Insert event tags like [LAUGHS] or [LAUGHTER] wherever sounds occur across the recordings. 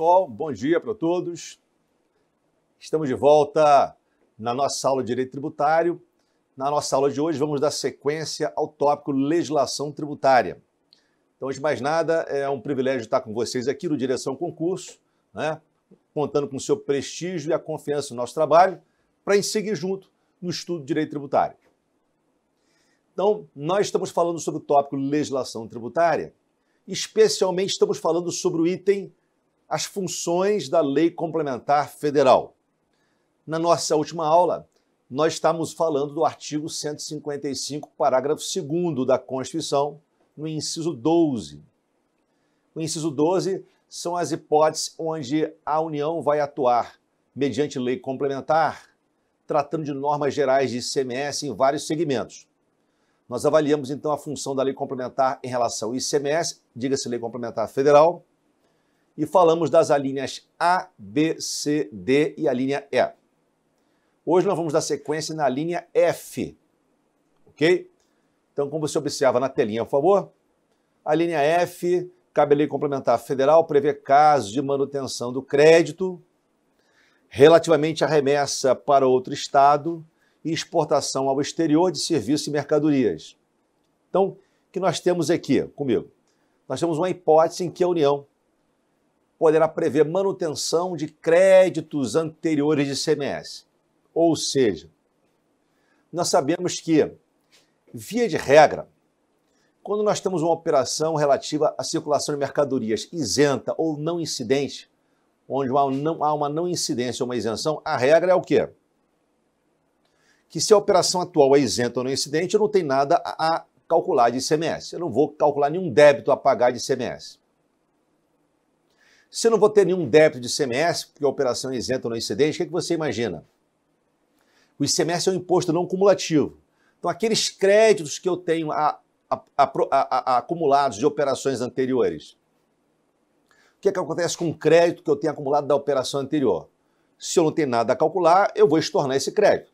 pessoal, bom dia para todos. Estamos de volta na nossa aula de Direito Tributário. Na nossa aula de hoje, vamos dar sequência ao tópico Legislação Tributária. Então, antes de mais nada, é um privilégio estar com vocês aqui no Direção Concurso, né? contando com o seu prestígio e a confiança no nosso trabalho, para seguir junto no estudo de Direito Tributário. Então, nós estamos falando sobre o tópico Legislação Tributária, especialmente estamos falando sobre o item as funções da Lei Complementar Federal. Na nossa última aula, nós estamos falando do artigo 155, parágrafo 2 da Constituição, no inciso 12. O inciso 12 são as hipóteses onde a União vai atuar mediante lei complementar, tratando de normas gerais de ICMS em vários segmentos. Nós avaliamos então a função da lei complementar em relação ao ICMS, diga-se lei complementar federal, e falamos das alíneas A, B, C, D e a linha E. Hoje nós vamos dar sequência na linha F, ok? Então, como você observa na telinha, por favor, a linha F, cabe a lei complementar federal, prevê casos de manutenção do crédito relativamente à remessa para outro estado e exportação ao exterior de serviços e mercadorias. Então, o que nós temos aqui comigo? Nós temos uma hipótese em que a União poderá prever manutenção de créditos anteriores de CMS. Ou seja, nós sabemos que, via de regra, quando nós temos uma operação relativa à circulação de mercadorias isenta ou não incidente, onde há uma não incidência ou uma isenção, a regra é o quê? Que se a operação atual é isenta ou não incidente, eu não tenho nada a calcular de ICMS. Eu não vou calcular nenhum débito a pagar de ICMS. Se eu não vou ter nenhum débito de ICMS, porque a operação é isenta no é incidente, o que, é que você imagina? O ICMS é um imposto não cumulativo. Então, aqueles créditos que eu tenho a, a, a, acumulados de operações anteriores, o que, é que acontece com o crédito que eu tenho acumulado da operação anterior? Se eu não tenho nada a calcular, eu vou estornar esse crédito.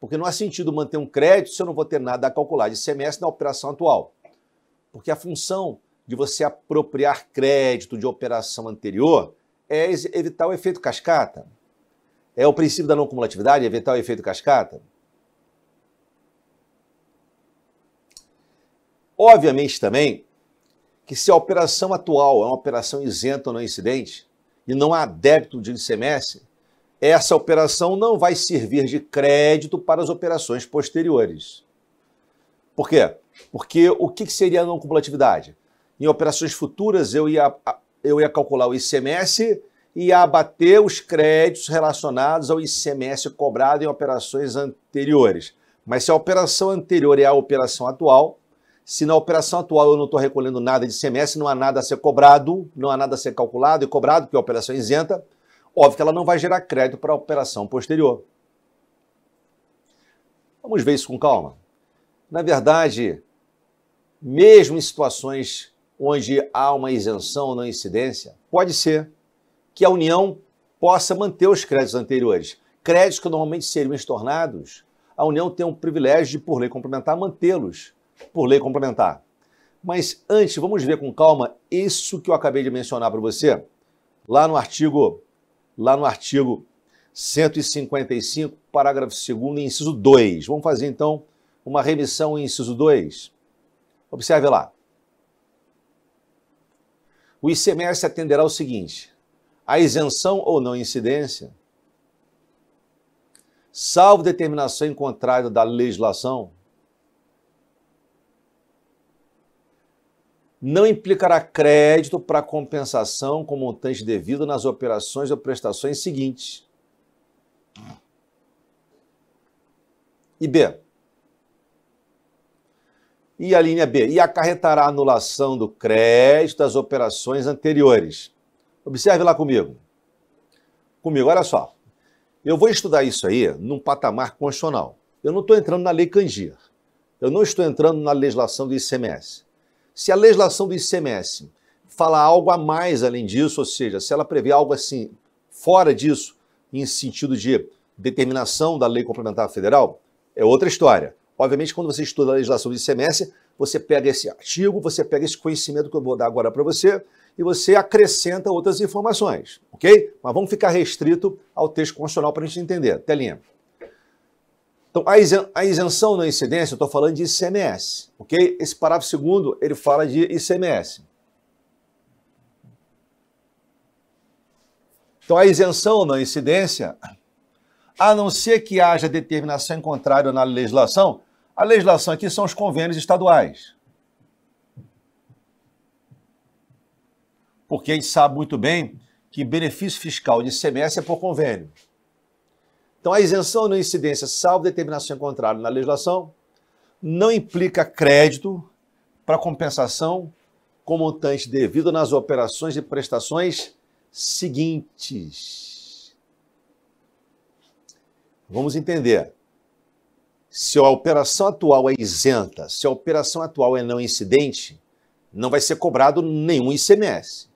Porque não há sentido manter um crédito se eu não vou ter nada a calcular de ICMS na operação atual. Porque a função de você apropriar crédito de operação anterior é evitar o efeito cascata. É o princípio da não cumulatividade, evitar o efeito cascata? Obviamente também que se a operação atual é uma operação isenta ou não incidente e não há débito de ICMS, essa operação não vai servir de crédito para as operações posteriores. Por quê? Porque o que seria a não cumulatividade? Em operações futuras, eu ia, eu ia calcular o ICMS e abater os créditos relacionados ao ICMS cobrado em operações anteriores. Mas se a operação anterior é a operação atual, se na operação atual eu não estou recolhendo nada de ICMS, não há nada a ser cobrado, não há nada a ser calculado e cobrado, porque a operação é isenta, óbvio que ela não vai gerar crédito para a operação posterior. Vamos ver isso com calma. Na verdade, mesmo em situações onde há uma isenção ou não incidência, pode ser que a União possa manter os créditos anteriores. Créditos que normalmente seriam estornados, a União tem o privilégio de, por lei complementar, mantê-los por lei complementar. Mas antes, vamos ver com calma isso que eu acabei de mencionar para você, lá no artigo lá no artigo 155, parágrafo 2 inciso 2. Vamos fazer então uma remissão em inciso 2. Observe lá o ICMS atenderá o seguinte: a isenção ou não incidência, salvo determinação em contrário da legislação, não implicará crédito para compensação com montante devido nas operações ou prestações seguintes. E B, e a linha B, e acarretará a anulação do crédito das operações anteriores. Observe lá comigo. Comigo, olha só. Eu vou estudar isso aí num patamar constitucional. Eu não estou entrando na lei Candir. Eu não estou entrando na legislação do ICMS. Se a legislação do ICMS fala algo a mais além disso, ou seja, se ela prevê algo assim fora disso, em sentido de determinação da lei complementar federal, é outra história. Obviamente, quando você estuda a legislação do ICMS, você pega esse artigo, você pega esse conhecimento que eu vou dar agora para você e você acrescenta outras informações, ok? Mas vamos ficar restrito ao texto constitucional para a gente entender. Telinha. Então, a isenção na incidência, eu estou falando de ICMS, ok? Esse parágrafo segundo, ele fala de ICMS. Então, a isenção na incidência, a não ser que haja determinação em contrário na legislação, a legislação aqui são os convênios estaduais. Porque a gente sabe muito bem que benefício fiscal de ICMS é por convênio. Então, a isenção na incidência, salvo determinação contrária na legislação, não implica crédito para compensação com montante devido nas operações e prestações seguintes. Vamos entender se a operação atual é isenta, se a operação atual é não incidente, não vai ser cobrado nenhum ICMS.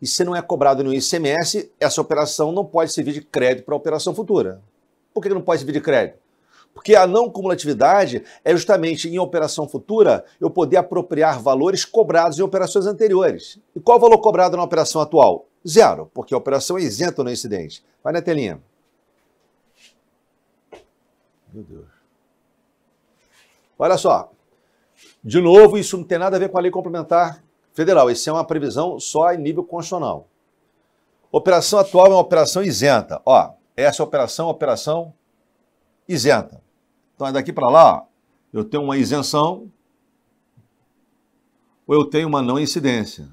E se não é cobrado nenhum ICMS, essa operação não pode servir de crédito para a operação futura. Por que não pode servir de crédito? Porque a não cumulatividade é justamente em operação futura eu poder apropriar valores cobrados em operações anteriores. E qual o valor cobrado na operação atual? Zero, porque a operação é isenta no é incidente. Vai na telinha. Meu Deus. Olha só. De novo, isso não tem nada a ver com a lei complementar federal. Isso é uma previsão só em nível constitucional. Operação atual é uma operação isenta. Ó, essa operação é operação isenta. Então, é daqui para lá, ó, eu tenho uma isenção ou eu tenho uma não incidência.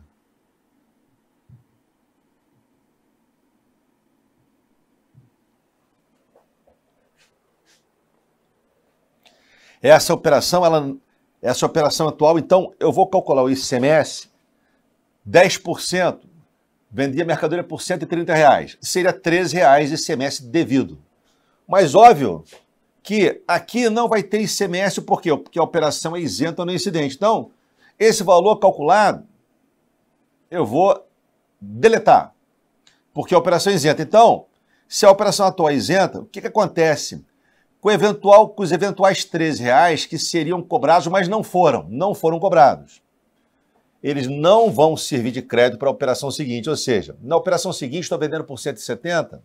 Essa operação, ela, essa operação atual, então, eu vou calcular o ICMS, 10%, vendia mercadoria por 130 reais, seria 13 reais ICMS devido. Mas óbvio que aqui não vai ter ICMS, por quê? Porque a operação é isenta no incidente. Então, esse valor calculado, eu vou deletar, porque a operação é isenta. Então, se a operação atual é isenta, o que, que acontece? com, eventual, com os eventuais 13 reais que seriam cobrados, mas não foram, não foram cobrados. Eles não vão servir de crédito para a operação seguinte, ou seja, na operação seguinte estou vendendo por 170,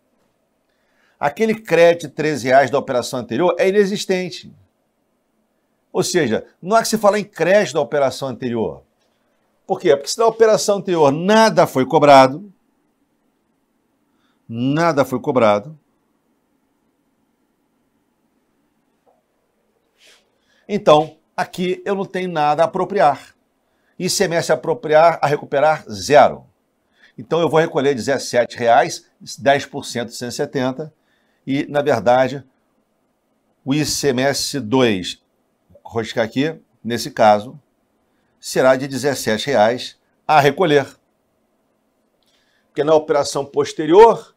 aquele crédito de 13 reais da operação anterior é inexistente. Ou seja, não há que se falar em crédito da operação anterior. Por quê? Porque se na operação anterior nada foi cobrado, nada foi cobrado, Então, aqui eu não tenho nada a apropriar. É ICMS a é apropriar a recuperar, zero. Então eu vou recolher R$17,00, 10% 170, e, na verdade, o ICMS 2, roscar aqui, nesse caso, será de R$17,00 a recolher. Porque na operação posterior,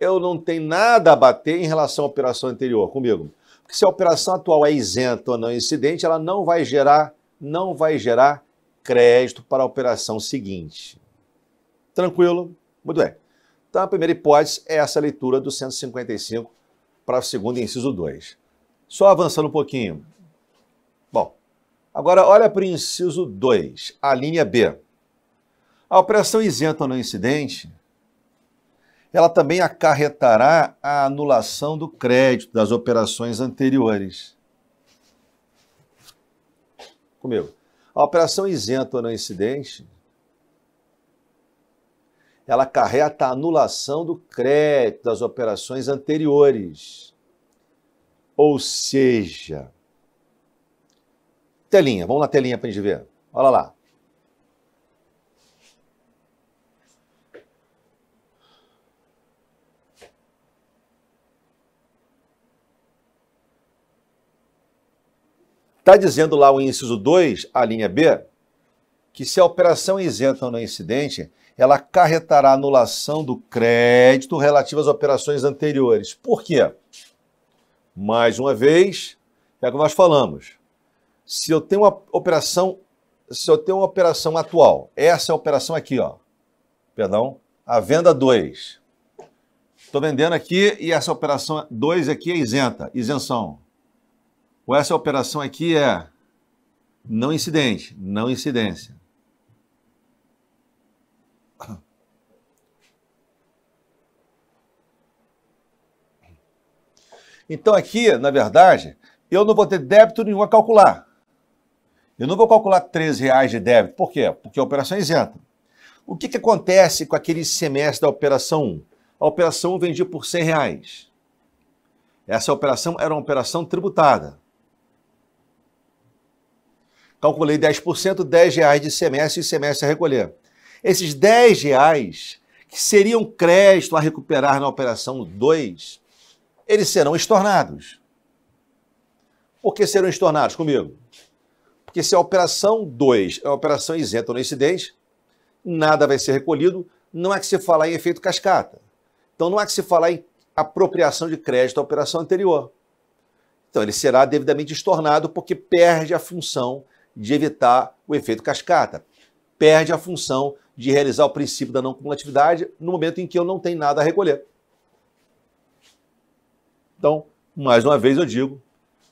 eu não tenho nada a bater em relação à operação anterior comigo que se a operação atual é isenta ou não incidente, ela não vai gerar, não vai gerar crédito para a operação seguinte. Tranquilo? Muito bem. Então, a primeira hipótese é essa leitura do 155 para o segundo inciso 2. Só avançando um pouquinho. Bom, agora olha para o inciso 2, a linha B. A operação isenta ou não incidente ela também acarretará a anulação do crédito das operações anteriores. Comigo. A operação isenta ou não incidente, ela acarreta a anulação do crédito das operações anteriores. Ou seja, telinha, vamos na telinha para a gente ver. Olha lá. Está dizendo lá o inciso 2, a linha B, que se a operação isenta no incidente, ela acarretará anulação do crédito relativo às operações anteriores. Por quê? Mais uma vez, é o que nós falamos. Se eu tenho uma operação, se eu tenho uma operação atual, essa é a operação aqui, ó. Perdão, a venda 2. Estou vendendo aqui e essa operação 2 aqui é isenta, isenção. Ou essa operação aqui é não incidente, não incidência. Então aqui, na verdade, eu não vou ter débito nenhum a calcular. Eu não vou calcular 13 reais de débito. Por quê? Porque a operação é isenta. O que, que acontece com aquele semestre da operação 1? A operação 1 vendia por 100 reais. Essa operação era uma operação tributada. Calculei 10%, 10 reais de semestre e semestre a recolher. Esses 10 reais, que seriam crédito a recuperar na operação 2, eles serão estornados. Por que serão estornados comigo? Porque se a operação 2 é uma operação isenta ou incidente, nada vai ser recolhido, não é que se falar em efeito cascata. Então não é que se falar em apropriação de crédito à operação anterior. Então ele será devidamente estornado porque perde a função de evitar o efeito cascata. Perde a função de realizar o princípio da não cumulatividade no momento em que eu não tenho nada a recolher. Então, mais uma vez eu digo,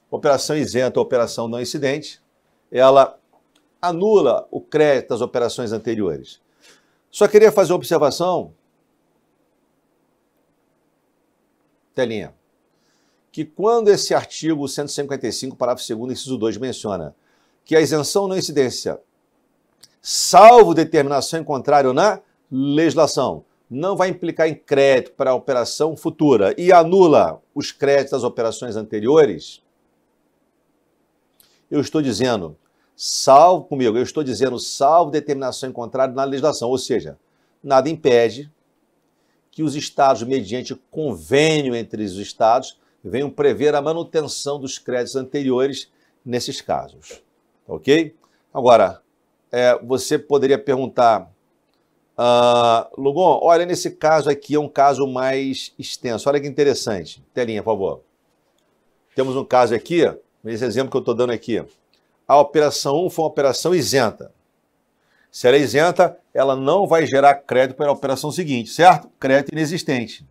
operação isenta ou operação não incidente, ela anula o crédito das operações anteriores. Só queria fazer uma observação, telinha, que quando esse artigo 155, parágrafo 2 inciso 2, menciona que a isenção não é incidência, salvo determinação em contrário na legislação, não vai implicar em crédito para a operação futura e anula os créditos das operações anteriores, eu estou dizendo, salvo comigo, eu estou dizendo salvo determinação em contrário na legislação, ou seja, nada impede que os estados, mediante convênio entre os estados, venham prever a manutenção dos créditos anteriores nesses casos ok? Agora, é, você poderia perguntar, ah, Lugon, olha, nesse caso aqui é um caso mais extenso. Olha que interessante. Telinha, por favor. Temos um caso aqui, nesse exemplo que eu estou dando aqui. A operação 1 foi uma operação isenta. Se ela é isenta, ela não vai gerar crédito para a operação seguinte, certo? Crédito inexistente.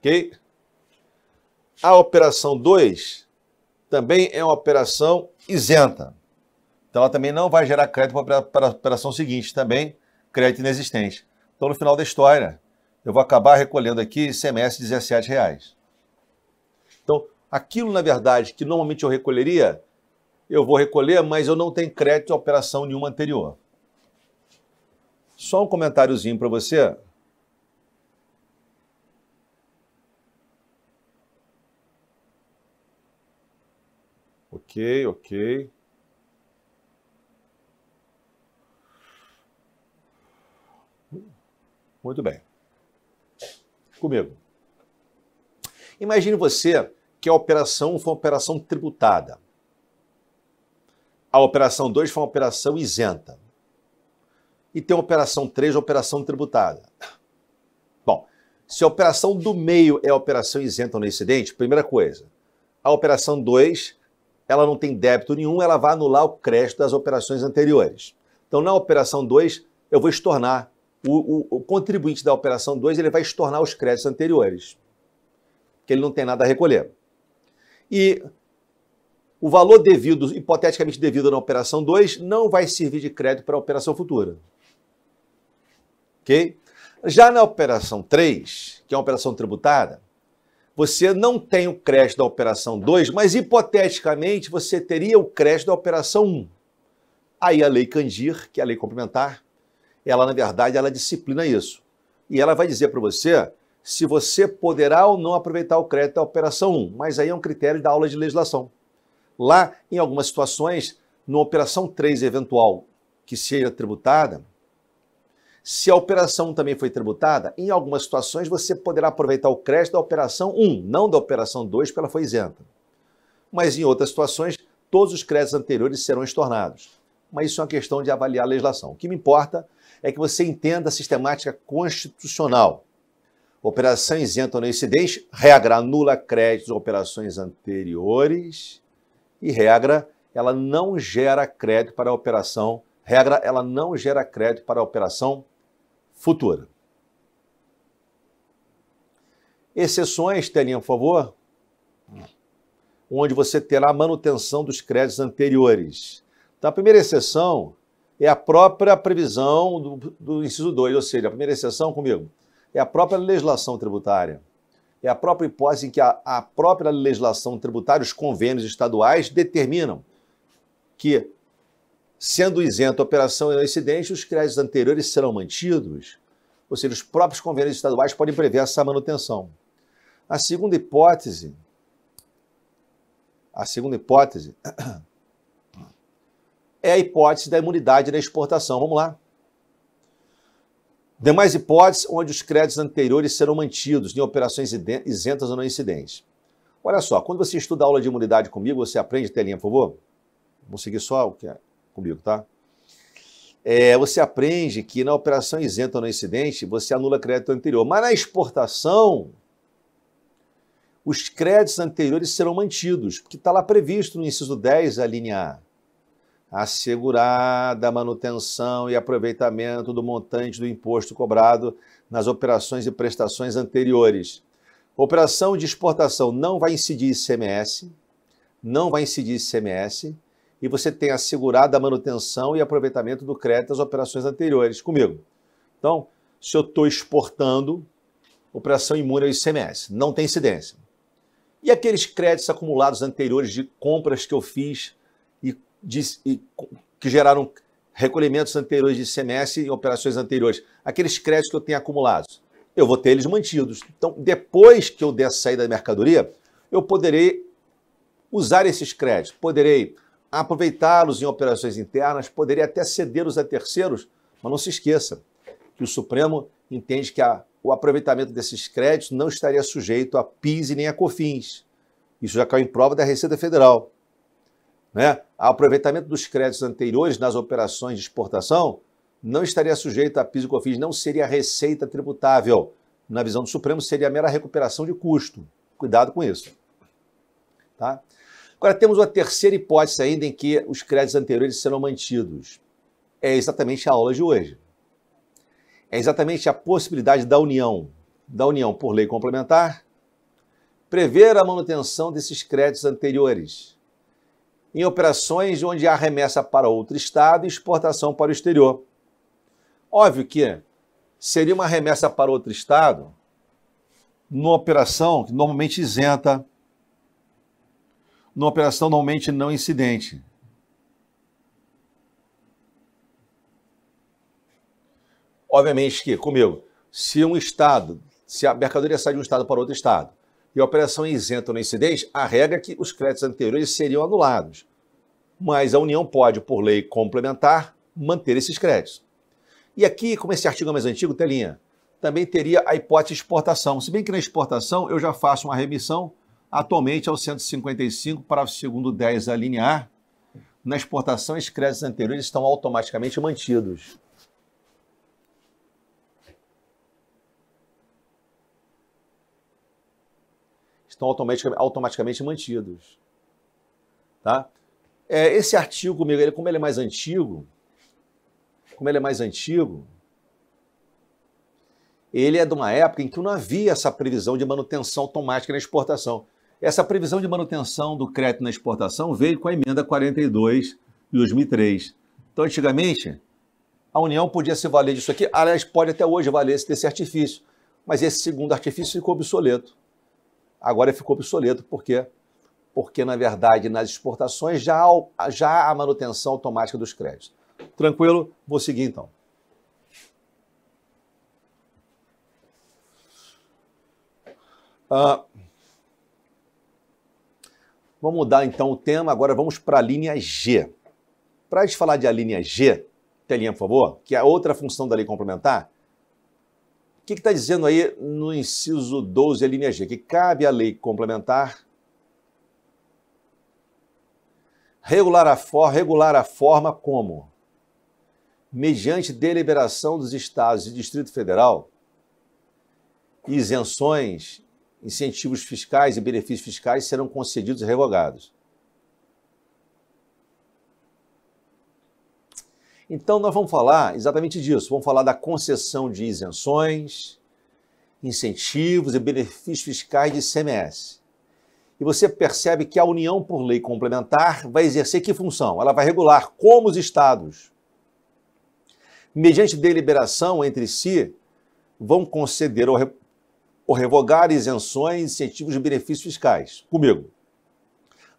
Ok? A operação 2 também é uma operação isenta. Então ela também não vai gerar crédito para a operação seguinte, também crédito inexistente. Então no final da história, eu vou acabar recolhendo aqui ICMS de Então, aquilo na verdade que normalmente eu recolheria, eu vou recolher, mas eu não tenho crédito em operação nenhuma anterior. Só um comentáriozinho para você Ok, ok. Muito bem. Comigo. Imagine você que a operação 1 foi uma operação tributada. A operação 2 foi uma operação isenta. E tem a operação 3, a operação tributada. Bom, se a operação do meio é a operação isenta no incidente, primeira coisa, a operação 2 ela não tem débito nenhum, ela vai anular o crédito das operações anteriores. Então, na operação 2, eu vou estornar, o, o, o contribuinte da operação 2 ele vai estornar os créditos anteriores, que ele não tem nada a recolher. E o valor devido, hipoteticamente devido na operação 2, não vai servir de crédito para a operação futura. Ok? Já na operação 3, que é uma operação tributada, você não tem o crédito da operação 2, mas hipoteticamente você teria o crédito da operação 1. Um. Aí a lei Candir, que é a lei complementar, ela na verdade ela disciplina isso. E ela vai dizer para você se você poderá ou não aproveitar o crédito da operação 1, mas aí é um critério da aula de legislação. Lá, em algumas situações, na operação 3 eventual que seja tributada, se a operação 1 também foi tributada, em algumas situações você poderá aproveitar o crédito da operação 1, não da operação 2, porque ela foi isenta. Mas em outras situações, todos os créditos anteriores serão estornados. Mas isso é uma questão de avaliar a legislação. O que me importa é que você entenda a sistemática constitucional. Operação isenta ou não incidente, regra anula créditos ou operações anteriores e regra, ela não gera crédito para a operação. Regra, ela não gera crédito para a operação futura. Exceções, telinha, por favor, onde você terá a manutenção dos créditos anteriores. Então, a primeira exceção é a própria previsão do, do inciso 2, ou seja, a primeira exceção comigo é a própria legislação tributária. É a própria hipótese em que a, a própria legislação tributária, os convênios estaduais, determinam que Sendo isenta a operação e não incidente, os créditos anteriores serão mantidos, ou seja, os próprios convênios estaduais podem prever essa manutenção. A segunda hipótese, a segunda hipótese é a hipótese da imunidade na exportação. Vamos lá. Demais hipóteses onde os créditos anteriores serão mantidos em operações isentas ou não incidentes. Olha só, quando você estuda a aula de imunidade comigo, você aprende, telinha, por favor? Vou seguir só o que é comigo, tá? É, você aprende que na operação isenta no incidente, você anula crédito anterior. Mas na exportação, os créditos anteriores serão mantidos, porque está lá previsto no inciso 10, a linha A. Assegurada a manutenção e aproveitamento do montante do imposto cobrado nas operações e prestações anteriores. Operação de exportação não vai incidir ICMS, não vai incidir ICMS, e você tem assegurado a manutenção e aproveitamento do crédito das operações anteriores comigo. Então, se eu estou exportando, operação imune ao ICMS, não tem incidência. E aqueles créditos acumulados anteriores de compras que eu fiz e, de, e que geraram recolhimentos anteriores de ICMS e operações anteriores, aqueles créditos que eu tenho acumulados, eu vou ter eles mantidos. Então, depois que eu der a saída da mercadoria, eu poderei usar esses créditos, poderei aproveitá-los em operações internas, poderia até cedê-los a terceiros, mas não se esqueça que o Supremo entende que a, o aproveitamento desses créditos não estaria sujeito a PIS e nem a COFINS. Isso já caiu em prova da Receita Federal. Né? O aproveitamento dos créditos anteriores nas operações de exportação não estaria sujeito a PIS e COFINS, não seria receita tributável. Na visão do Supremo, seria mera recuperação de custo. Cuidado com isso. Tá? Agora, temos uma terceira hipótese ainda em que os créditos anteriores serão mantidos. É exatamente a aula de hoje. É exatamente a possibilidade da União, da União por lei complementar, prever a manutenção desses créditos anteriores em operações onde há remessa para outro estado e exportação para o exterior. Óbvio que seria uma remessa para outro estado, numa operação que normalmente isenta numa operação normalmente não incidente. Obviamente que, comigo, se um Estado, se a mercadoria sai de um Estado para outro Estado e a operação é isenta ou não é incidente, a regra é que os créditos anteriores seriam anulados. Mas a União pode, por lei complementar, manter esses créditos. E aqui, como esse artigo é mais antigo, telinha, também teria a hipótese de exportação. Se bem que na exportação eu já faço uma remissão Atualmente é o 155, parágrafo 2 10 alinear, linear. Na exportação, os créditos anteriores estão automaticamente mantidos. Estão automaticamente, automaticamente mantidos. Tá? É, esse artigo, comigo, ele, como ele é mais antigo, como ele é mais antigo, ele é de uma época em que não havia essa previsão de manutenção automática na exportação. Essa previsão de manutenção do crédito na exportação veio com a emenda 42 de 2003. Então, antigamente, a União podia se valer disso aqui, aliás, pode até hoje valer desse artifício, mas esse segundo artifício ficou obsoleto. Agora ficou obsoleto, por quê? Porque, na verdade, nas exportações já há, já há manutenção automática dos créditos. Tranquilo? Vou seguir então. Uh, Vamos mudar então o tema, agora vamos para a linha G. Para a gente falar de a linha G, telinha, por favor, que é a outra função da lei complementar, o que está dizendo aí no inciso 12, a linha G? Que cabe à lei complementar regular a, for, regular a forma como, mediante deliberação dos estados e Distrito Federal, isenções incentivos fiscais e benefícios fiscais serão concedidos e revogados. Então, nós vamos falar exatamente disso. Vamos falar da concessão de isenções, incentivos e benefícios fiscais de CMS. E você percebe que a União, por lei complementar, vai exercer que função? Ela vai regular como os estados, mediante deliberação entre si, vão conceder ou ou revogar isenções, incentivos e benefícios fiscais. Comigo.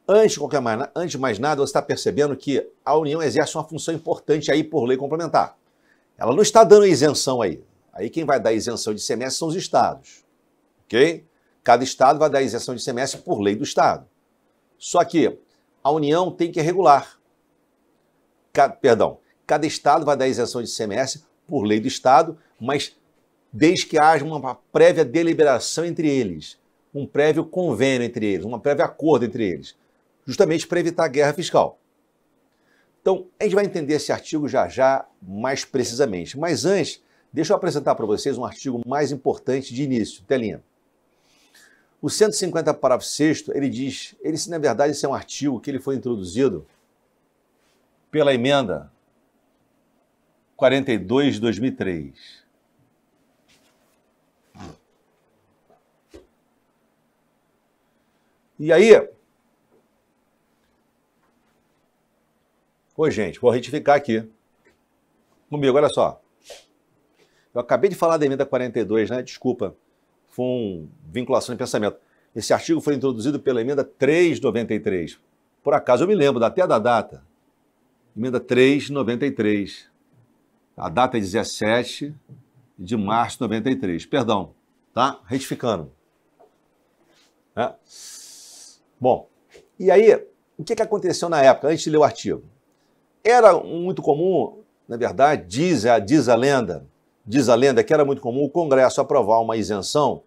Antes de, mais, antes de mais nada, você está percebendo que a União exerce uma função importante aí por lei complementar. Ela não está dando isenção aí. Aí quem vai dar isenção de semestre são os estados. Ok? Cada estado vai dar isenção de semestre por lei do estado. Só que a União tem que regular. Cada, perdão, cada estado vai dar isenção de semestre por lei do estado, mas desde que haja uma prévia deliberação entre eles, um prévio convênio entre eles, um prévio acordo entre eles, justamente para evitar a guerra fiscal. Então, a gente vai entender esse artigo já já mais precisamente. Mas antes, deixa eu apresentar para vocês um artigo mais importante de início, telinha. O 150, parágrafo 6 ele diz, ele na verdade esse é um artigo que ele foi introduzido pela emenda 42 de 2003. E aí. oi gente, vou retificar aqui. Comigo, olha só. Eu acabei de falar da emenda 42, né? Desculpa. Foi um vinculação de pensamento. Esse artigo foi introduzido pela emenda 393. Por acaso eu me lembro até da data. Emenda 393. A data é 17 de março de 93. Perdão, tá? Retificando. É. Bom, e aí, o que, que aconteceu na época, antes de ler o artigo? Era muito comum, na verdade, diz a, diz a lenda, diz a lenda que era muito comum o Congresso aprovar uma isenção,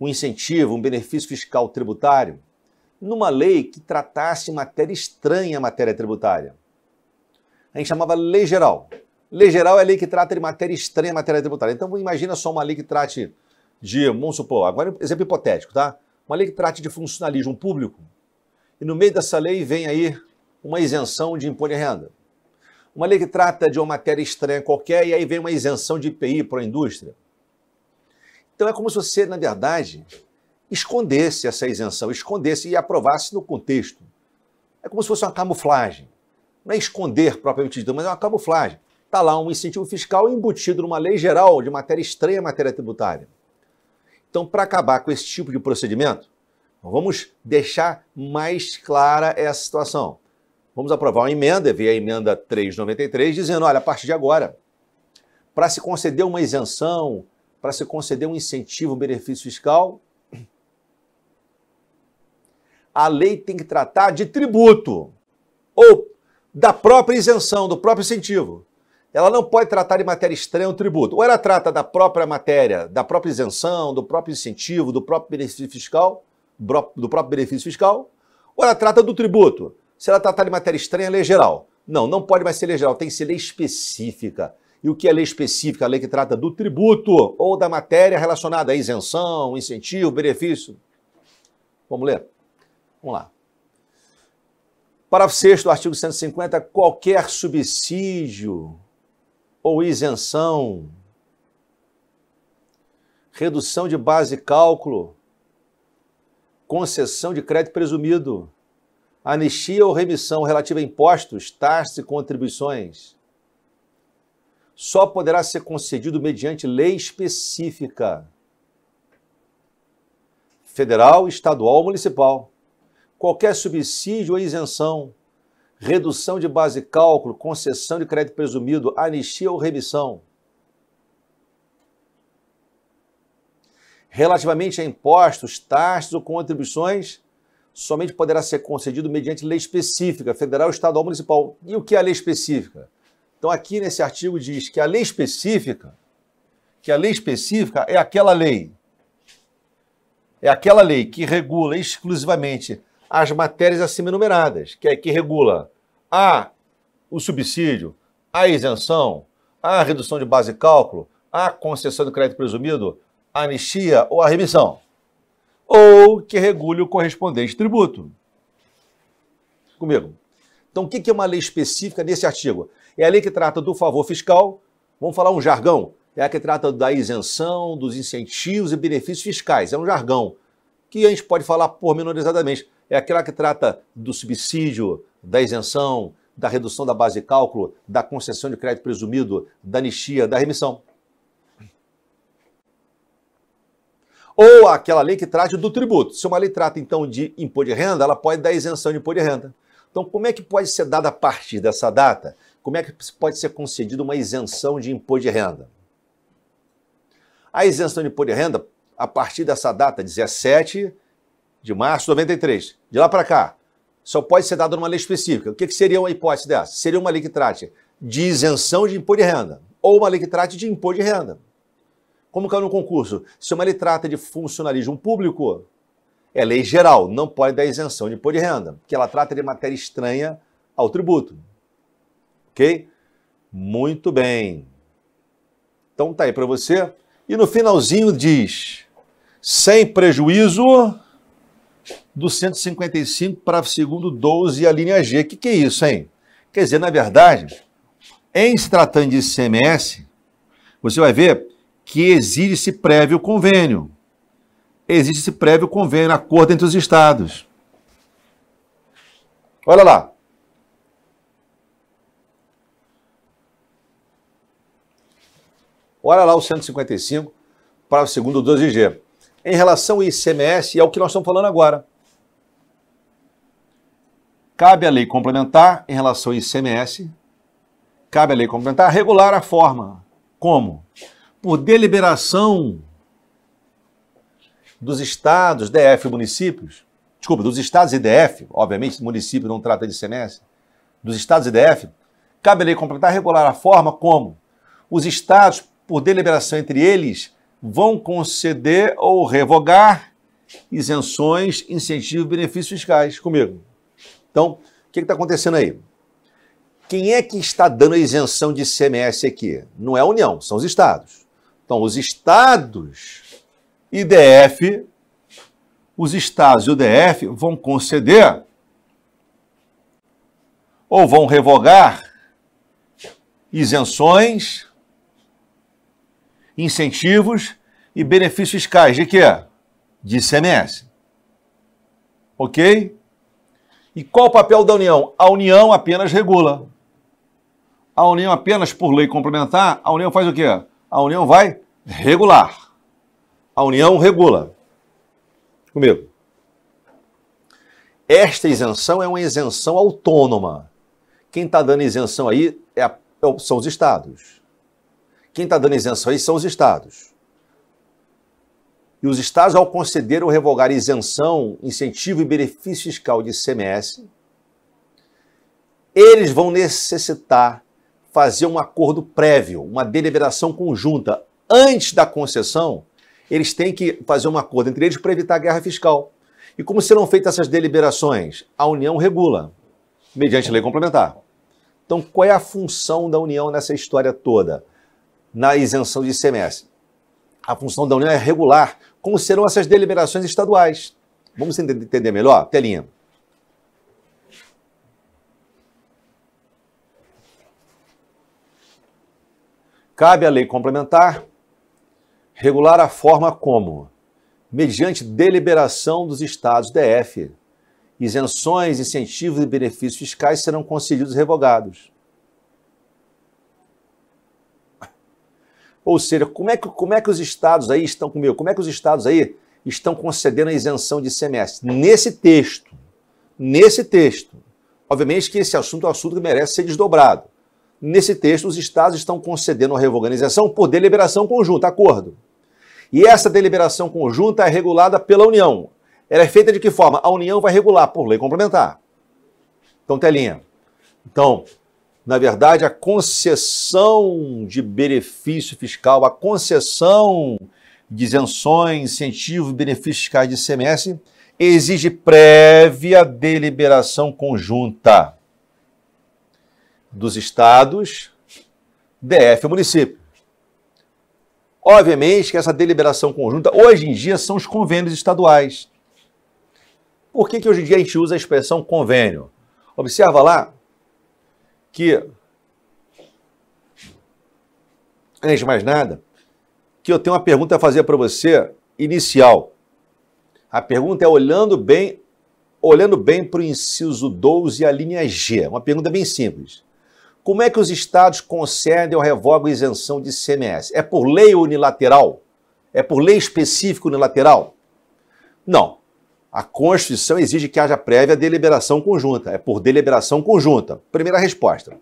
um incentivo, um benefício fiscal tributário, numa lei que tratasse matéria estranha à matéria tributária. A gente chamava lei geral. Lei geral é a lei que trata de matéria estranha à matéria tributária. Então imagina só uma lei que trate de, vamos supor, agora exemplo hipotético, tá? uma lei que trate de funcionalismo público, e no meio dessa lei vem aí uma isenção de imposto de renda. Uma lei que trata de uma matéria estranha qualquer e aí vem uma isenção de IPI para a indústria. Então é como se você, na verdade, escondesse essa isenção, escondesse e aprovasse no contexto. É como se fosse uma camuflagem. Não é esconder propriamente dito, mas é uma camuflagem. Está lá um incentivo fiscal embutido numa lei geral de matéria estranha à matéria tributária. Então, para acabar com esse tipo de procedimento, vamos deixar mais clara essa situação. Vamos aprovar uma emenda, ver a emenda 393, dizendo: olha, a partir de agora, para se conceder uma isenção, para se conceder um incentivo, um benefício fiscal, a lei tem que tratar de tributo ou da própria isenção, do próprio incentivo ela não pode tratar de matéria estranha o tributo. Ou ela trata da própria matéria, da própria isenção, do próprio incentivo, do próprio benefício fiscal, do próprio benefício fiscal, ou ela trata do tributo. Se ela tratar de matéria estranha, é lei geral. Não, não pode mais ser lei geral, tem que ser lei específica. E o que é lei específica? A lei que trata do tributo ou da matéria relacionada à isenção, incentivo, benefício. Vamos ler? Vamos lá. Parágrafo 6 do artigo 150, qualquer subsídio ou isenção, redução de base de cálculo, concessão de crédito presumido, anistia ou remissão relativa a impostos, taxas e contribuições. Só poderá ser concedido mediante lei específica, federal, estadual ou municipal. Qualquer subsídio ou isenção redução de base de cálculo, concessão de crédito presumido, anistia ou remissão. Relativamente a impostos, taxas ou contribuições, somente poderá ser concedido mediante lei específica, federal, estadual ou municipal. E o que é a lei específica? Então aqui nesse artigo diz que a lei específica, que a lei específica é aquela lei é aquela lei que regula exclusivamente as matérias acima enumeradas, que é que regula a o subsídio, a isenção, a redução de base de cálculo, a concessão do crédito presumido, a anistia ou a remissão, ou que regule o correspondente tributo. Comigo. Então, o que é uma lei específica nesse artigo? É a lei que trata do favor fiscal, vamos falar um jargão, é a que trata da isenção, dos incentivos e benefícios fiscais, é um jargão que a gente pode falar pormenorizadamente é aquela que trata do subsídio, da isenção, da redução da base de cálculo, da concessão de crédito presumido, da anistia, da remissão. Ou aquela lei que trata do tributo. Se uma lei trata, então, de imposto de renda, ela pode dar isenção de imposto de renda. Então, como é que pode ser dada a partir dessa data? Como é que pode ser concedida uma isenção de imposto de renda? A isenção de imposto de renda, a partir dessa data, 17 de março de 93, de lá para cá, só pode ser dada numa lei específica. O que, que seria uma hipótese dessa? Seria uma lei que trate de isenção de imposto de renda ou uma lei que trate de imposto de renda. Como caiu no concurso? Se uma lei trata de funcionalismo público, é lei geral, não pode dar isenção de imposto de renda, porque ela trata de matéria estranha ao tributo. Ok? Muito bem. Então tá aí para você. E no finalzinho diz: sem prejuízo do 155 para segundo 12 a linha G. O que, que é isso, hein? Quer dizer, na verdade, em se tratando de ICMS, você vai ver que exige esse prévio convênio. Existe esse prévio convênio, acordo entre os estados. Olha lá. Olha lá o 155 para o segundo 12G em relação ao ICMS é o que nós estamos falando agora. Cabe à lei complementar em relação ao ICMS, cabe à lei complementar regular a forma. Como? Por deliberação dos estados, DF e municípios, desculpa, dos estados e DF, obviamente, município não trata de ICMS, dos estados e DF, cabe à lei complementar regular a forma como os estados, por deliberação entre eles, vão conceder ou revogar isenções, incentivos e benefícios fiscais comigo. Então, o que está acontecendo aí? Quem é que está dando a isenção de CMS aqui? Não é a União, são os estados. Então, os estados e DF, os estados e o DF vão conceder ou vão revogar isenções, incentivos e benefícios fiscais de quê? De ICMS. Ok? E qual o papel da União? A União apenas regula. A União apenas por lei complementar, a União faz o quê? A União vai regular. A União regula. Comigo. Esta isenção é uma isenção autônoma. Quem está dando isenção aí é a, é são os estados. Quem está dando isenção aí são os estados. E os estados, ao conceder ou revogar isenção, incentivo e benefício fiscal de ICMS, eles vão necessitar fazer um acordo prévio, uma deliberação conjunta. Antes da concessão, eles têm que fazer um acordo entre eles para evitar a guerra fiscal. E como serão feitas essas deliberações? A União regula, mediante lei complementar. Então, qual é a função da União nessa história toda? na isenção de ICMS. A função da União é regular como serão essas deliberações estaduais. Vamos entender melhor? Telinha. Cabe à lei complementar regular a forma como, mediante deliberação dos estados DF, isenções, incentivos e benefícios fiscais serão concedidos e revogados. Ou seja, como é que, como é que os estados aí estão comigo? Como é que os estados aí estão concedendo a isenção de ICMS? Nesse texto, nesse texto, obviamente que esse assunto é um assunto que merece ser desdobrado. Nesse texto, os estados estão concedendo a revoganização por deliberação conjunta, acordo. E essa deliberação conjunta é regulada pela União. Ela é feita de que forma? A União vai regular por lei complementar. Então, telinha. Então, na verdade, a concessão de benefício fiscal, a concessão de isenções, incentivos, benefícios fiscais de ICMS, exige prévia deliberação conjunta dos estados, DF e município. Obviamente que essa deliberação conjunta, hoje em dia, são os convênios estaduais. Por que, que hoje em dia a gente usa a expressão convênio? Observa lá, que, antes de mais nada, que eu tenho uma pergunta a fazer para você inicial. A pergunta é olhando bem, olhando bem para o inciso 12 e a linha G. Uma pergunta bem simples. Como é que os estados concedem ou revogam isenção de CMS? É por lei unilateral? É por lei específica unilateral? Não. A Constituição exige que haja prévia deliberação conjunta. É por deliberação conjunta. Primeira resposta.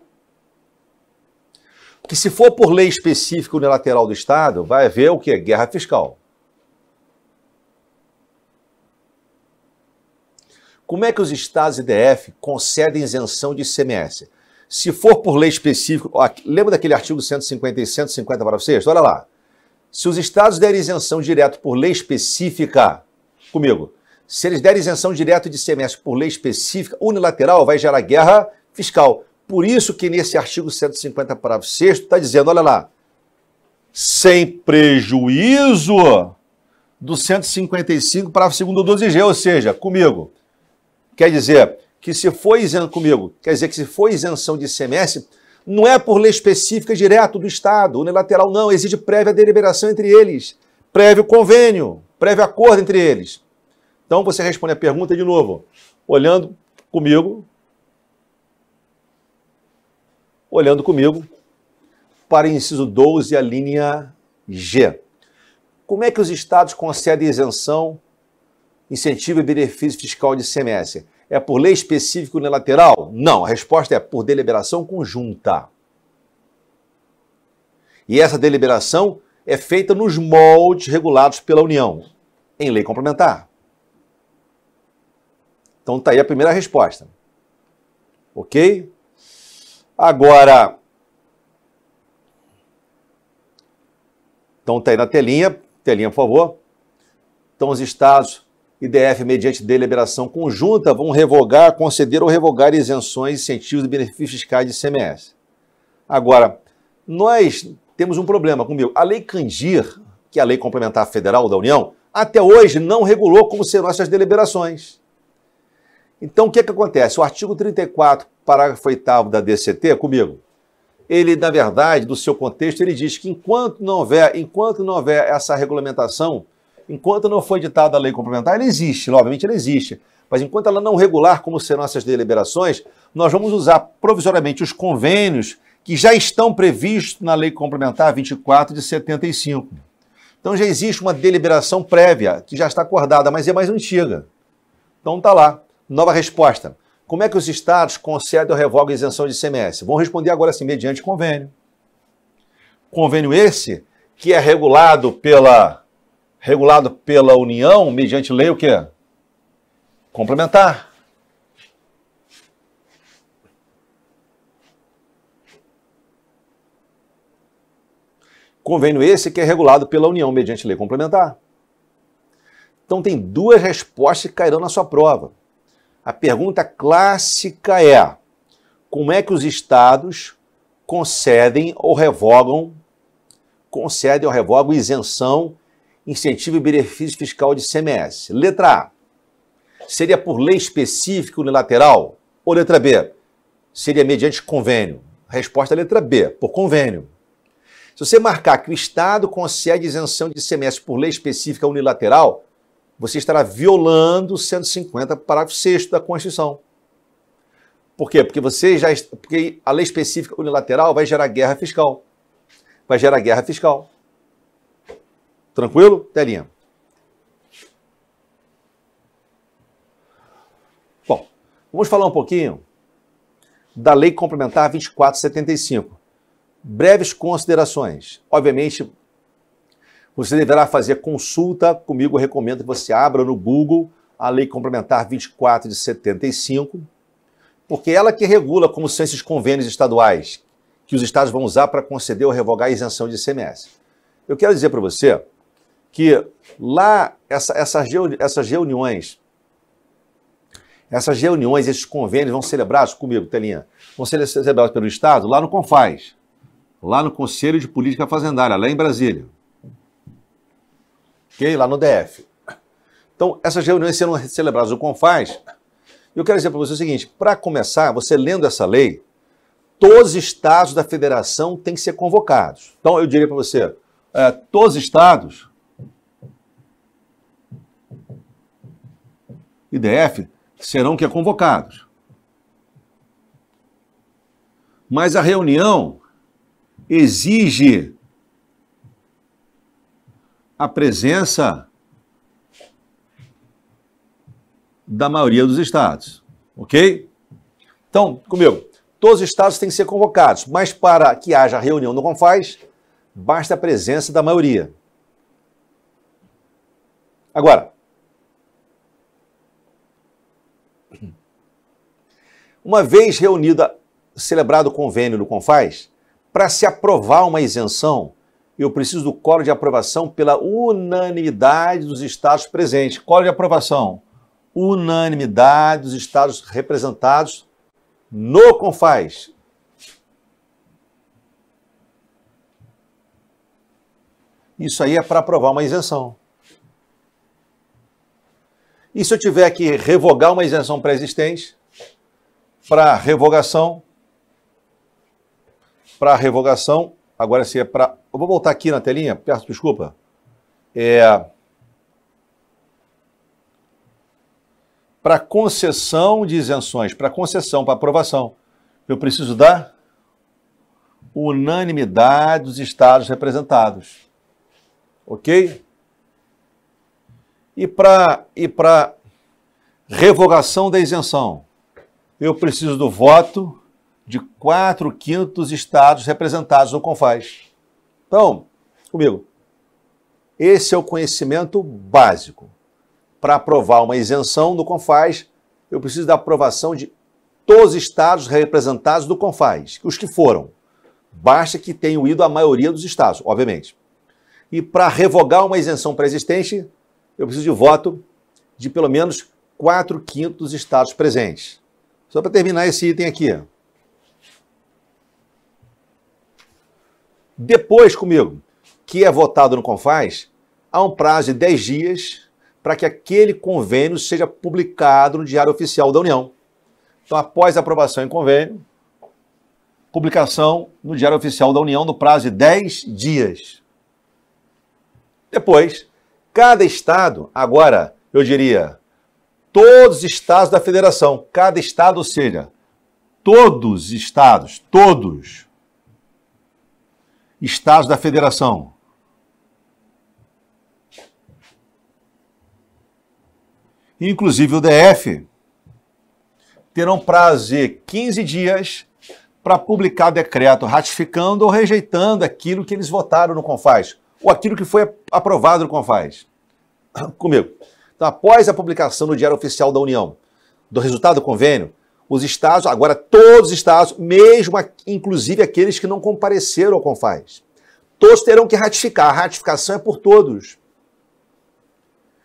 Que se for por lei específica unilateral do Estado, vai haver o que? Guerra fiscal. Como é que os estados e DF concedem isenção de ICMS? Se for por lei específica, ó, lembra daquele artigo 150 e 150 para vocês? Olha lá. Se os estados derem isenção direto por lei específica, comigo, se eles derem isenção direta de ICMS por lei específica, unilateral, vai gerar guerra fiscal. Por isso que nesse artigo 150, parágrafo 6 está dizendo, olha lá, sem prejuízo do 155, parágrafo 2 do 12G, ou seja, comigo. Quer dizer que se for isenção comigo, quer dizer que se for isenção de ICMS, não é por lei específica é direto do Estado, unilateral não, exige prévia deliberação entre eles, prévio convênio, prévio acordo entre eles. Então você responde a pergunta de novo, olhando comigo, olhando comigo para o inciso 12, a linha G. Como é que os estados concedem isenção, incentivo e benefício fiscal de CMS? É por lei específica unilateral? Não, a resposta é por deliberação conjunta. E essa deliberação é feita nos moldes regulados pela União, em lei complementar. Então tá aí a primeira resposta. Ok? Agora. Então tá aí na telinha. Telinha, por favor. Então os estados IDF, mediante deliberação conjunta, vão revogar, conceder ou revogar isenções, incentivos e benefícios fiscais de ICMS. Agora, nós temos um problema comigo. A Lei Candir, que é a Lei Complementar Federal da União, até hoje não regulou como serão essas deliberações. Então, o que, é que acontece? O artigo 34, parágrafo 8 da DCT, comigo, ele, na verdade, do seu contexto, ele diz que enquanto não houver, enquanto não houver essa regulamentação, enquanto não for editada a lei complementar, ela existe, obviamente ela existe. Mas enquanto ela não regular como serão essas deliberações, nós vamos usar provisoriamente os convênios que já estão previstos na lei complementar 24 de 75. Então já existe uma deliberação prévia que já está acordada, mas é mais antiga. Então está lá. Nova resposta. Como é que os estados concedem ou revogam isenção de ICMS? Vão responder agora assim, mediante convênio. Convênio esse que é regulado pela regulado pela União mediante lei o quê? Complementar. Convênio esse que é regulado pela União mediante lei complementar. Então tem duas respostas que cairão na sua prova. A pergunta clássica é: como é que os estados concedem ou revogam, concedem ou revogam isenção, incentivo e benefício fiscal de CMS? Letra A. Seria por lei específica unilateral? Ou letra B? Seria mediante convênio? Resposta é letra B, por convênio. Se você marcar que o Estado concede isenção de ICMS por lei específica unilateral, você estará violando o 150, parágrafo 6 da Constituição. Por quê? Porque você já porque a lei específica unilateral vai gerar guerra fiscal. Vai gerar guerra fiscal. Tranquilo? Telinha. Bom, vamos falar um pouquinho da Lei Complementar 2475. Breves considerações. Obviamente, você deverá fazer consulta comigo. Eu recomendo que você abra no Google a Lei Complementar 24 de 75, porque ela que regula como são esses convênios estaduais que os estados vão usar para conceder ou revogar a isenção de ICMS. Eu quero dizer para você que lá essa, essas, essas reuniões, essas reuniões, esses convênios vão celebrados comigo, Telinha, vão ser celebrados pelo Estado lá no Confaz, lá no Conselho de Política Fazendária, lá em Brasília ok? Lá no DF. Então, essas reuniões serão celebradas no Confaz. Eu quero dizer para você o seguinte: para começar, você lendo essa lei, todos os estados da federação têm que ser convocados. Então, eu diria para você: é, todos os estados e DF serão que é convocados. Mas a reunião exige a presença da maioria dos estados, ok? Então, comigo, todos os estados têm que ser convocados, mas para que haja reunião no Confaz, basta a presença da maioria. Agora, uma vez reunida, celebrado o convênio do Confaz, para se aprovar uma isenção, eu preciso do coro de aprovação pela unanimidade dos estados presentes. Coro de aprovação, unanimidade dos estados representados no CONFAS. Isso aí é para aprovar uma isenção. E se eu tiver que revogar uma isenção pré-existente, para revogação, para revogação, Agora, se é para. Eu vou voltar aqui na telinha, peço desculpa. É. Para concessão de isenções, para concessão, para aprovação, eu preciso da unanimidade dos estados representados. Ok? E para e para revogação da isenção, eu preciso do voto de quatro quintos estados representados no CONFAS. Então, comigo, esse é o conhecimento básico. Para aprovar uma isenção no CONFAS, eu preciso da aprovação de todos os estados representados do CONFAS, os que foram. Basta que tenham ido a maioria dos estados, obviamente. E para revogar uma isenção pré-existente, eu preciso de voto de pelo menos 4 quintos dos estados presentes. Só para terminar esse item aqui. Depois, comigo, que é votado no Confaz, há um prazo de 10 dias para que aquele convênio seja publicado no Diário Oficial da União. Então, após a aprovação em convênio, publicação no Diário Oficial da União no prazo de 10 dias. Depois, cada estado, agora, eu diria, todos os estados da federação, cada estado, ou seja, todos os estados, todos, estados da federação. Inclusive o DF terão prazo de 15 dias para publicar decreto ratificando ou rejeitando aquilo que eles votaram no Confaz, ou aquilo que foi aprovado no Confaz. [COUGHS] Comigo. Então, após a publicação no Diário Oficial da União do resultado do convênio, os estados, agora todos os estados, mesmo inclusive aqueles que não compareceram ao CONFAS, todos terão que ratificar. A ratificação é por todos.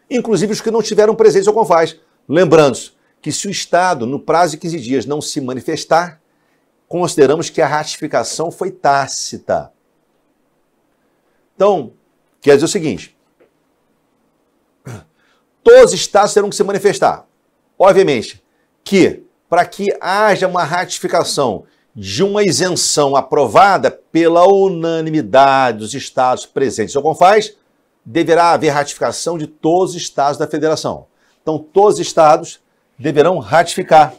Inclusive os que não estiveram presentes ao CONFAS. Lembrando que se o Estado, no prazo de 15 dias, não se manifestar, consideramos que a ratificação foi tácita. Então, quer dizer o seguinte: todos os Estados terão que se manifestar. Obviamente que para que haja uma ratificação de uma isenção aprovada pela unanimidade dos estados presentes no CONFAS, deverá haver ratificação de todos os estados da federação. Então, todos os estados deverão ratificar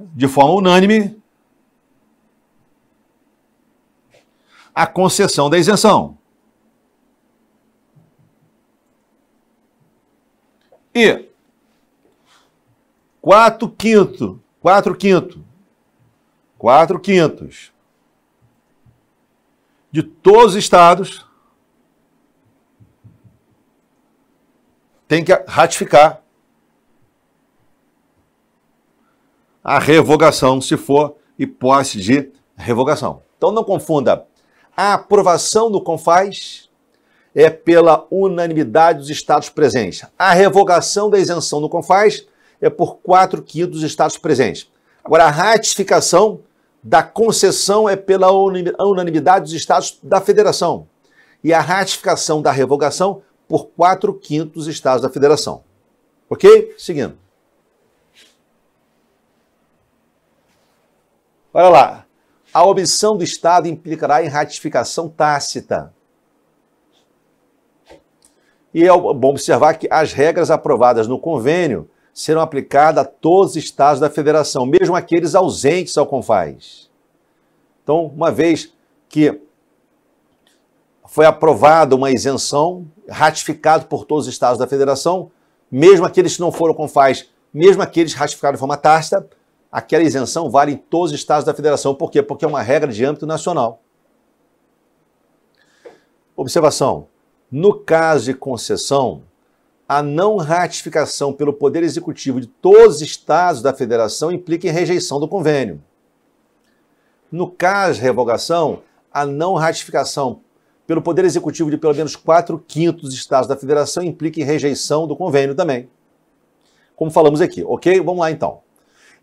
de forma unânime a concessão da isenção. E 4 quinto, 4 quinto, 4 quintos de todos os estados tem que ratificar a revogação, se for hipótese de revogação. Então não confunda. A aprovação do CONFAS é pela unanimidade dos estados presentes. A revogação da isenção do CONFAS é por quatro quintos dos estados presentes. Agora, a ratificação da concessão é pela unanimidade dos estados da federação e a ratificação da revogação por quatro quintos dos estados da federação. Ok? Seguindo. Olha lá. A omissão do Estado implicará em ratificação tácita. E é bom observar que as regras aprovadas no convênio serão aplicadas a todos os estados da federação, mesmo aqueles ausentes ao CONFAS. Então, uma vez que foi aprovada uma isenção, ratificada por todos os estados da federação, mesmo aqueles que não foram CONFAS, mesmo aqueles ratificados de forma tácita, aquela isenção vale em todos os estados da federação. Por quê? Porque é uma regra de âmbito nacional. Observação: no caso de concessão, a não ratificação pelo Poder Executivo de todos os estados da federação implica em rejeição do convênio. No caso de revogação, a não ratificação pelo Poder Executivo de pelo menos 4 quintos dos estados da federação implica em rejeição do convênio também. Como falamos aqui, ok? Vamos lá então.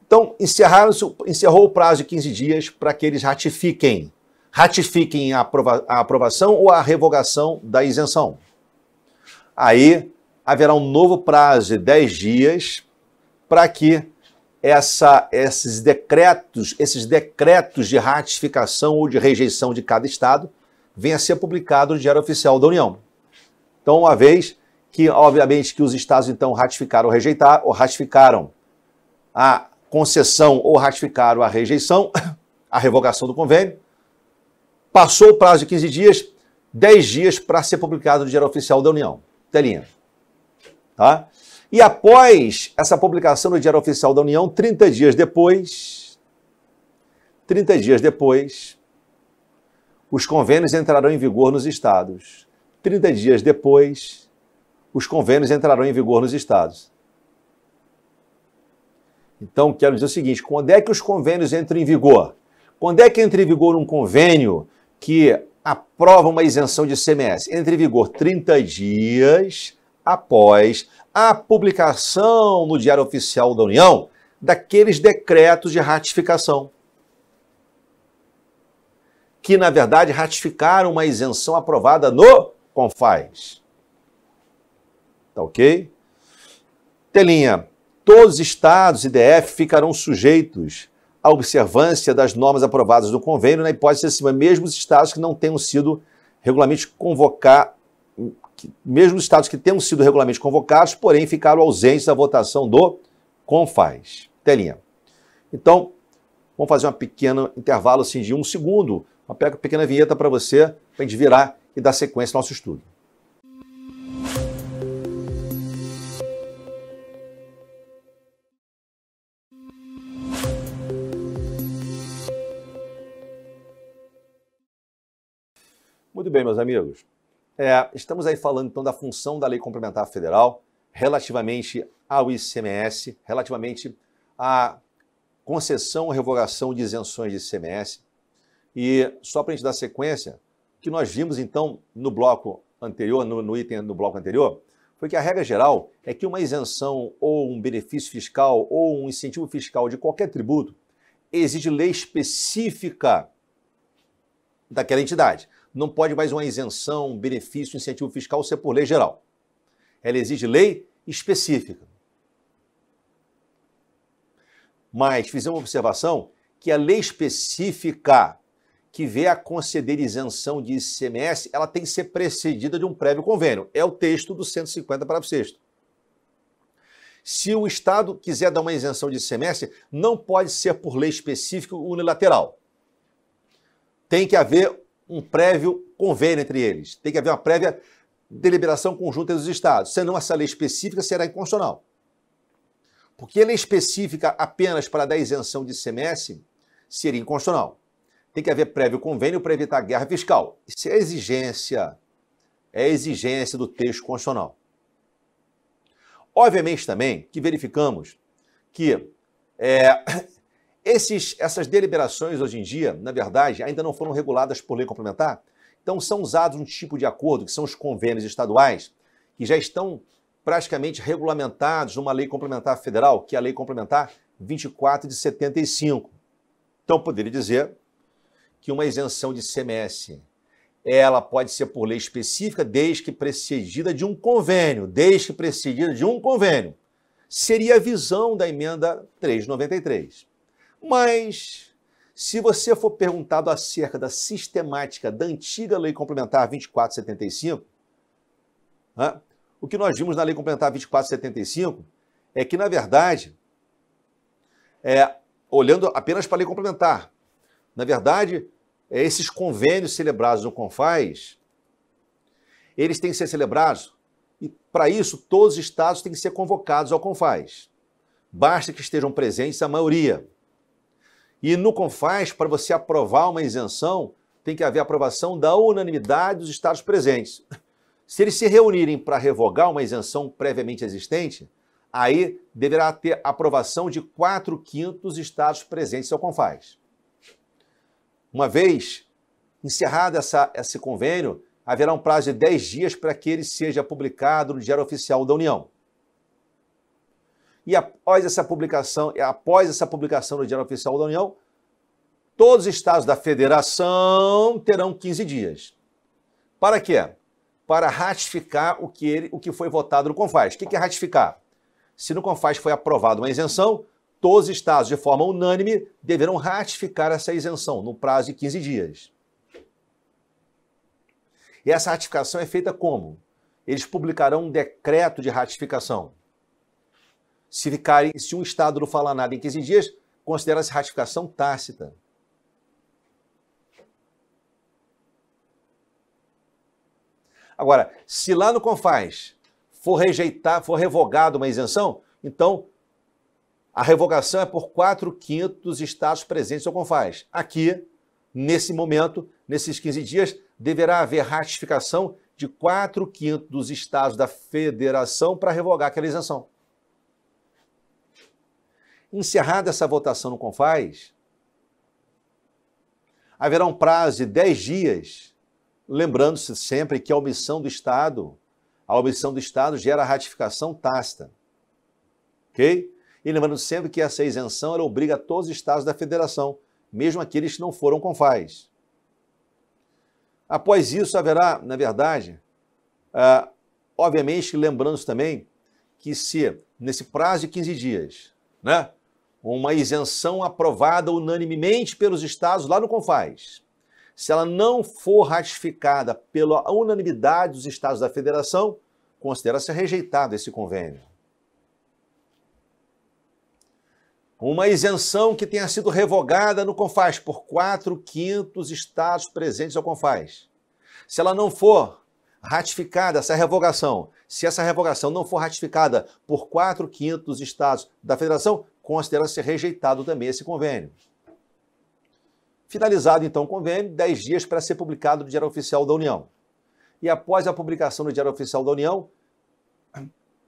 Então, encerrou o prazo de 15 dias para que eles ratifiquem. Ratifiquem a, aprova a aprovação ou a revogação da isenção. Aí haverá um novo prazo de 10 dias para que essa, esses decretos, esses decretos de ratificação ou de rejeição de cada estado venha a ser publicado no Diário Oficial da União. Então, uma vez que, obviamente, que os estados então ratificaram ou rejeitar, ou ratificaram a concessão ou ratificaram a rejeição, [COUGHS] a revogação do convênio, passou o prazo de 15 dias, 10 dias para ser publicado no Diário Oficial da União. Telinha. Tá? E após essa publicação no Diário Oficial da União, 30 dias depois, 30 dias depois, os convênios entrarão em vigor nos estados. 30 dias depois, os convênios entrarão em vigor nos estados. Então, quero dizer o seguinte: quando é que os convênios entram em vigor? Quando é que entra em vigor um convênio que aprova uma isenção de CMS? Entra em vigor 30 dias após a publicação no Diário Oficial da União daqueles decretos de ratificação. Que, na verdade, ratificaram uma isenção aprovada no Confaz. Tá ok? Telinha. Todos os estados e DF ficarão sujeitos à observância das normas aprovadas no convênio, na né? hipótese acima, mesmo os estados que não tenham sido regularmente convocar, que, mesmo os estados que tenham sido regularmente convocados, porém ficaram ausentes da votação do CONFAS. Telinha. Então, vamos fazer um pequeno intervalo assim, de um segundo, uma pequena vinheta para você, para a gente virar e dar sequência ao nosso estudo. Muito bem, meus amigos. É, estamos aí falando então da função da Lei Complementar Federal relativamente ao ICMS, relativamente à concessão ou revogação de isenções de ICMS. E só para a gente dar sequência, o que nós vimos então no bloco anterior, no, no item do bloco anterior, foi que a regra geral é que uma isenção ou um benefício fiscal ou um incentivo fiscal de qualquer tributo exige lei específica daquela entidade não pode mais uma isenção, benefício, incentivo fiscal ser por lei geral. Ela exige lei específica. Mas fizemos uma observação que a lei específica que vê a conceder isenção de ICMS, ela tem que ser precedida de um prévio convênio. É o texto do 150, parágrafo 6 se o Estado quiser dar uma isenção de ICMS, não pode ser por lei específica unilateral. Tem que haver um prévio convênio entre eles. Tem que haver uma prévia deliberação conjunta entre os estados, senão essa lei específica será inconstitucional. Porque a lei específica apenas para dar isenção de ICMS seria inconstitucional. Tem que haver prévio convênio para evitar guerra fiscal. Isso é a exigência, é a exigência do texto constitucional. Obviamente também que verificamos que é, esses, essas deliberações, hoje em dia, na verdade, ainda não foram reguladas por lei complementar, então são usados um tipo de acordo, que são os convênios estaduais, que já estão praticamente regulamentados numa lei complementar federal, que é a Lei Complementar 24 de 75. Então, poderia dizer que uma isenção de CMS ela pode ser por lei específica, desde que precedida de um convênio, desde que precedida de um convênio. Seria a visão da emenda 393. Mas se você for perguntado acerca da sistemática da antiga Lei Complementar 2475, né, o que nós vimos na Lei Complementar 2475 é que, na verdade, é, olhando apenas para a Lei Complementar, na verdade, é, esses convênios celebrados no CONFAS, eles têm que ser celebrados e, para isso, todos os estados têm que ser convocados ao CONFAS. Basta que estejam presentes a maioria. E no CONFAS, para você aprovar uma isenção, tem que haver aprovação da unanimidade dos estados presentes. Se eles se reunirem para revogar uma isenção previamente existente, aí deverá ter aprovação de 4 quintos estados presentes ao CONFAS. Uma vez encerrado essa, esse convênio, haverá um prazo de 10 dias para que ele seja publicado no Diário Oficial da União. E após essa publicação, após essa publicação no Diário Oficial da União, todos os estados da federação terão 15 dias. Para quê? Para ratificar o que, ele, o que foi votado no Confaz. O que é ratificar? Se no Confaz foi aprovada uma isenção, todos os estados, de forma unânime, deverão ratificar essa isenção no prazo de 15 dias. E essa ratificação é feita como? Eles publicarão um decreto de ratificação. Se, ficarem, se um Estado não falar nada em 15 dias, considera-se ratificação tácita. Agora, se lá no confaz for rejeitar, for revogada uma isenção, então a revogação é por 4 quintos estados presentes no confaz. Aqui, nesse momento, nesses 15 dias, deverá haver ratificação de 4 quintos dos estados da federação para revogar aquela isenção. Encerrada essa votação no Confaz, haverá um prazo de 10 dias, lembrando-se sempre que a omissão do Estado, a omissão do Estado gera ratificação tácita. OK? E lembrando sempre que essa isenção ela obriga a todos os estados da federação, mesmo aqueles que não foram Confaz. Após isso, haverá, na verdade, uh, obviamente, lembrando também que se nesse prazo de 15 dias né? uma isenção aprovada unanimemente pelos estados lá no Confaz. Se ela não for ratificada pela unanimidade dos estados da federação, considera-se rejeitado esse convênio. Uma isenção que tenha sido revogada no CONFAS por quatro quintos estados presentes ao CONFAS. Se ela não for ratificada, essa revogação, se essa revogação não for ratificada por quatro quintos dos estados da federação, considera-se rejeitado também esse convênio. Finalizado então o convênio, 10 dias para ser publicado no Diário Oficial da União. E após a publicação no Diário Oficial da União,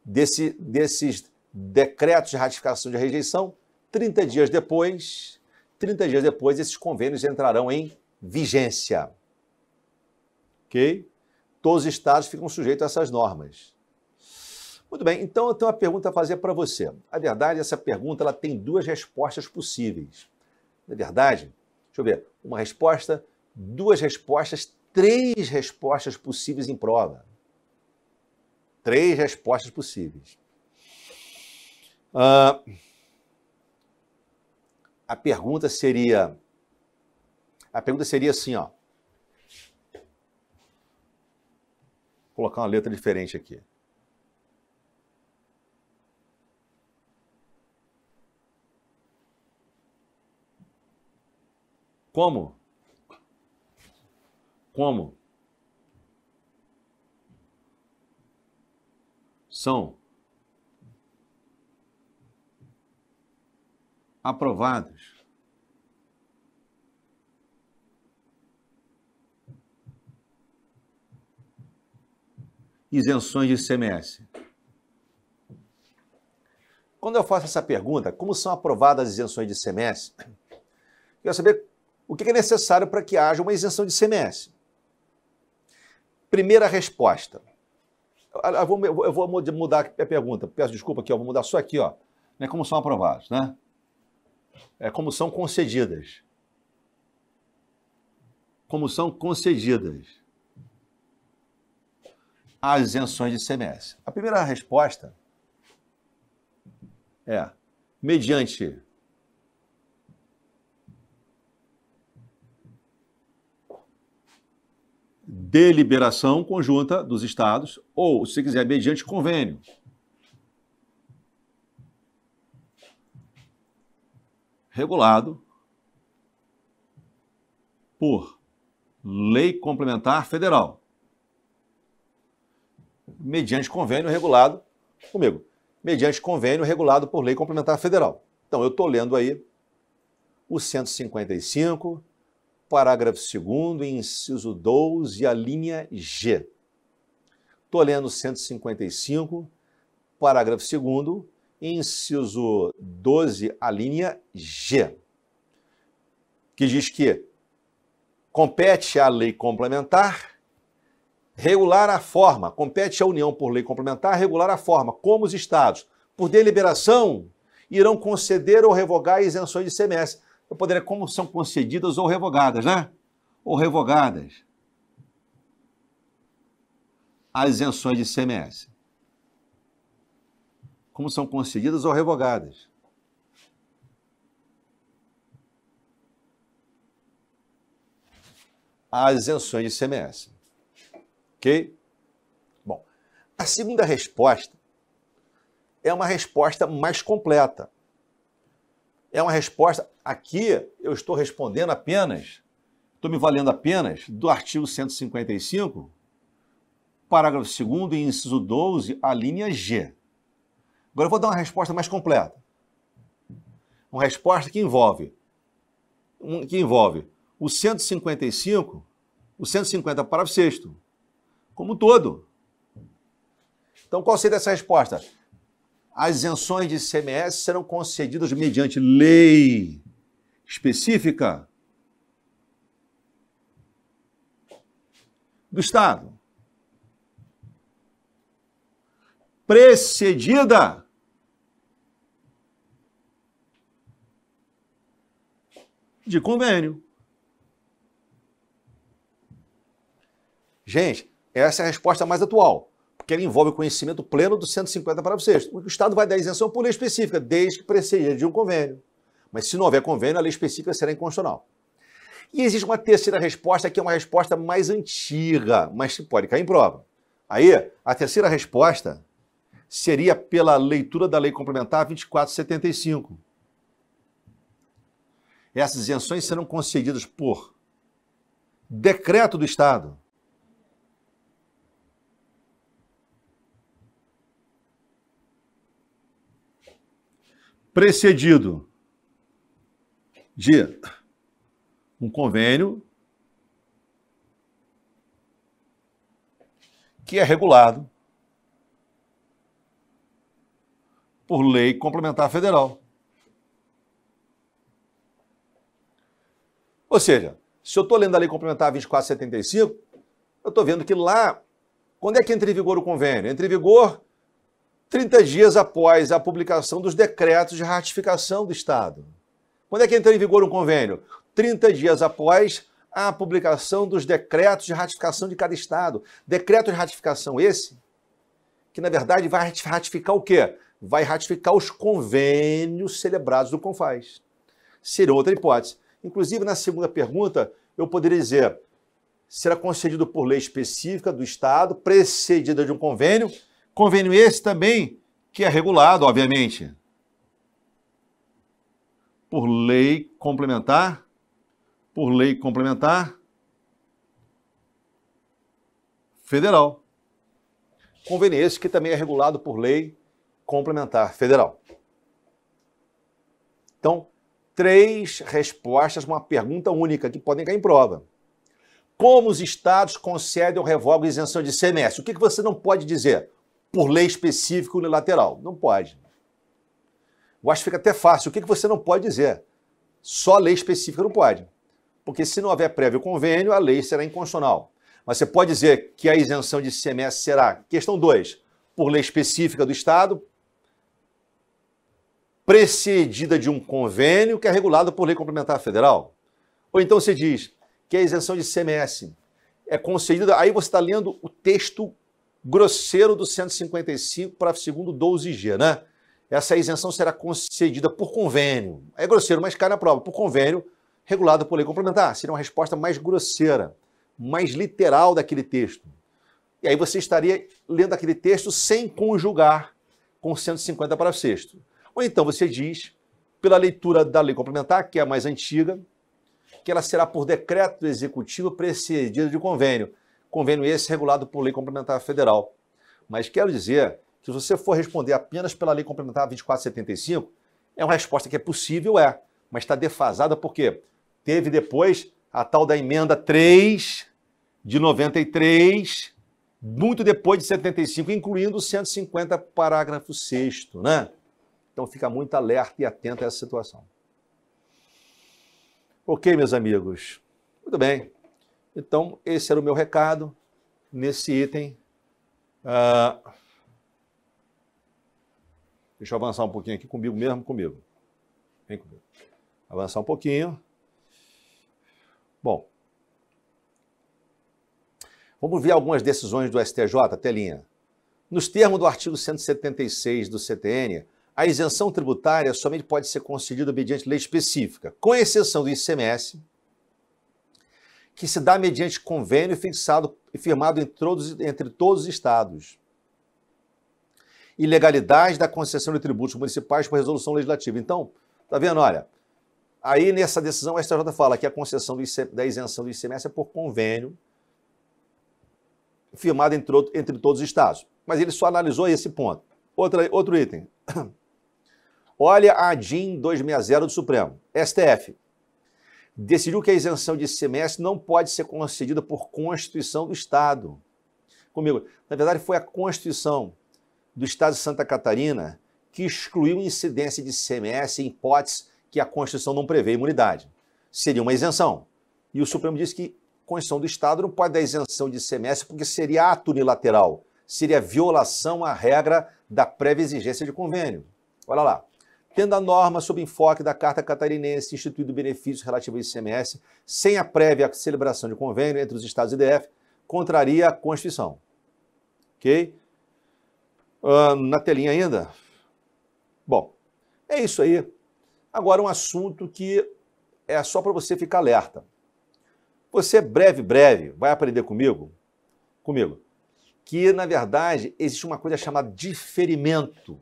desse, desses decretos de ratificação de rejeição, 30 dias depois, 30 dias depois, esses convênios entrarão em vigência. Ok? Todos os estados ficam sujeitos a essas normas. Muito bem, então eu tenho uma pergunta a fazer para você. A verdade, essa pergunta ela tem duas respostas possíveis. Na verdade, deixa eu ver, uma resposta, duas respostas, três respostas possíveis em prova. Três respostas possíveis. Uh, a pergunta seria, a pergunta seria assim, ó. colocar uma letra diferente aqui. Como? Como? São aprovados isenções de ICMS? Quando eu faço essa pergunta, como são aprovadas as isenções de ICMS, eu quero saber o que é necessário para que haja uma isenção de ICMS. Primeira resposta. Eu vou, mudar a pergunta, peço desculpa aqui, eu vou mudar só aqui, ó. é como são aprovadas, né? É como são concedidas. Como são concedidas as isenções de ICMS? A primeira resposta é mediante deliberação conjunta dos estados ou, se quiser, mediante convênio. Regulado por lei complementar federal mediante convênio regulado comigo, mediante convênio regulado por lei complementar federal. Então, eu estou lendo aí o 155, parágrafo 2, inciso 12, a linha G. Estou lendo 155, parágrafo 2, inciso 12, a linha G, que diz que compete à lei complementar Regular a forma. Compete à União, por lei complementar, regular a forma, como os estados, por deliberação, irão conceder ou revogar isenções de CMS. Eu poderia, como são concedidas ou revogadas, né? Ou revogadas. As isenções de CMS. Como são concedidas ou revogadas. As isenções de CMS. Ok? Bom, a segunda resposta é uma resposta mais completa. É uma resposta. Aqui eu estou respondendo apenas, estou me valendo apenas do artigo 155, parágrafo 2, inciso 12, a linha G. Agora eu vou dar uma resposta mais completa. Uma resposta que envolve, que envolve o 155, o 150, parágrafo 6 como um todo. Então, qual seria essa resposta? As isenções de ICMS serão concedidas mediante lei específica do Estado. Precedida de convênio. Gente, essa é a resposta mais atual, porque ela envolve o conhecimento pleno dos 150 para vocês. O Estado vai dar isenção por lei específica, desde que preceda de um convênio. Mas se não houver convênio, a lei específica será inconstitucional. E existe uma terceira resposta, que é uma resposta mais antiga, mas que pode cair em prova. Aí, a terceira resposta seria pela leitura da Lei Complementar 2475. Essas isenções serão concedidas por decreto do Estado, precedido de um convênio que é regulado por lei complementar federal. Ou seja, se eu estou lendo a lei complementar 2475, eu estou vendo que lá, quando é que entra em vigor o convênio? Entra em vigor 30 dias após a publicação dos decretos de ratificação do Estado. Quando é que entra em vigor um convênio? 30 dias após a publicação dos decretos de ratificação de cada Estado. Decreto de ratificação esse, que na verdade vai ratificar o quê? Vai ratificar os convênios celebrados do CONFAS. Seria outra hipótese. Inclusive, na segunda pergunta, eu poderia dizer: será concedido por lei específica do Estado, precedida de um convênio Convênio esse também que é regulado, obviamente, por lei complementar, por lei complementar federal. Convênio esse que também é regulado por lei complementar federal. Então, três respostas, uma pergunta única que podem cair em prova. Como os estados concedem ou revogam isenção de ICMS? O que você não pode dizer? por lei específica unilateral. Não pode. Eu acho que fica até fácil. O que você não pode dizer? Só lei específica não pode. Porque se não houver prévio convênio, a lei será inconstitucional. Mas você pode dizer que a isenção de ICMS será, questão 2, por lei específica do Estado, precedida de um convênio que é regulado por lei complementar federal. Ou então você diz que a isenção de ICMS é concedida, aí você está lendo o texto grosseiro do 155 para segundo 12G, né? Essa isenção será concedida por convênio. É grosseiro, mas cai na prova. Por convênio, regulado por lei complementar. Seria uma resposta mais grosseira, mais literal daquele texto. E aí você estaria lendo aquele texto sem conjugar com 150 para sexto. Ou então você diz, pela leitura da lei complementar, que é a mais antiga, que ela será por decreto executivo precedida de convênio. Convênio esse regulado por Lei Complementar Federal. Mas quero dizer que se você for responder apenas pela Lei Complementar 2475, é uma resposta que é possível, é, mas está defasada porque teve depois a tal da emenda 3 de 93, muito depois de 75, incluindo 150, parágrafo 6, né? Então fica muito alerta e atento a essa situação. Ok, meus amigos. Muito bem. Então, esse era o meu recado nesse item. Ah, deixa eu avançar um pouquinho aqui comigo mesmo, comigo. Vem comigo. Avançar um pouquinho. Bom, vamos ver algumas decisões do STJ, telinha. Nos termos do artigo 176 do CTN, a isenção tributária somente pode ser concedida mediante lei específica, com exceção do ICMS, que se dá mediante convênio fixado e firmado todos, entre todos os estados. Ilegalidade da concessão de tributos municipais por resolução legislativa. Então, tá vendo? Olha, aí nessa decisão a STJ fala que a concessão IC, da isenção do ICMS é por convênio firmado entre, outro, entre todos os estados. Mas ele só analisou esse ponto. Outra, outro item. [CLEARS THROAT] Olha a DIN 260 do Supremo, STF decidiu que a isenção de ICMS não pode ser concedida por Constituição do Estado. Comigo, na verdade, foi a Constituição do Estado de Santa Catarina que excluiu incidência de ICMS em hipóteses que a Constituição não prevê imunidade. Seria uma isenção. E o Supremo disse que a Constituição do Estado não pode dar isenção de ICMS porque seria ato unilateral, seria violação à regra da prévia exigência de convênio. Olha lá tendo a norma sob enfoque da Carta Catarinense instituído benefícios relativos ao ICMS sem a prévia celebração de convênio entre os Estados e DF, contraria a Constituição. Ok? Uh, na telinha ainda? Bom, é isso aí. Agora um assunto que é só para você ficar alerta. Você é breve, breve, vai aprender comigo, comigo, que na verdade existe uma coisa chamada diferimento.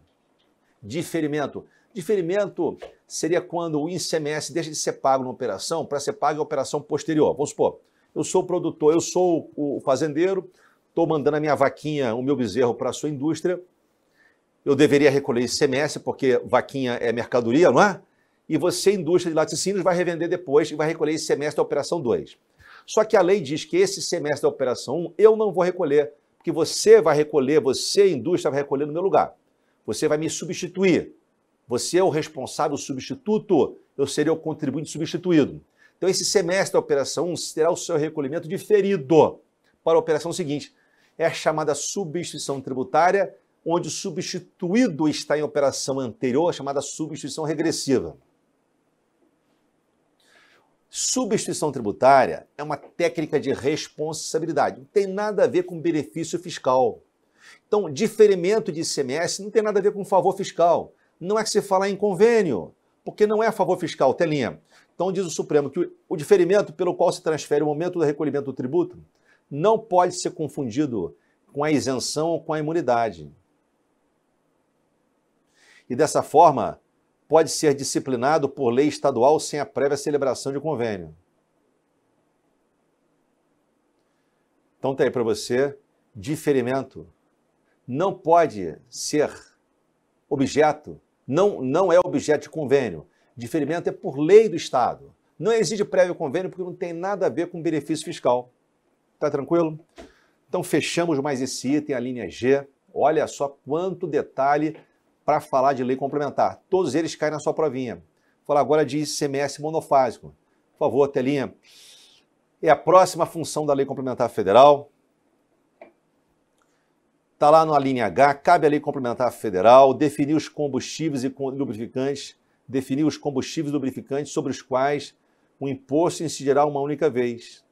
Diferimento Diferimento seria quando o ICMS deixa de ser pago na operação para ser pago em operação posterior. Vamos supor, eu sou o produtor, eu sou o fazendeiro, estou mandando a minha vaquinha, o meu bezerro para a sua indústria. Eu deveria recolher ICMS, porque vaquinha é mercadoria, não é? E você, indústria de laticínios, vai revender depois e vai recolher ICMS da operação 2. Só que a lei diz que esse ICMS da operação 1 um, eu não vou recolher, porque você vai recolher, você, indústria, vai recolher no meu lugar. Você vai me substituir. Você é o responsável substituto, eu seria o contribuinte substituído. Então, esse semestre da operação 1 terá o seu recolhimento diferido para a operação seguinte. É a chamada substituição tributária, onde o substituído está em operação anterior, chamada substituição regressiva. Substituição tributária é uma técnica de responsabilidade, não tem nada a ver com benefício fiscal. Então, diferimento de ICMS não tem nada a ver com favor fiscal não é que se fala em convênio, porque não é a favor fiscal, telinha. Então diz o Supremo que o diferimento pelo qual se transfere o momento do recolhimento do tributo não pode ser confundido com a isenção ou com a imunidade. E dessa forma, pode ser disciplinado por lei estadual sem a prévia celebração de convênio. Então tá aí para você, diferimento não pode ser objeto não, não é objeto de convênio. Diferimento é por lei do Estado. Não exige prévio convênio porque não tem nada a ver com benefício fiscal. Tá tranquilo? Então fechamos mais esse item, a linha G. Olha só quanto detalhe para falar de lei complementar. Todos eles caem na sua provinha. Vou falar agora de ICMS monofásico. Por favor, telinha. É a próxima função da lei complementar federal está lá na linha H, cabe à lei complementar federal definir os combustíveis e lubrificantes, definir os combustíveis e lubrificantes sobre os quais o imposto incidirá uma única vez.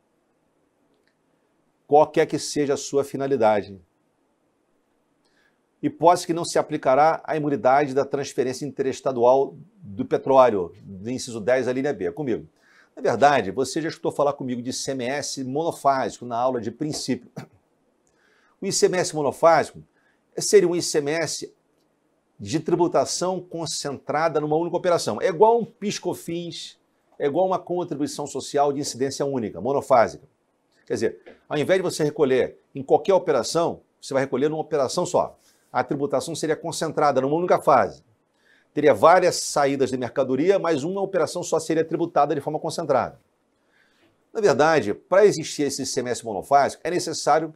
Qualquer que seja a sua finalidade. Hipótese que não se aplicará à imunidade da transferência interestadual do petróleo, do inciso 10 a linha B. É comigo. Na verdade, você já escutou falar comigo de CMS monofásico na aula de princípio. O ICMS monofásico seria um ICMS de tributação concentrada numa única operação. É igual um piscofins, é igual uma contribuição social de incidência única, monofásica. Quer dizer, ao invés de você recolher em qualquer operação, você vai recolher numa operação só. A tributação seria concentrada numa única fase. Teria várias saídas de mercadoria, mas uma operação só seria tributada de forma concentrada. Na verdade, para existir esse ICMS monofásico, é necessário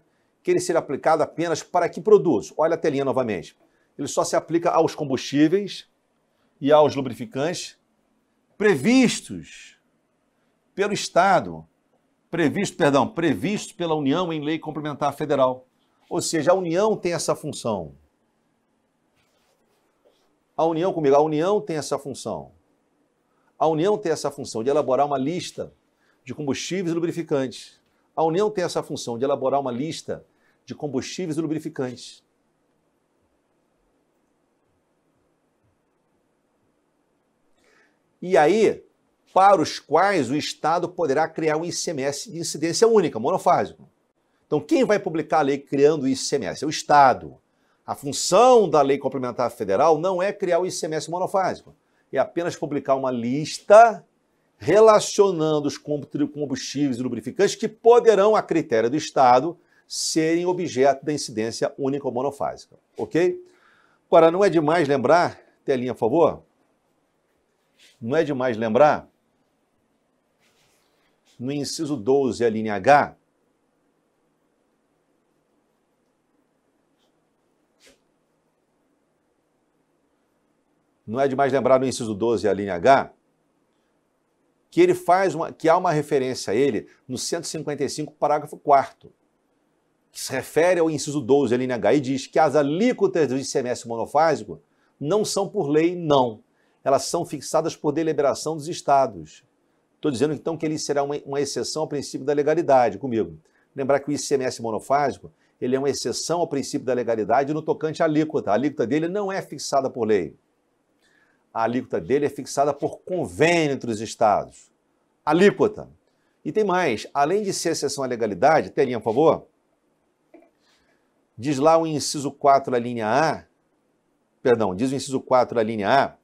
que ele seja aplicado apenas para que produtos? Olha a telinha novamente. Ele só se aplica aos combustíveis e aos lubrificantes previstos pelo Estado, previsto, perdão, previsto pela União em lei complementar federal. Ou seja, a União tem essa função. A União comigo, a União tem essa função. A União tem essa função de elaborar uma lista de combustíveis e lubrificantes. A União tem essa função de elaborar uma lista de combustíveis e lubrificantes. E aí, para os quais o Estado poderá criar um ICMS de incidência única, monofásico. Então, quem vai publicar a lei criando o ICMS? É o Estado. A função da lei complementar federal não é criar o ICMS monofásico, é apenas publicar uma lista relacionando os combustíveis e lubrificantes que poderão, a critério do Estado, serem objeto da incidência única ou monofásica, ok? Agora, não é demais lembrar, telinha, por favor, não é demais lembrar, no inciso 12, a linha H, não é demais lembrar no inciso 12, a linha H, que ele faz uma, que há uma referência a ele no 155, parágrafo 4 que se refere ao inciso 12 da linha H e diz que as alíquotas do ICMS monofásico não são por lei, não. Elas são fixadas por deliberação dos estados. Estou dizendo então que ele será uma, uma, exceção ao princípio da legalidade, comigo. Lembrar que o ICMS monofásico ele é uma exceção ao princípio da legalidade no tocante à alíquota. A alíquota dele não é fixada por lei. A alíquota dele é fixada por convênio entre os estados. Alíquota. E tem mais, além de ser exceção à legalidade, telinha, por favor, Diz lá o inciso 4, a linha A, perdão, diz o inciso 4 da linha A,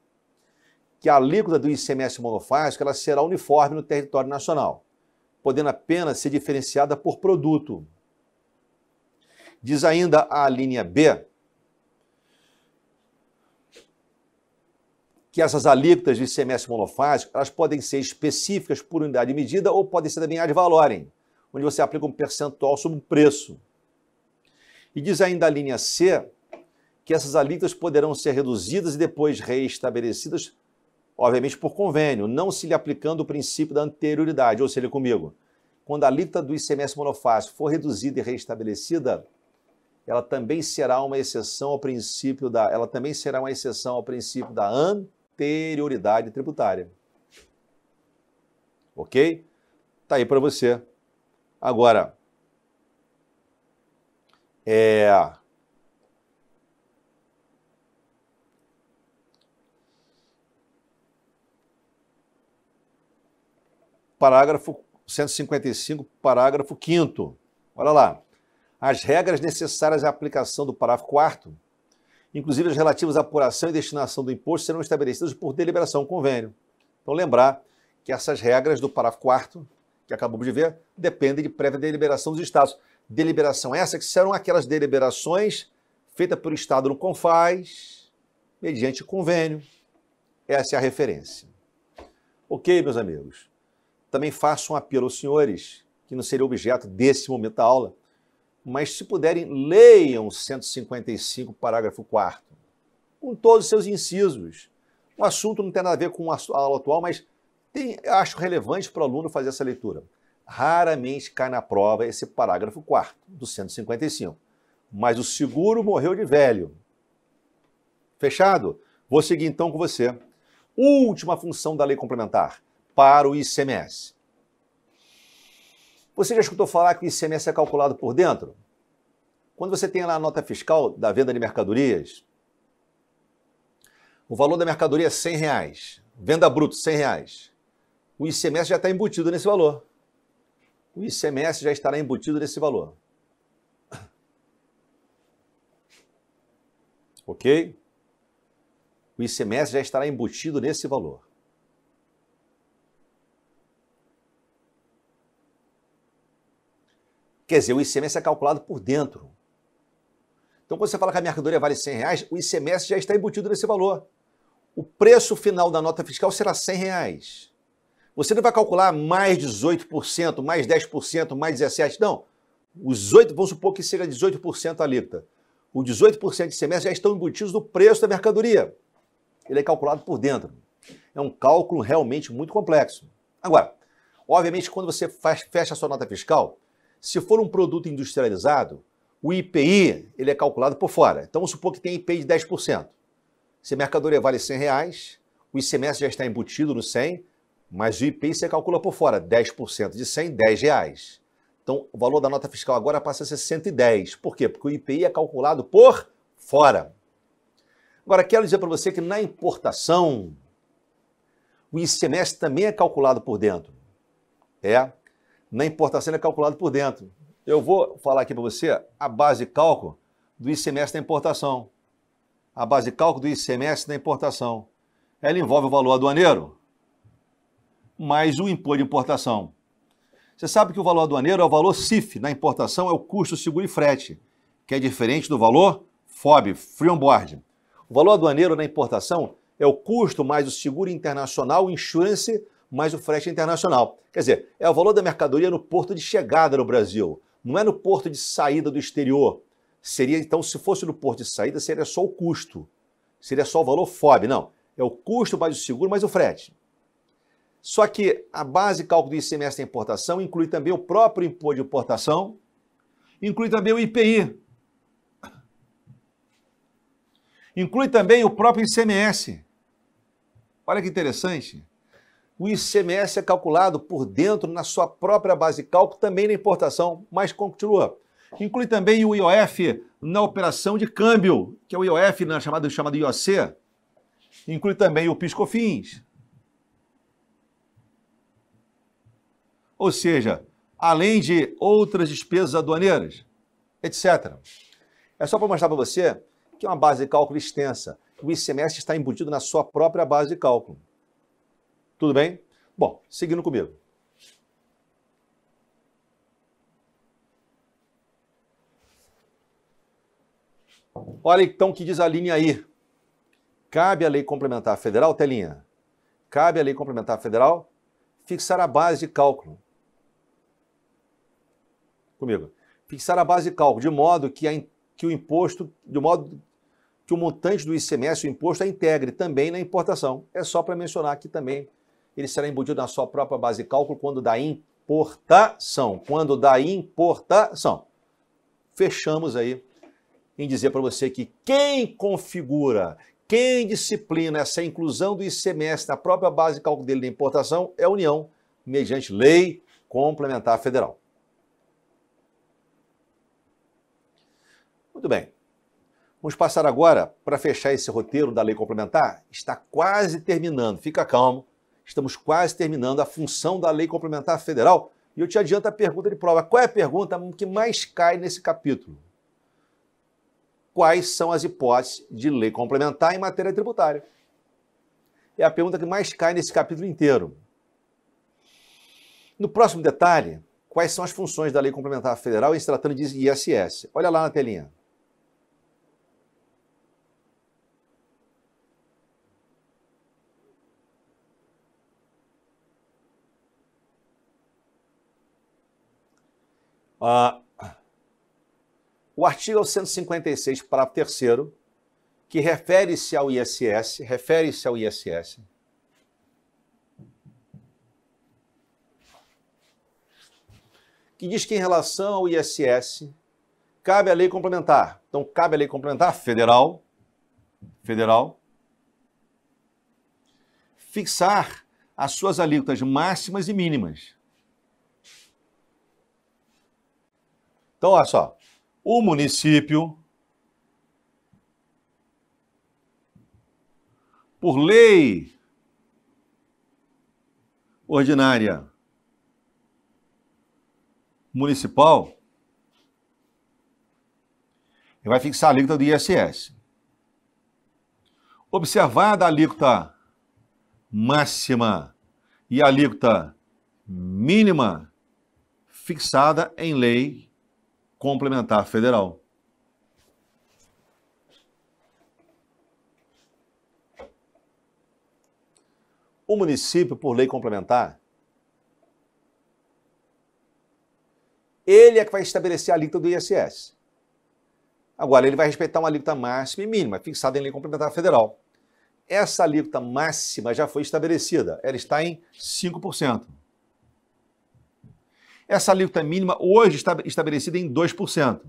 que a alíquota do ICMS monofásico ela será uniforme no território nacional, podendo apenas ser diferenciada por produto. Diz ainda a linha B que essas alíquotas do ICMS monofásico elas podem ser específicas por unidade de medida ou podem ser também ad valorem, onde você aplica um percentual sobre o preço. E diz ainda a linha C que essas alíquotas poderão ser reduzidas e depois reestabelecidas, obviamente por convênio, não se lhe aplicando o princípio da anterioridade, ou seja, comigo. Quando a alíquota do ICMS monofásico for reduzida e reestabelecida, ela também será uma exceção ao princípio da, ela também será uma exceção ao princípio da anterioridade tributária. OK? Tá aí para você. Agora, é... Parágrafo 155, parágrafo 5. Olha lá. As regras necessárias à aplicação do parágrafo 4, inclusive as relativas à apuração e destinação do imposto, serão estabelecidas por deliberação do convênio. Então, lembrar que essas regras do parágrafo 4, que acabamos de ver, dependem de prévia deliberação dos Estados deliberação é essa que serão aquelas deliberações feitas pelo Estado no Confaz, mediante convênio. Essa é a referência. Ok, meus amigos? Também faço um apelo aos senhores, que não seria objeto desse momento da aula, mas se puderem, leiam 155, parágrafo 4 com todos os seus incisos. O assunto não tem nada a ver com a aula atual, mas tem, acho relevante para o aluno fazer essa leitura raramente cai na prova esse parágrafo 4 do 155. Mas o seguro morreu de velho. Fechado? Vou seguir então com você. Última função da lei complementar para o ICMS. Você já escutou falar que o ICMS é calculado por dentro? Quando você tem lá a nota fiscal da venda de mercadorias, o valor da mercadoria é 100 reais, venda bruta 100 reais. O ICMS já está embutido nesse valor o ICMS já estará embutido nesse valor. Ok? O ICMS já estará embutido nesse valor. Quer dizer, o ICMS é calculado por dentro. Então, quando você fala que a mercadoria vale 100 reais, o ICMS já está embutido nesse valor. O preço final da nota fiscal será 100 reais. Você não vai calcular mais 18%, mais 10%, mais 17%. Não. Os 8, vamos supor que seja 18% a alíquota. O 18% de semestre já estão embutidos no preço da mercadoria. Ele é calculado por dentro. É um cálculo realmente muito complexo. Agora, obviamente, quando você faz, fecha a sua nota fiscal, se for um produto industrializado, o IPI ele é calculado por fora. Então, vamos supor que tem IPI de 10%. Se a mercadoria vale 100 reais, o ICMS já está embutido no 100, mas o IPI você calcula por fora, 10% de 100, 10 reais. Então, o valor da nota fiscal agora passa a ser 110. Por quê? Porque o IPI é calculado por fora. Agora, quero dizer para você que na importação, o ICMS também é calculado por dentro. É? Na importação ele é calculado por dentro. Eu vou falar aqui para você a base de cálculo do ICMS da importação. A base de cálculo do ICMS da importação. Ela envolve o valor aduaneiro, mais o imposto de importação. Você sabe que o valor aduaneiro é o valor CIF, na importação é o custo seguro e frete, que é diferente do valor FOB, Free On Board. O valor aduaneiro na importação é o custo mais o seguro internacional, o insurance mais o frete internacional. Quer dizer, é o valor da mercadoria no porto de chegada no Brasil, não é no porto de saída do exterior. Seria, então, se fosse no porto de saída, seria só o custo. Seria só o valor FOB, não. É o custo mais o seguro mais o frete. Só que a base de cálculo do ICMS da importação inclui também o próprio imposto de importação, inclui também o IPI, inclui também o próprio ICMS. Olha que interessante. O ICMS é calculado por dentro na sua própria base de cálculo, também na importação, mas continua. Inclui também o IOF na operação de câmbio, que é o IOF na né, chamada, chamado IOC. Inclui também o PiscoFins, ou seja, além de outras despesas aduaneiras, etc. É só para mostrar para você que é uma base de cálculo extensa. O ICMS está embutido na sua própria base de cálculo. Tudo bem? Bom, seguindo comigo. Olha então o que diz a linha aí. Cabe à lei complementar federal, telinha, cabe à lei complementar federal fixar a base de cálculo comigo. Fixar a base de cálculo, de modo que, a, que o imposto, de modo que o montante do ICMS, o imposto, a é integre também na importação. É só para mencionar que também ele será embutido na sua própria base de cálculo quando da importação. Quando da importação. Fechamos aí em dizer para você que quem configura, quem disciplina essa inclusão do ICMS na própria base de cálculo dele da importação é a União, mediante lei complementar federal. Muito bem. Vamos passar agora para fechar esse roteiro da lei complementar. Está quase terminando, fica calmo. Estamos quase terminando a função da lei complementar federal. E eu te adianto a pergunta de prova. Qual é a pergunta que mais cai nesse capítulo? Quais são as hipóteses de lei complementar em matéria tributária? É a pergunta que mais cai nesse capítulo inteiro. No próximo detalhe, quais são as funções da lei complementar federal em se tratando de ISS? Olha lá na telinha. Ah, o artigo 156, parágrafo 3 que refere-se ao ISS, refere-se ao ISS. Que diz que em relação ao ISS cabe a lei complementar. Então cabe a lei complementar federal federal fixar as suas alíquotas máximas e mínimas. Então, olha só. O município, por lei ordinária municipal, vai fixar a alíquota do ISS. Observada a alíquota máxima e a alíquota mínima fixada em lei complementar federal. O município, por lei complementar, ele é que vai estabelecer a alíquota do ISS. Agora, ele vai respeitar uma alíquota máxima e mínima, fixada em lei complementar federal. Essa alíquota máxima já foi estabelecida, ela está em 5%. Essa alíquota mínima hoje está estabelecida em 2%.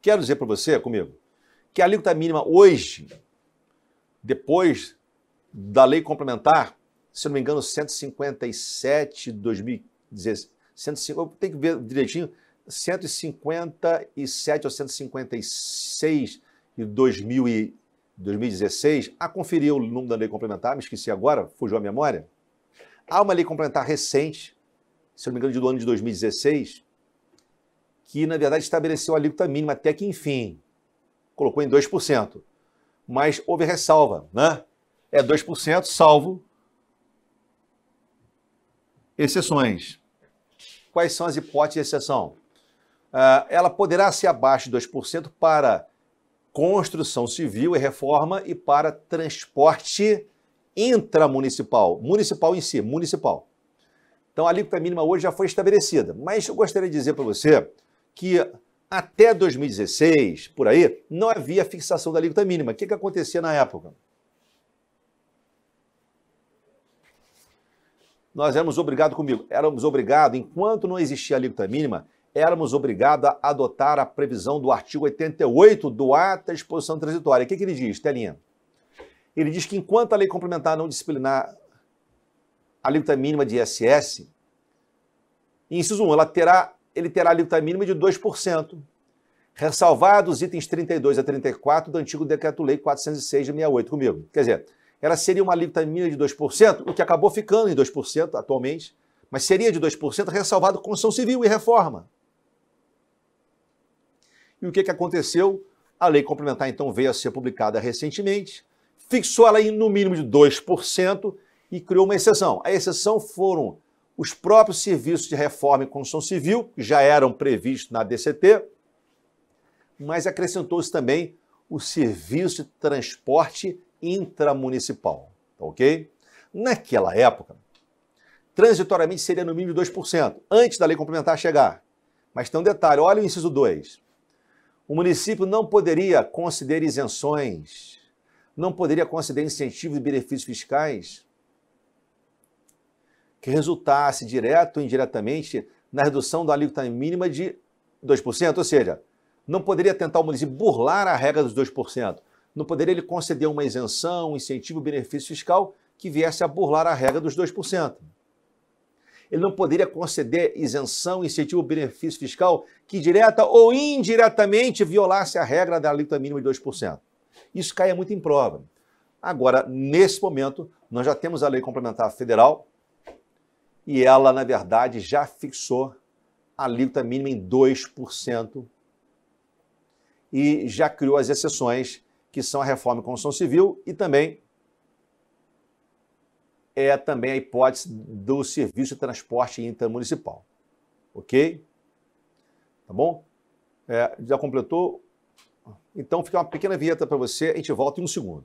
Quero dizer para você, comigo, que a alíquota mínima hoje, depois da lei complementar, se não me engano, 157 de 2016, tem que ver direitinho, 157 ou 156 de e 2016, a conferir o número da lei complementar, me esqueci agora, fugiu a memória, Há uma lei complementar recente, se não me engano, do ano de 2016, que, na verdade, estabeleceu a alíquota mínima até que, enfim, colocou em 2%. Mas houve ressalva, né? É 2%, salvo exceções. Quais são as hipóteses de exceção? Uh, ela poderá ser abaixo de 2% para construção civil e reforma e para transporte intramunicipal, municipal em si, municipal. Então a alíquota mínima hoje já foi estabelecida, mas eu gostaria de dizer para você que até 2016, por aí, não havia fixação da alíquota mínima. O que, que acontecia na época? Nós éramos obrigados comigo, éramos obrigados, enquanto não existia a alíquota mínima, éramos obrigados a adotar a previsão do artigo 88 do Ato de Exposição Transitória. O que, que ele diz, Telinha? ele diz que enquanto a lei complementar não disciplinar a alíquota mínima de ISS, inciso 1, ela terá, ele terá a alíquota mínima de 2%, ressalvados os itens 32 a 34 do antigo Decreto-Lei 406 de 68, comigo. Quer dizer, ela seria uma alíquota mínima de 2%, o que acabou ficando em 2% atualmente, mas seria de 2%, ressalvado construção civil e reforma. E o que, que aconteceu? A lei complementar, então, veio a ser publicada recentemente, fixou ela em no mínimo de 2% e criou uma exceção. A exceção foram os próprios serviços de reforma e construção civil, que já eram previstos na DCT, mas acrescentou-se também o serviço de transporte intramunicipal, tá ok? Naquela época, transitoriamente seria no mínimo 2%, antes da lei complementar chegar. Mas tem um detalhe, olha o inciso 2. O município não poderia considerar isenções não poderia conceder incentivos e benefícios fiscais que resultasse direto ou indiretamente na redução da alíquota mínima de 2%, ou seja, não poderia tentar o município burlar a regra dos 2%, não poderia ele conceder uma isenção, um incentivo, ou benefício fiscal que viesse a burlar a regra dos 2%. Ele não poderia conceder isenção, incentivo, benefício fiscal que direta ou indiretamente violasse a regra da alíquota mínima de 2%. Isso caia muito em prova. Agora, nesse momento, nós já temos a lei complementar federal e ela, na verdade, já fixou a alíquota mínima em 2% e já criou as exceções, que são a reforma e construção civil e também é também a hipótese do serviço de transporte intermunicipal. Ok? Tá bom? É, já completou então fica uma pequena vinheta para você, a gente volta em um segundo.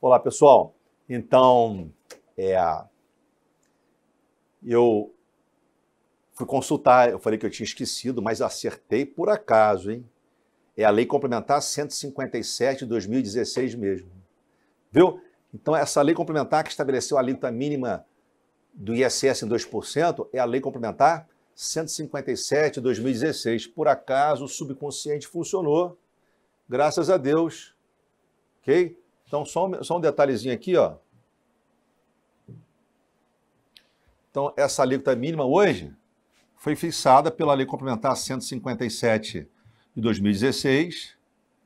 Olá pessoal, então é, eu fui consultar, eu falei que eu tinha esquecido, mas acertei por acaso, hein? É a Lei Complementar 157 de 2016 mesmo. Viu? Então, essa lei complementar que estabeleceu a alíquota mínima do ISS em 2% é a Lei Complementar 157 de 2016. Por acaso, o subconsciente funcionou, graças a Deus. Ok? Então, só um, só um detalhezinho aqui, ó. Então, essa alíquota mínima hoje foi fixada pela Lei Complementar 157 de 2016,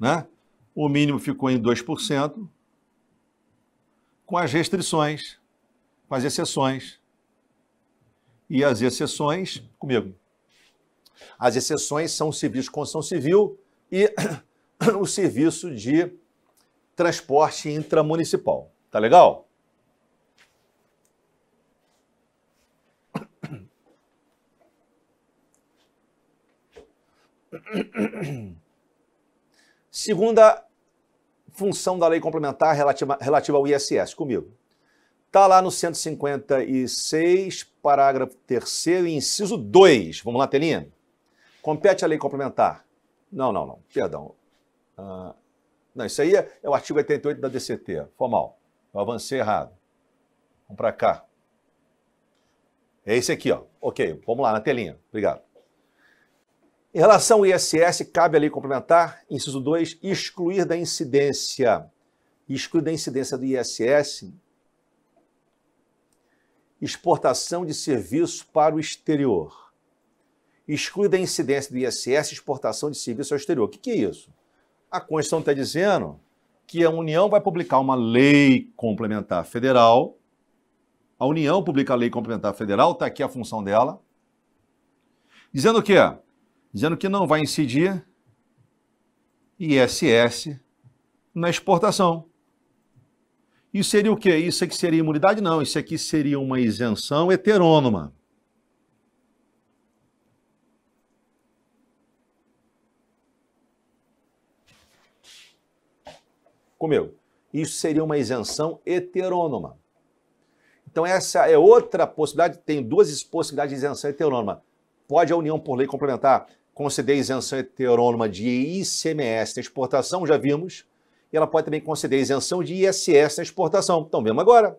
né? o mínimo ficou em 2%, com as restrições, com as exceções. E as exceções, comigo. As exceções são o serviço de construção civil e [COUGHS] o serviço de transporte intramunicipal. Tá legal? [COUGHS] Segunda função da lei complementar relativa, relativa ao ISS, comigo. Está lá no 156, parágrafo 3 inciso 2. Vamos lá, Telinha? Compete a lei complementar. Não, não, não. Perdão. Ah, não, isso aí é, é, o artigo 88 da DCT. Formal. Eu avancei errado. Vamos para cá. É esse aqui, ó. Ok, vamos lá, na telinha. Obrigado. Em relação ao ISS, cabe a lei complementar, inciso 2, excluir da incidência, excluir da incidência do ISS exportação de serviços para o exterior. Exclui da incidência do ISS exportação de serviços ao exterior. O que, que é isso? A Constituição está dizendo que a União vai publicar uma lei complementar federal. A União publica a lei complementar federal, está aqui a função dela. Dizendo que dizendo que não vai incidir ISS na exportação. Isso seria o quê? Isso aqui seria imunidade? Não, isso aqui seria uma isenção heterônoma. Comigo. Isso seria uma isenção heterônoma. Então, essa é outra possibilidade, tem duas possibilidades de isenção heterônoma. Pode a União, por lei complementar, conceder isenção heterônoma de ICMS na exportação, já vimos, e ela pode também conceder isenção de ISS na exportação. Então, vemos agora.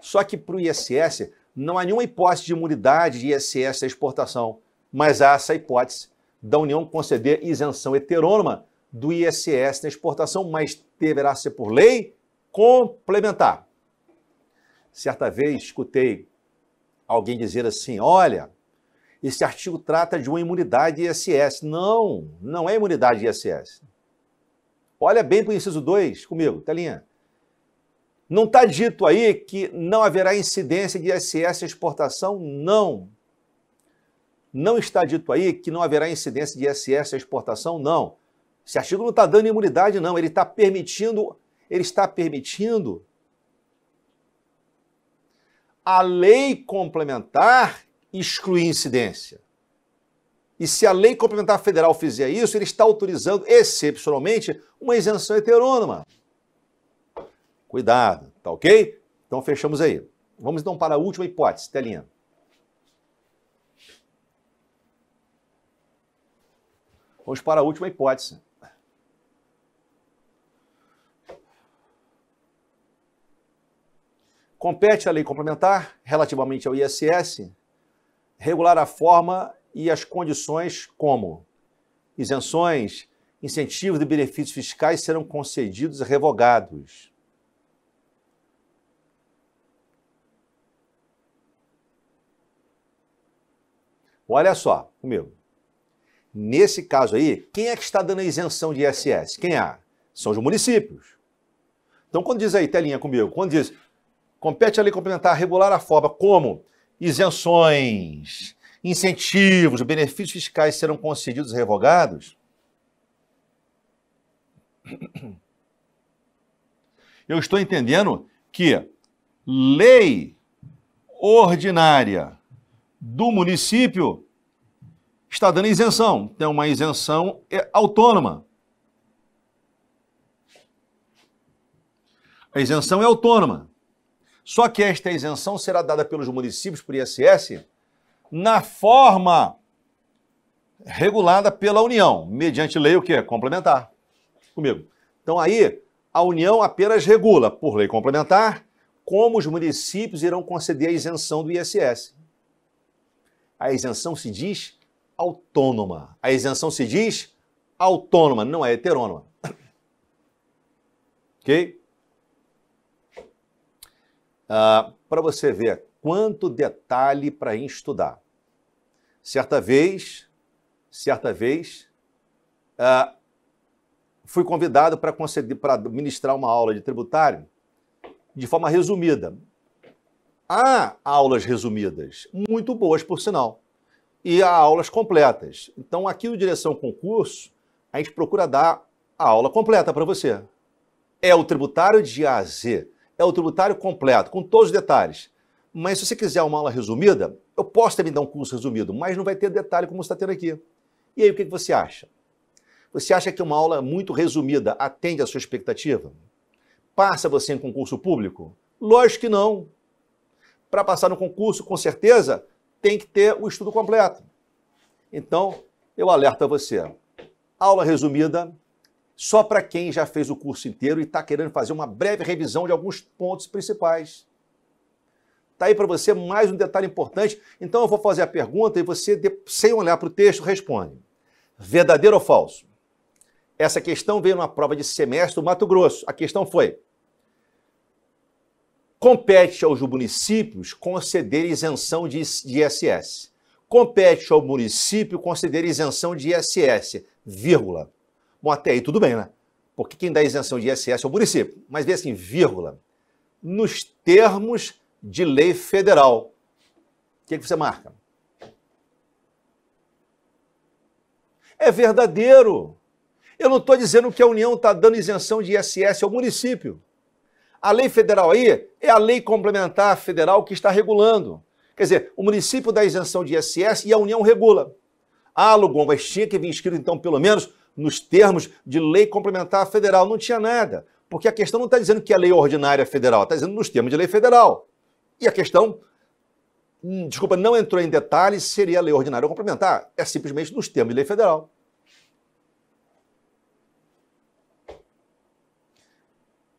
Só que para o ISS não há nenhuma hipótese de imunidade de ISS na exportação, mas há essa hipótese da União conceder isenção heterônoma do ISS na exportação, mas deverá ser por lei complementar. Certa vez escutei alguém dizer assim: olha, esse artigo trata de uma imunidade ISS. Não, não é imunidade ISS. Olha bem para o inciso 2 comigo, telinha. Não está dito aí que não haverá incidência de ISS exportação? Não. Não está dito aí que não haverá incidência de ISS exportação? Não. Esse artigo não está dando imunidade, não. Ele está permitindo, ele está permitindo a lei complementar excluir incidência. E se a lei complementar federal fizer isso, ele está autorizando, excepcionalmente, uma isenção heterônoma. Cuidado, tá ok? Então fechamos aí. Vamos então para a última hipótese, telinha. Vamos para a última hipótese. Compete à lei complementar, relativamente ao ISS, regular a forma e as condições como isenções, incentivos e benefícios fiscais serão concedidos e revogados. Olha só, comigo. Nesse caso aí, quem é que está dando a isenção de ISS? Quem é? São os municípios. Então, quando diz aí, telinha comigo, quando diz compete ali lei complementar regular a forma como isenções, incentivos, benefícios fiscais serão concedidos e revogados? Eu estou entendendo que lei ordinária do município está dando isenção, tem uma isenção é, autônoma. A isenção é autônoma. Só que esta isenção será dada pelos municípios por ISS na forma regulada pela União, mediante lei o quê? Complementar. Comigo. Então aí, a União apenas regula, por lei complementar, como os municípios irão conceder a isenção do ISS. A isenção se diz autônoma. A isenção se diz autônoma, não é heterônoma. [COUGHS] ok? Ah, para você ver quanto detalhe para estudar. Certa vez, certa vez, ah, fui convidado para conceder, para ministrar uma aula de tributário de forma resumida. Há aulas resumidas, muito boas, por sinal, e há aulas completas. Então, aqui no Direção Concurso, a gente procura dar a aula completa para você. É o tributário de A a Z é o tributário completo, com todos os detalhes. Mas se você quiser uma aula resumida, eu posso também dar um curso resumido, mas não vai ter detalhe como está tendo aqui. E aí, o que você acha? Você acha que uma aula muito resumida atende à sua expectativa? Passa você em concurso público? Lógico que não. Para passar no concurso, com certeza, tem que ter o estudo completo. Então, eu alerto a você. Aula resumida só para quem já fez o curso inteiro e está querendo fazer uma breve revisão de alguns pontos principais. Está aí para você mais um detalhe importante. Então eu vou fazer a pergunta e você, sem olhar para o texto, responde. Verdadeiro ou falso? Essa questão veio numa prova de semestre do Mato Grosso. A questão foi: compete aos municípios conceder isenção de ISS. Compete ao município conceder isenção de ISS, vírgula Bom, até aí tudo bem, né? Porque quem dá isenção de ISS é o município. Mas vê assim, vírgula, nos termos de lei federal. O que, é que você marca? É verdadeiro. Eu não estou dizendo que a União está dando isenção de ISS ao município. A lei federal aí é a lei complementar federal que está regulando. Quer dizer, o município dá isenção de ISS e a União regula. Ah, Lugon, mas tinha que vir escrito então, pelo menos, nos termos de lei complementar federal. Não tinha nada, porque a questão não está dizendo que é lei ordinária federal, está dizendo nos termos de lei federal. E a questão, hum, desculpa, não entrou em detalhes se seria lei ordinária ou complementar, é simplesmente nos termos de lei federal.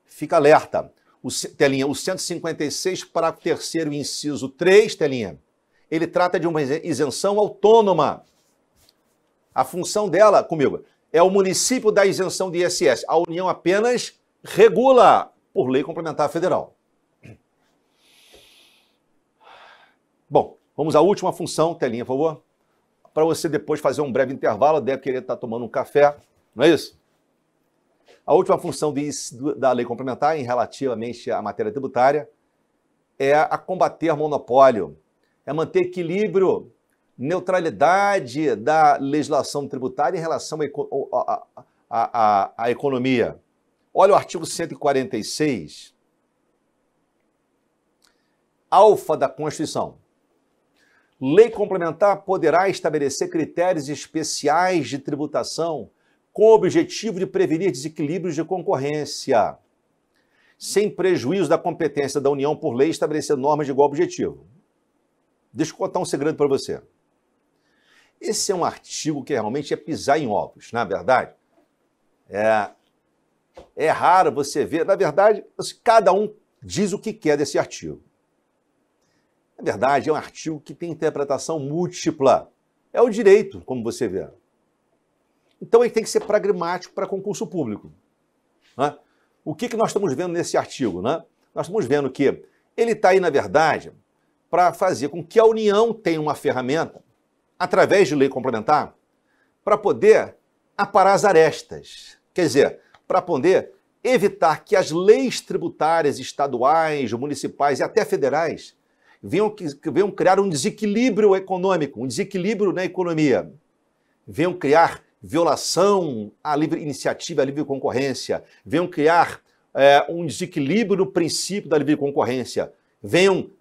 Fica alerta. O, telinha, o 156, parágrafo 3 inciso 3, telinha, ele trata de uma isenção autônoma. A função dela, comigo, é o município da isenção de ISS. A União apenas regula por lei complementar federal. Bom, vamos à última função, telinha, por favor. Para você depois fazer um breve intervalo, deve querer estar tomando um café, não é isso? A última função de, da lei complementar, em relativamente à matéria tributária, é a combater monopólio, é manter equilíbrio neutralidade da legislação tributária em relação à economia. Olha o artigo 146, alfa da Constituição. Lei complementar poderá estabelecer critérios especiais de tributação com o objetivo de prevenir desequilíbrios de concorrência, sem prejuízo da competência da União por lei estabelecer normas de igual objetivo. Deixa eu contar um segredo para você. Esse é um artigo que realmente é pisar em ovos, na é verdade. É, é raro você ver. Na verdade, assim, cada um diz o que quer desse artigo. Na verdade, é um artigo que tem interpretação múltipla. É o direito, como você vê. Então, ele tem que ser pragmático para concurso público. Né? O que, que nós estamos vendo nesse artigo? Né? Nós estamos vendo que ele está aí, na verdade, para fazer com que a União tenha uma ferramenta através de lei complementar, para poder aparar as arestas. Quer dizer, para poder evitar que as leis tributárias estaduais, municipais e até federais venham, venham criar um desequilíbrio econômico, um desequilíbrio na economia, venham criar violação à livre iniciativa, à livre concorrência, venham criar é, um desequilíbrio no princípio da livre concorrência, venham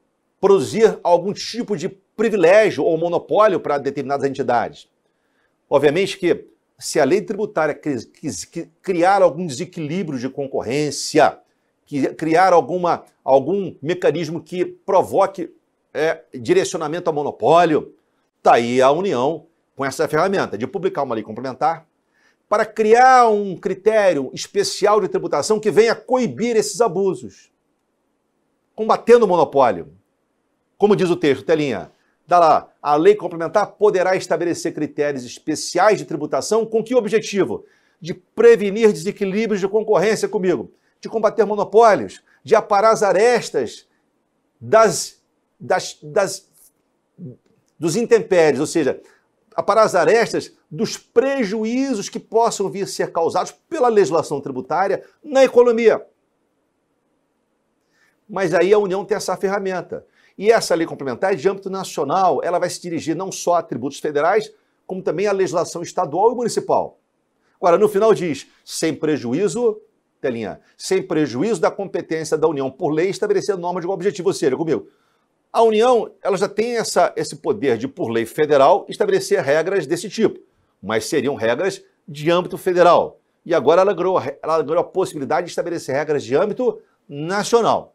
produzir algum tipo de privilégio ou monopólio para determinadas entidades. Obviamente que, se a lei tributária criar algum desequilíbrio de concorrência, criar alguma, algum mecanismo que provoque é, direcionamento ao monopólio, está aí a União com essa ferramenta de publicar uma lei complementar para criar um critério especial de tributação que venha coibir esses abusos, combatendo o monopólio. Como diz o texto, Telinha, Dá lá, a lei complementar poderá estabelecer critérios especiais de tributação com que objetivo? De prevenir desequilíbrios de concorrência comigo, de combater monopólios, de aparar as arestas das, das, das dos intempéries, ou seja, aparar as arestas dos prejuízos que possam vir a ser causados pela legislação tributária na economia. Mas aí a União tem essa ferramenta. E essa lei complementar é de âmbito nacional, ela vai se dirigir não só a tributos federais, como também à legislação estadual e municipal. Agora, no final diz, sem prejuízo, telinha, sem prejuízo da competência da União por lei estabelecer norma de um objetivo, ou seja, comigo, a União ela já tem essa, esse poder de, por lei federal, estabelecer regras desse tipo, mas seriam regras de âmbito federal. E agora ela ganhou, ela ganhou a possibilidade de estabelecer regras de âmbito nacional.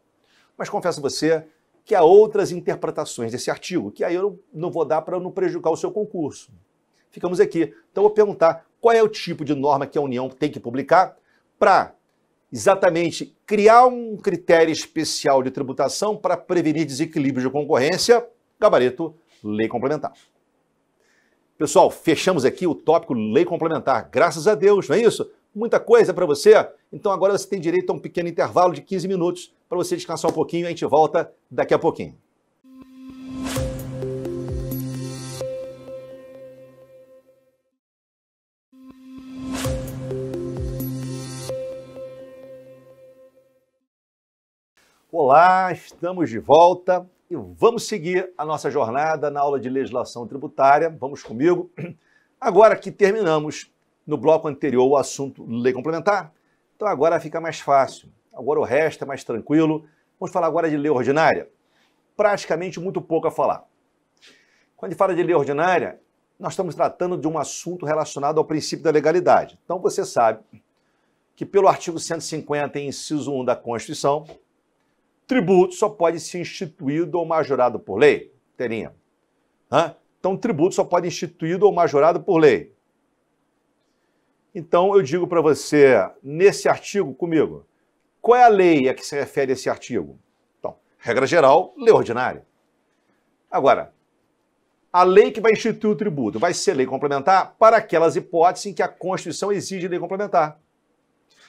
Mas confesso a você que há outras interpretações desse artigo, que aí eu não vou dar para não prejudicar o seu concurso. Ficamos aqui. Então, eu vou perguntar qual é o tipo de norma que a União tem que publicar para exatamente criar um critério especial de tributação para prevenir desequilíbrios de concorrência. Gabarito, lei complementar. Pessoal, fechamos aqui o tópico lei complementar. Graças a Deus, não é isso? muita coisa para você? Então agora você tem direito a um pequeno intervalo de 15 minutos para você descansar um pouquinho e a gente volta daqui a pouquinho. Olá, estamos de volta e vamos seguir a nossa jornada na aula de legislação tributária. Vamos comigo. Agora que terminamos no bloco anterior o assunto lei complementar, então agora fica mais fácil. Agora o resto é mais tranquilo. Vamos falar agora de lei ordinária. Praticamente muito pouco a falar. Quando a gente fala de lei ordinária, nós estamos tratando de um assunto relacionado ao princípio da legalidade. Então você sabe que pelo artigo 150, inciso 1 da Constituição, tributo só pode ser instituído ou majorado por lei. Terinha. Hã? Então tributo só pode ser instituído ou majorado por lei. Então eu digo para você, nesse artigo comigo, qual é a lei a que se refere esse artigo? Então, regra geral, lei ordinária. Agora, a lei que vai instituir o tributo vai ser lei complementar para aquelas hipóteses em que a Constituição exige lei complementar.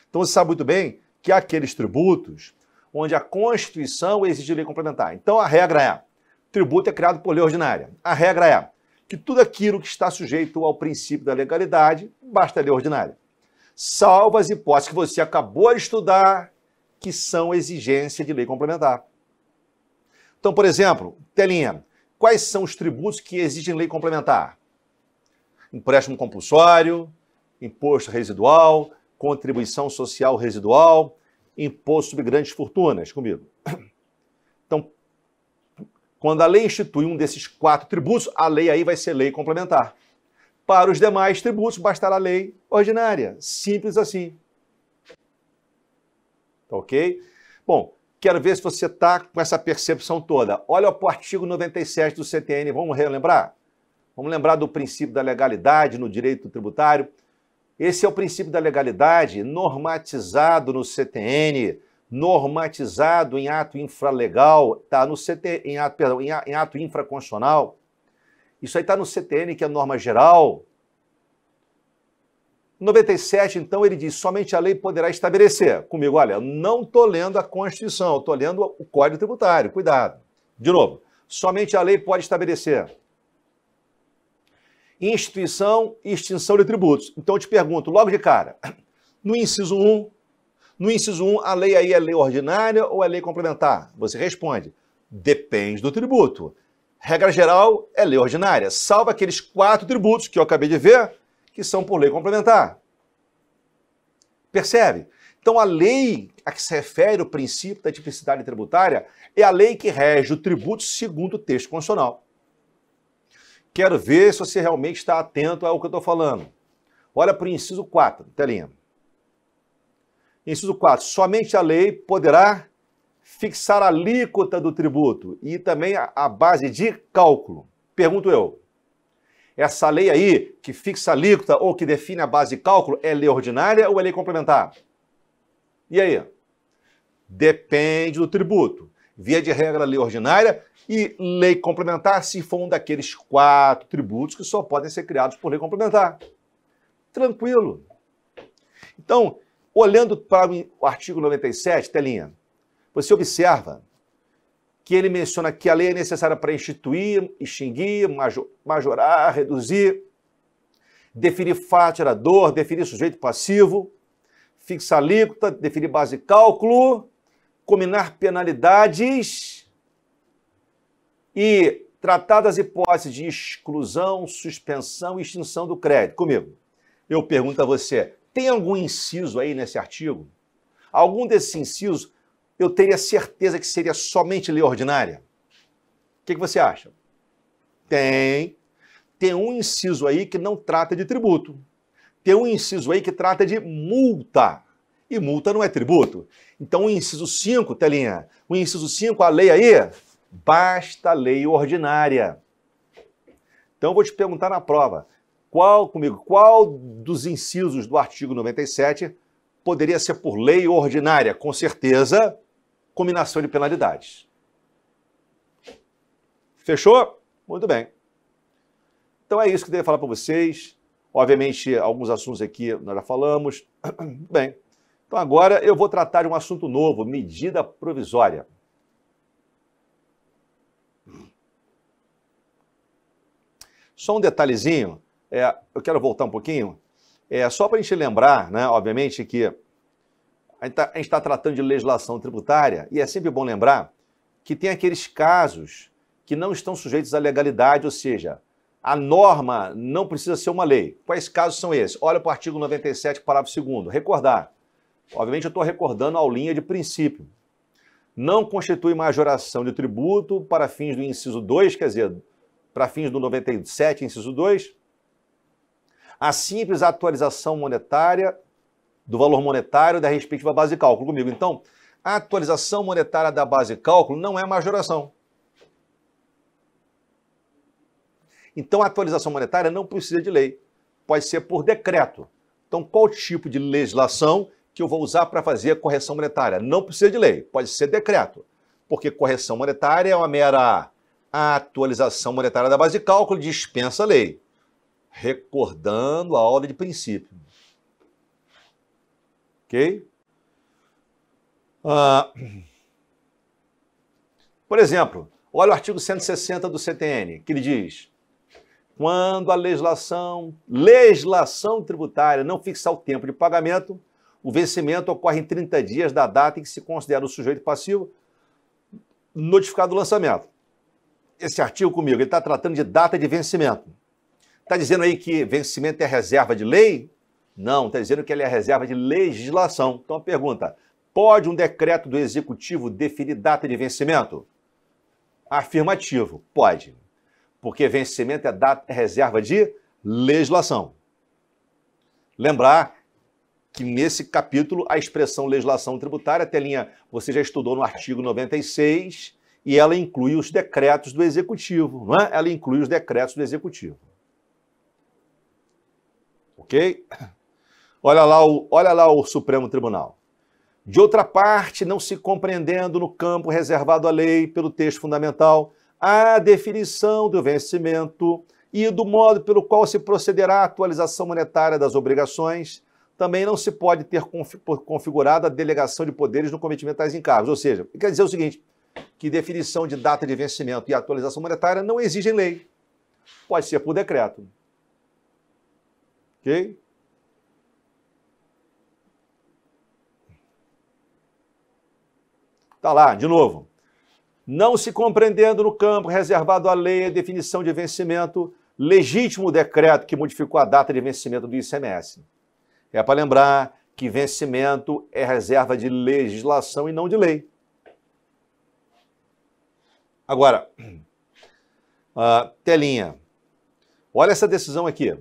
Então você sabe muito bem que há aqueles tributos onde a Constituição exige lei complementar. Então a regra é: tributo é criado por lei ordinária. A regra é que tudo aquilo que está sujeito ao princípio da legalidade basta ler ordinária. Salvo as hipóteses que você acabou de estudar, que são exigência de lei complementar. Então, por exemplo, telinha, quais são os tributos que exigem lei complementar? Empréstimo compulsório, imposto residual, contribuição social residual, imposto sobre grandes fortunas, comigo. Então, quando a lei institui um desses quatro tributos, a lei aí vai ser lei complementar. Para os demais tributos, bastará a lei ordinária. Simples assim. Tá ok? Bom, quero ver se você está com essa percepção toda. Olha o artigo 97 do CTN, vamos relembrar? Vamos lembrar do princípio da legalidade no direito tributário. Esse é o princípio da legalidade normatizado no CTN, normatizado em ato infralegal, tá no CT, em ato, perdão, em ato infraconstitucional, isso aí está no CTN, que é a norma geral. 97, então, ele diz: somente a lei poderá estabelecer. Comigo, olha, não estou lendo a Constituição, estou lendo o Código Tributário, cuidado. De novo, somente a lei pode estabelecer. Instituição e extinção de tributos. Então, eu te pergunto, logo de cara, no inciso 1, no inciso 1, a lei aí é lei ordinária ou é lei complementar? Você responde, depende do tributo. Regra geral é lei ordinária, salvo aqueles quatro tributos que eu acabei de ver, que são por lei complementar. Percebe? Então, a lei a que se refere o princípio da tipicidade tributária é a lei que rege o tributo segundo o texto constitucional. Quero ver se você realmente está atento ao que eu estou falando. Olha para o inciso 4, telinha. Inciso 4. Somente a lei poderá fixar a alíquota do tributo e também a base de cálculo. Pergunto eu, essa lei aí, que fixa a alíquota ou que define a base de cálculo, é lei ordinária ou é lei complementar? E aí? Depende do tributo. Via de regra, lei ordinária e lei complementar, se for um daqueles quatro tributos que só podem ser criados por lei complementar. Tranquilo. Então, olhando para o artigo 97, telinha, você observa que ele menciona que a lei é necessária para instituir, extinguir, majorar, reduzir, definir fato gerador, definir sujeito passivo, fixar alíquota, definir base de cálculo, combinar penalidades e tratar das hipóteses de exclusão, suspensão e extinção do crédito. Comigo, eu pergunto a você, tem algum inciso aí nesse artigo? Algum desses incisos eu teria certeza que seria somente lei ordinária? O que, que você acha? Tem. Tem um inciso aí que não trata de tributo. Tem um inciso aí que trata de multa. E multa não é tributo. Então, o inciso 5, telinha, o inciso 5, a lei aí, basta lei ordinária. Então, eu vou te perguntar na prova, qual, comigo, qual dos incisos do artigo 97 poderia ser por lei ordinária? Com certeza, combinação de penalidades. Fechou? Muito bem. Então é isso que eu queria falar para vocês. Obviamente, alguns assuntos aqui nós já falamos. [CLEARS THROAT] Bem, então agora eu vou tratar de um assunto novo, medida provisória. Só um detalhezinho, é, eu quero voltar um pouquinho, é, só para a gente lembrar, né, obviamente, que a gente está tá tratando de legislação tributária e é sempre bom lembrar que tem aqueles casos que não estão sujeitos à legalidade, ou seja, a norma não precisa ser uma lei. Quais casos são esses? Olha para o artigo 97, parágrafo 2. Recordar. Obviamente, eu estou recordando a aulinha de princípio. Não constitui majoração de tributo para fins do inciso 2, quer dizer, para fins do 97, inciso 2. A simples atualização monetária do valor monetário da respectiva base de cálculo comigo. Então, a atualização monetária da base de cálculo não é majoração. Então, a atualização monetária não precisa de lei, pode ser por decreto. Então, qual tipo de legislação que eu vou usar para fazer a correção monetária? Não precisa de lei, pode ser decreto, porque correção monetária é uma mera atualização monetária da base de cálculo, dispensa lei. Recordando a aula de princípio. Ok? Ah, por exemplo, olha o artigo 160 do CTN, que ele diz: quando a legislação, legislação tributária não fixar o tempo de pagamento, o vencimento ocorre em 30 dias da data em que se considera o sujeito passivo notificado do lançamento. Esse artigo comigo, ele está tratando de data de vencimento. Está dizendo aí que vencimento é reserva de lei? Não, está dizendo que ele é reserva de legislação. Então a pergunta: pode um decreto do executivo definir data de vencimento? Afirmativo, pode. Porque vencimento é, data, é reserva de legislação. Lembrar que nesse capítulo a expressão legislação tributária, telinha, você já estudou no artigo 96, e ela inclui os decretos do executivo, não é? Ela inclui os decretos do executivo. OK? Olha lá o, olha lá o Supremo Tribunal. De outra parte, não se compreendendo no campo reservado à lei pelo texto fundamental a definição do vencimento e do modo pelo qual se procederá à atualização monetária das obrigações, também não se pode ter configurada a delegação de poderes no cometimento tais encargos. Ou seja, quer dizer é o seguinte, que definição de data de vencimento e atualização monetária não exigem lei. Pode ser por decreto. Ok? Está lá, de novo. Não se compreendendo no campo reservado à lei a definição de vencimento, legítimo decreto que modificou a data de vencimento do ICMS. É para lembrar que vencimento é reserva de legislação e não de lei. Agora, uh, [CLEARS THROAT] telinha. Olha essa decisão aqui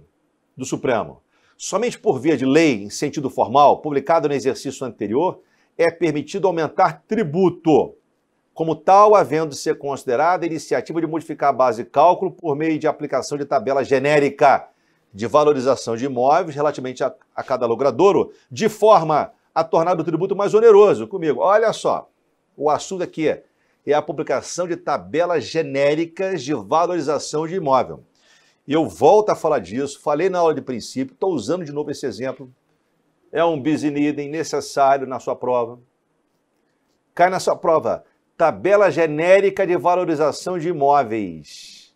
do Supremo. Somente por via de lei em sentido formal, publicada no exercício anterior, é permitido aumentar tributo, como tal, havendo de ser considerada a iniciativa de modificar a base de cálculo por meio de aplicação de tabela genérica de valorização de imóveis relativamente a, a cada logradouro, de forma a tornar o tributo mais oneroso. Comigo, olha só, o assunto aqui é é a publicação de tabelas genéricas de valorização de imóvel. E eu volto a falar disso, falei na aula de princípio, estou usando de novo esse exemplo é um busy needing necessário na sua prova. Cai na sua prova, tabela genérica de valorização de imóveis.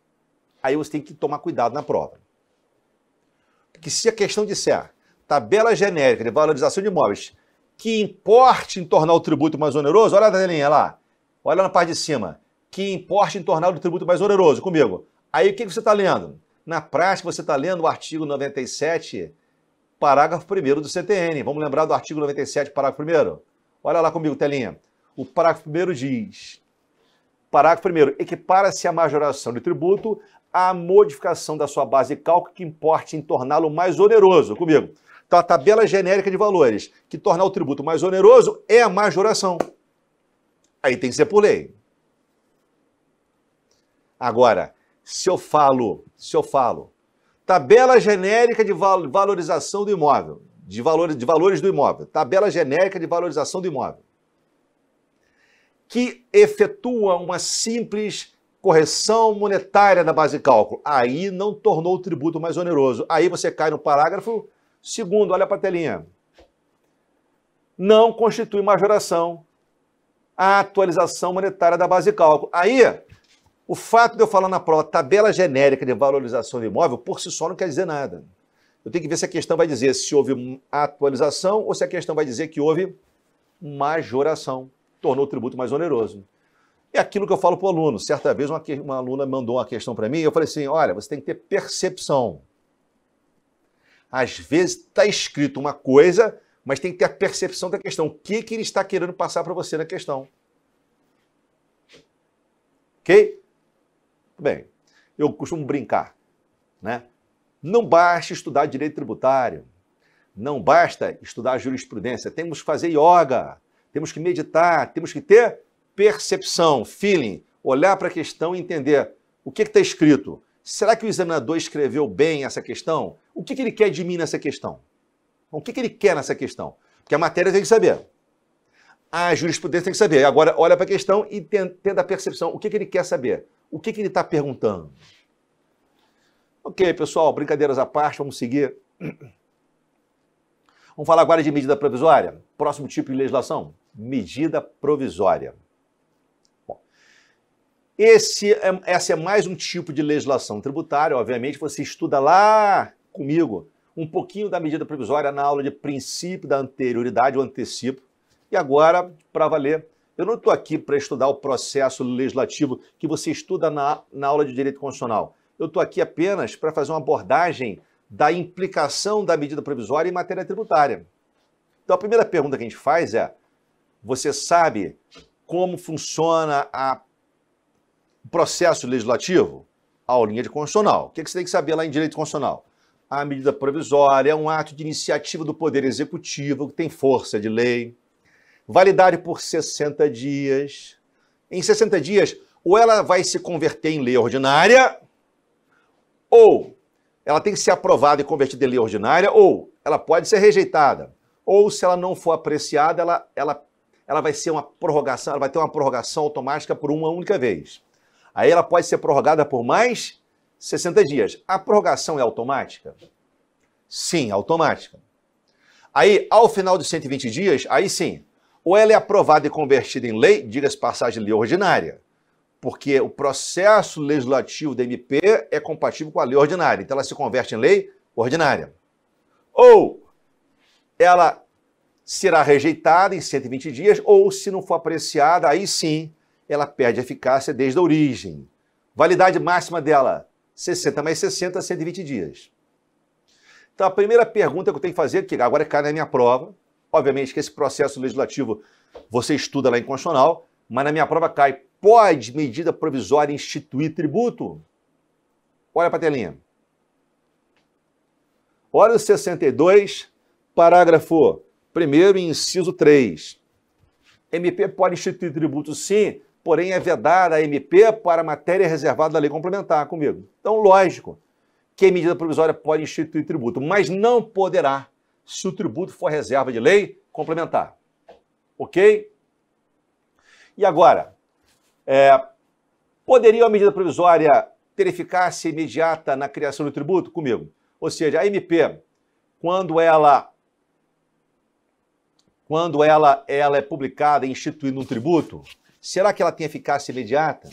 Aí você tem que tomar cuidado na prova. Porque se a questão disser tabela genérica de valorização de imóveis que importe em tornar o tributo mais oneroso, olha a telinha lá, olha na parte de cima, que importe em tornar o tributo mais oneroso, comigo. Aí o que você está lendo? Na prática, você está lendo o artigo 97 parágrafo 1 do CTN. Vamos lembrar do artigo 97, parágrafo 1. Olha lá comigo, telinha. O parágrafo 1 diz: parágrafo 1. Equipara-se a majoração de tributo à modificação da sua base de cálculo que importe em torná-lo mais oneroso. Comigo. Então, a tabela genérica de valores que torna o tributo mais oneroso é a majoração. Aí tem que ser por lei. Agora, se eu falo, se eu falo Tabela genérica de valorização do imóvel, de, valor, de valores do imóvel. Tabela genérica de valorização do imóvel. Que efetua uma simples correção monetária da base de cálculo. Aí não tornou o tributo mais oneroso. Aí você cai no parágrafo segundo, olha para a telinha. Não constitui majoração a atualização monetária da base de cálculo. Aí o fato de eu falar na prova tabela genérica de valorização do imóvel, por si só, não quer dizer nada. Eu tenho que ver se a questão vai dizer se houve atualização ou se a questão vai dizer que houve majoração. Tornou o tributo mais oneroso. É aquilo que eu falo para o aluno. Certa vez, uma, uma aluna mandou uma questão para mim e eu falei assim: olha, você tem que ter percepção. Às vezes está escrito uma coisa, mas tem que ter a percepção da questão. O que, que ele está querendo passar para você na questão? Ok? Bem, eu costumo brincar, né? Não basta estudar direito tributário, não basta estudar jurisprudência, temos que fazer yoga, temos que meditar, temos que ter percepção, feeling, olhar para a questão e entender o que é está escrito. Será que o examinador escreveu bem essa questão? O que, que ele quer de mim nessa questão? O que, que ele quer nessa questão? Porque a matéria tem que saber. A jurisprudência tem que saber. Agora, olha para a questão e tenta a percepção. O que, que ele quer saber? O que, que ele está perguntando? Ok, pessoal, brincadeiras à parte, vamos seguir. [CLEARS THROAT] Vamos falar agora de medida provisória. Próximo tipo de legislação: medida provisória. Bom, esse é, essa é mais um tipo de legislação tributária. Obviamente, você estuda lá comigo um pouquinho da medida provisória na aula de princípio da anterioridade, o antecipo. E agora, para valer, eu não estou aqui para estudar o processo legislativo que você estuda na, na aula de direito constitucional. Eu estou aqui apenas para fazer uma abordagem da implicação da medida provisória em matéria tributária. Então, a primeira pergunta que a gente faz é: você sabe como funciona a processo legislativo? A aulinha de constitucional. O é que você tem que saber lá em direito constitucional? A medida provisória é um ato de iniciativa do Poder Executivo que tem força de lei validade por 60 dias. Em 60 dias, ou ela vai se converter em lei ordinária, ou ela tem que ser aprovada e convertida em lei ordinária, ou ela pode ser rejeitada. Ou se ela não for apreciada, ela, ela, ela vai ser uma prorrogação, ela vai ter uma prorrogação automática por uma única vez. Aí ela pode ser prorrogada por mais 60 dias. A prorrogação é automática? Sim, automática. Aí, ao final dos 120 dias, aí sim, ou ela é aprovada e convertida em lei, diga-se passagem, lei ordinária, porque o processo legislativo da MP é compatível com a lei ordinária, então ela se converte em lei ordinária. Ou ela será rejeitada em 120 dias, ou se não for apreciada, aí sim ela perde eficácia desde a origem. Validade máxima dela, 60 mais 60, 120 dias. Então a primeira pergunta que eu tenho que fazer, que agora cai na minha prova, Obviamente que esse processo legislativo você estuda lá em constitucional, mas na minha prova cai. Pode medida provisória instituir tributo? Olha para a telinha. Olha o 62, parágrafo 1 inciso 3. MP pode instituir tributo sim, porém é vedada a MP para matéria reservada da lei complementar, comigo. Então, lógico que a medida provisória pode instituir tributo, mas não poderá se o tributo for reserva de lei complementar. Ok? E agora, é, poderia a medida provisória ter eficácia imediata na criação do tributo? Comigo. Ou seja, a MP, quando ela quando ela, ela é publicada instituindo um tributo, será que ela tem eficácia imediata?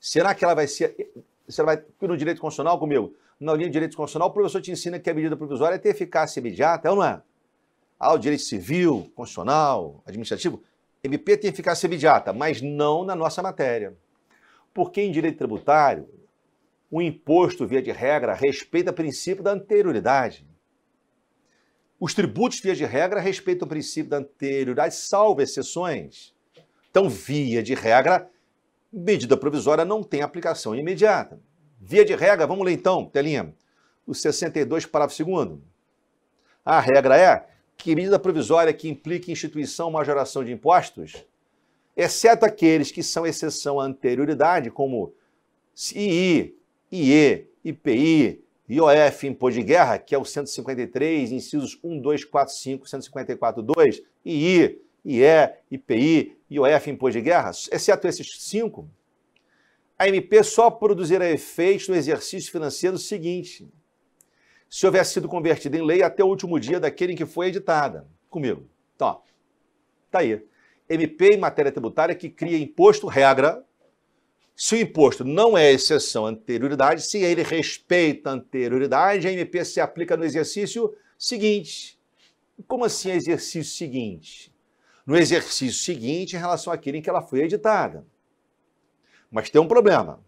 Será que ela vai ser. Será vai no direito constitucional comigo? na linha de direito constitucional, o professor te ensina que a medida provisória é ter eficácia imediata, é ou não é? Ah, o direito civil, constitucional, administrativo, MP tem eficácia imediata, mas não na nossa matéria. Porque em direito tributário, o imposto, via de regra, respeita o princípio da anterioridade. Os tributos, via de regra, respeitam o princípio da anterioridade, salvo exceções. Então, via de regra, medida provisória não tem aplicação imediata. Via de regra, vamos ler então, telinha, o 62, parágrafo 2. A regra é que medida provisória que implique instituição majoração de impostos, exceto aqueles que são exceção à anterioridade, como CII, IE, IPI, IOF, Imposto de Guerra, que é o 153, incisos 1, 2, 4, 5, 154, 2, II, IE, IPI, IOF, Imposto de Guerra, exceto esses cinco, a MP só produzirá efeitos no exercício financeiro seguinte, se houver sido convertida em lei até o último dia daquele em que foi editada. Comigo. Então, ó, tá aí. MP em matéria tributária que cria imposto regra. Se o imposto não é exceção à anterioridade, se ele respeita a anterioridade, a MP se aplica no exercício seguinte. Como assim exercício seguinte? No exercício seguinte, em relação àquele em que ela foi editada. Mas tem um problema.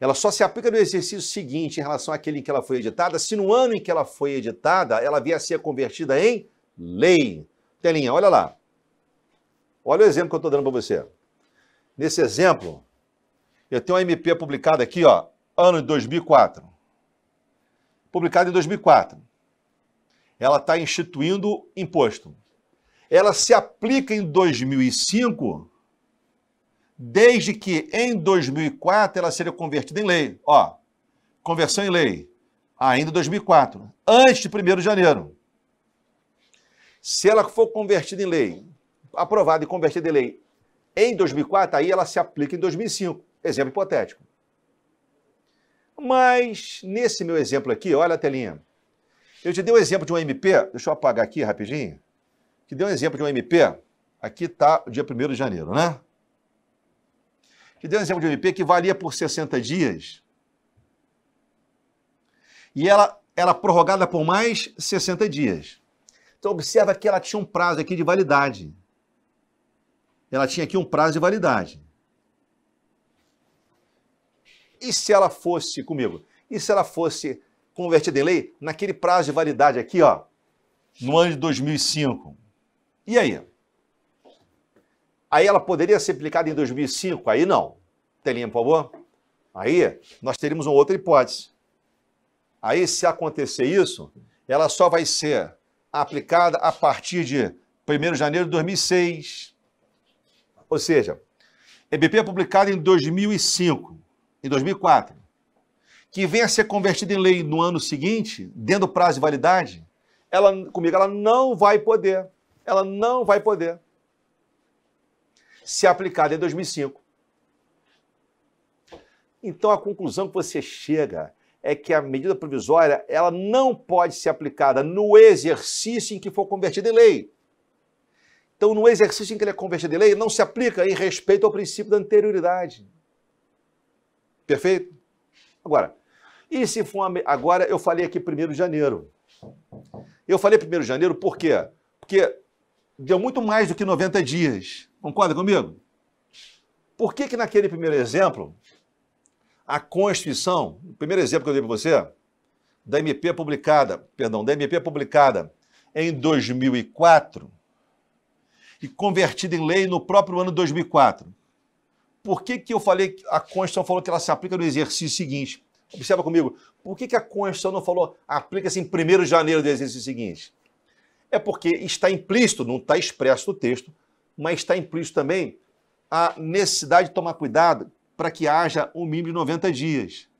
Ela só se aplica no exercício seguinte em relação àquele em que ela foi editada, se no ano em que ela foi editada, ela vier a ser convertida em lei. Telinha, olha lá. Olha o exemplo que eu estou dando para você. Nesse exemplo, eu tenho uma MP publicada aqui, ó, ano de 2004. Publicada em 2004. Ela está instituindo imposto. Ela se aplica em 2005 desde que em 2004 ela seja convertida em lei. Ó, conversão em lei, ainda 2004, antes de 1 de janeiro. Se ela for convertida em lei, aprovada e convertida em lei em 2004, aí ela se aplica em 2005. Exemplo hipotético. Mas, nesse meu exemplo aqui, olha a telinha. Eu te dei um exemplo de um MP, deixa eu apagar aqui rapidinho. Te dei um exemplo de um MP, aqui está o dia 1 de janeiro, né? Te dei um exemplo de MP que valia por 60 dias. E ela era prorrogada por mais 60 dias. Então, observa que ela tinha um prazo aqui de validade. Ela tinha aqui um prazo de validade. E se ela fosse, comigo, e se ela fosse convertida em lei naquele prazo de validade aqui, ó, no ano de 2005? E aí? Aí ela poderia ser aplicada em 2005? Aí não. Telinha, por favor. Aí nós teríamos uma outra hipótese. Aí, se acontecer isso, ela só vai ser aplicada a partir de 1 de janeiro de 2006. Ou seja, EBP é publicada em 2005, em 2004, que venha a ser convertida em lei no ano seguinte, dentro do prazo de validade, ela, comigo, ela não vai poder. Ela não vai poder se aplicada em 2005. Então a conclusão que você chega é que a medida provisória ela não pode ser aplicada no exercício em que for convertida em lei. Então, no exercício em que ele é convertido em lei, não se aplica em respeito ao princípio da anterioridade. Perfeito? Agora, e se for uma... agora eu falei aqui 1 de janeiro. Eu falei 1 de janeiro por quê? Porque deu muito mais do que 90 dias. Concorda comigo? Por que, que naquele primeiro exemplo, a Constituição, o primeiro exemplo que eu dei para você, da MP publicada, perdão, da MP publicada em 2004 e convertida em lei no próprio ano 2004. Por que, que eu falei que a Constituição falou que ela se aplica no exercício seguinte? Observa comigo, por que, que a Constituição não falou aplica-se em 1 de janeiro do exercício seguinte? É porque está implícito, não está expresso no texto, mas está implícito também a necessidade de tomar cuidado para que haja um mínimo de 90 dias,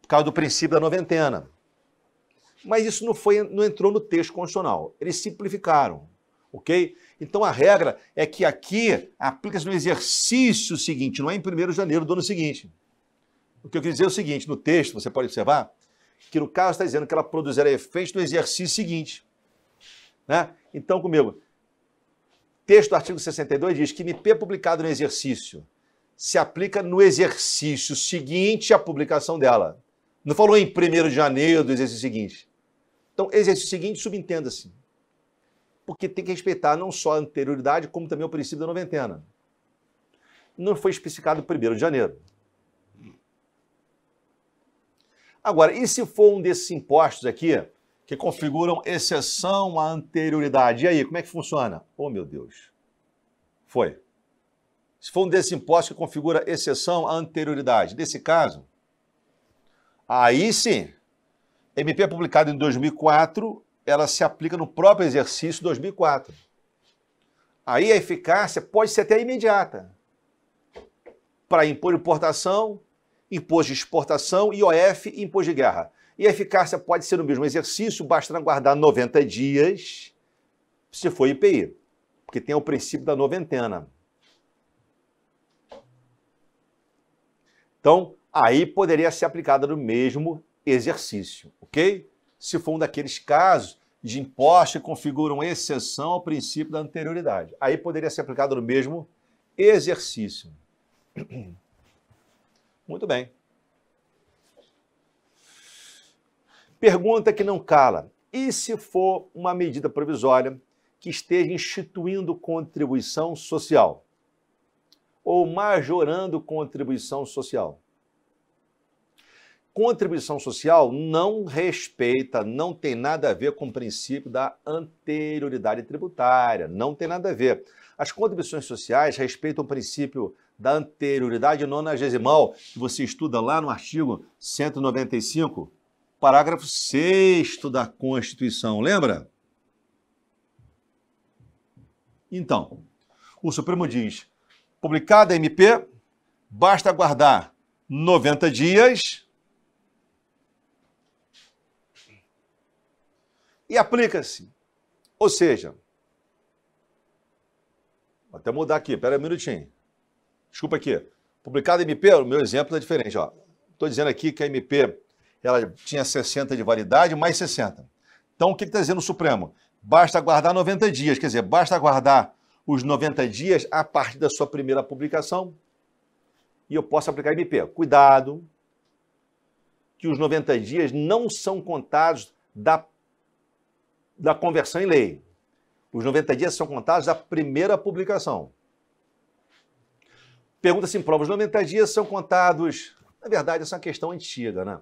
por causa do princípio da noventena. Mas isso não, foi, não entrou no texto constitucional. Eles simplificaram, ok? Então a regra é que aqui aplica-se no exercício seguinte, não é em 1 de janeiro do ano seguinte. O que eu quero dizer é o seguinte: no texto, você pode observar que no caso está dizendo que ela produzirá efeito no exercício seguinte. Né? Então, comigo, texto do artigo 62 diz que MP publicado no exercício se aplica no exercício seguinte à publicação dela. Não falou em 1 de janeiro do exercício seguinte. Então, exercício seguinte, subentenda-se. Porque tem que respeitar não só a anterioridade, como também o princípio da noventena. Não foi especificado 1 de janeiro. Agora, e se for um desses impostos aqui, que configuram exceção à anterioridade. E aí, como é que funciona? Oh, meu Deus. Foi. Se for um desses impostos que configura exceção à anterioridade, nesse caso, aí sim, MP publicada em 2004, ela se aplica no próprio exercício 2004. Aí a eficácia pode ser até imediata. Para impor importação, imposto de exportação, IOF e imposto de guerra. E a eficácia pode ser no mesmo exercício, basta aguardar 90 dias se for IPI, porque tem o princípio da noventena. Então, aí poderia ser aplicada no mesmo exercício, ok? Se for um daqueles casos de impostos que configuram exceção ao princípio da anterioridade, aí poderia ser aplicada no mesmo exercício. [CLEARS THROAT] Muito bem. Pergunta que não cala: e se for uma medida provisória que esteja instituindo contribuição social ou majorando contribuição social? Contribuição social não respeita, não tem nada a ver com o princípio da anterioridade tributária, não tem nada a ver. As contribuições sociais respeitam o princípio da anterioridade nonagesimal, que você estuda lá no artigo 195 parágrafo 6 da Constituição, lembra? Então, o Supremo diz: publicada a MP, basta aguardar 90 dias e aplica-se. Ou seja, vou até mudar aqui, pera um minutinho. Desculpa aqui. Publicada a MP, o meu exemplo é diferente. Estou dizendo aqui que a MP ela tinha 60 de validade, mais 60. Então, o que está dizendo o Supremo? Basta aguardar 90 dias, quer dizer, basta aguardar os 90 dias a partir da sua primeira publicação e eu posso aplicar MP. Cuidado, que os 90 dias não são contados da, da conversão em lei. Os 90 dias são contados da primeira publicação. Pergunta se em assim, prova, os 90 dias são contados. Na verdade, essa é uma questão antiga, né?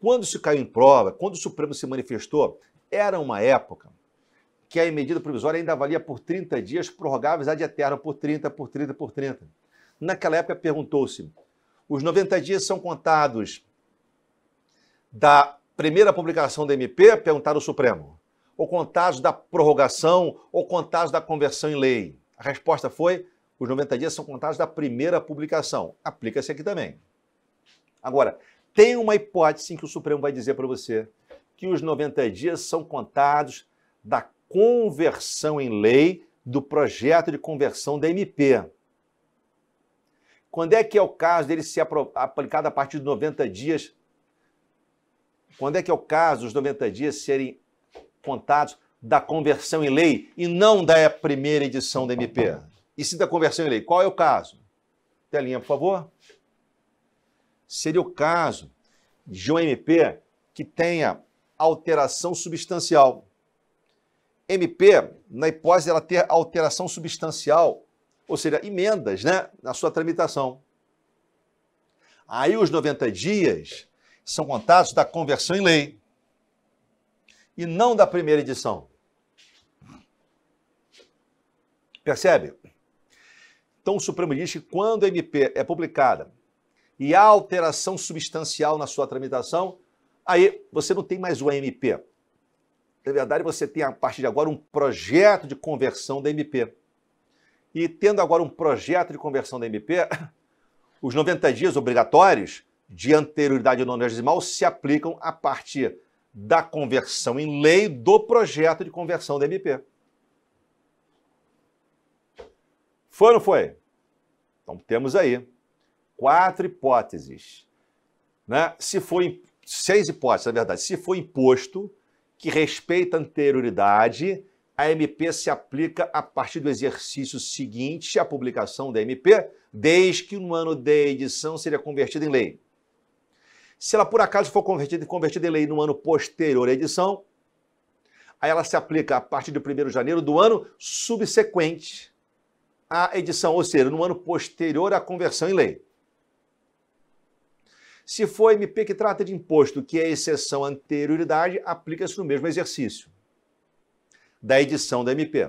Quando se caiu em prova, quando o Supremo se manifestou, era uma época que a medida provisória ainda valia por 30 dias, prorrogáveis de eterno por 30, por 30, por 30. Naquela época perguntou-se: os 90 dias são contados da primeira publicação da MP? Perguntaram o Supremo. Ou contados da prorrogação, ou contados da conversão em lei? A resposta foi: os 90 dias são contados da primeira publicação. Aplica-se aqui também. Agora, tem uma hipótese em que o Supremo vai dizer para você que os 90 dias são contados da conversão em lei do projeto de conversão da MP. Quando é que é o caso dele ser aplicado a partir de 90 dias? Quando é que é o caso dos 90 dias serem contados da conversão em lei e não da primeira edição da MP? E se da conversão em lei, qual é o caso? Telinha, por favor seria o caso de um MP que tenha alteração substancial. MP, na hipótese dela ter alteração substancial, ou seja, emendas né, na sua tramitação. Aí os 90 dias são contados da conversão em lei e não da primeira edição. Percebe? Então o Supremo diz que quando a MP é publicada e há alteração substancial na sua tramitação, aí você não tem mais o AMP. Na verdade, você tem, a partir de agora, um projeto de conversão da MP. E tendo agora um projeto de conversão da MP, [COUGHS] os 90 dias obrigatórios de anterioridade nonagesimal se aplicam a partir da conversão em lei do projeto de conversão da MP. Foi ou não foi? Então temos aí quatro hipóteses. Né? Se for seis hipóteses, na verdade, se for imposto que respeita a anterioridade, a MP se aplica a partir do exercício seguinte à publicação da MP, desde que no ano de edição seja convertida em lei. Se ela por acaso for convertida, convertida em lei no ano posterior à edição, aí ela se aplica a partir de 1 de janeiro do ano subsequente à edição, ou seja, no ano posterior à conversão em lei. Se for MP que trata de imposto, que é exceção à anterioridade, aplica-se no mesmo exercício da edição da MP.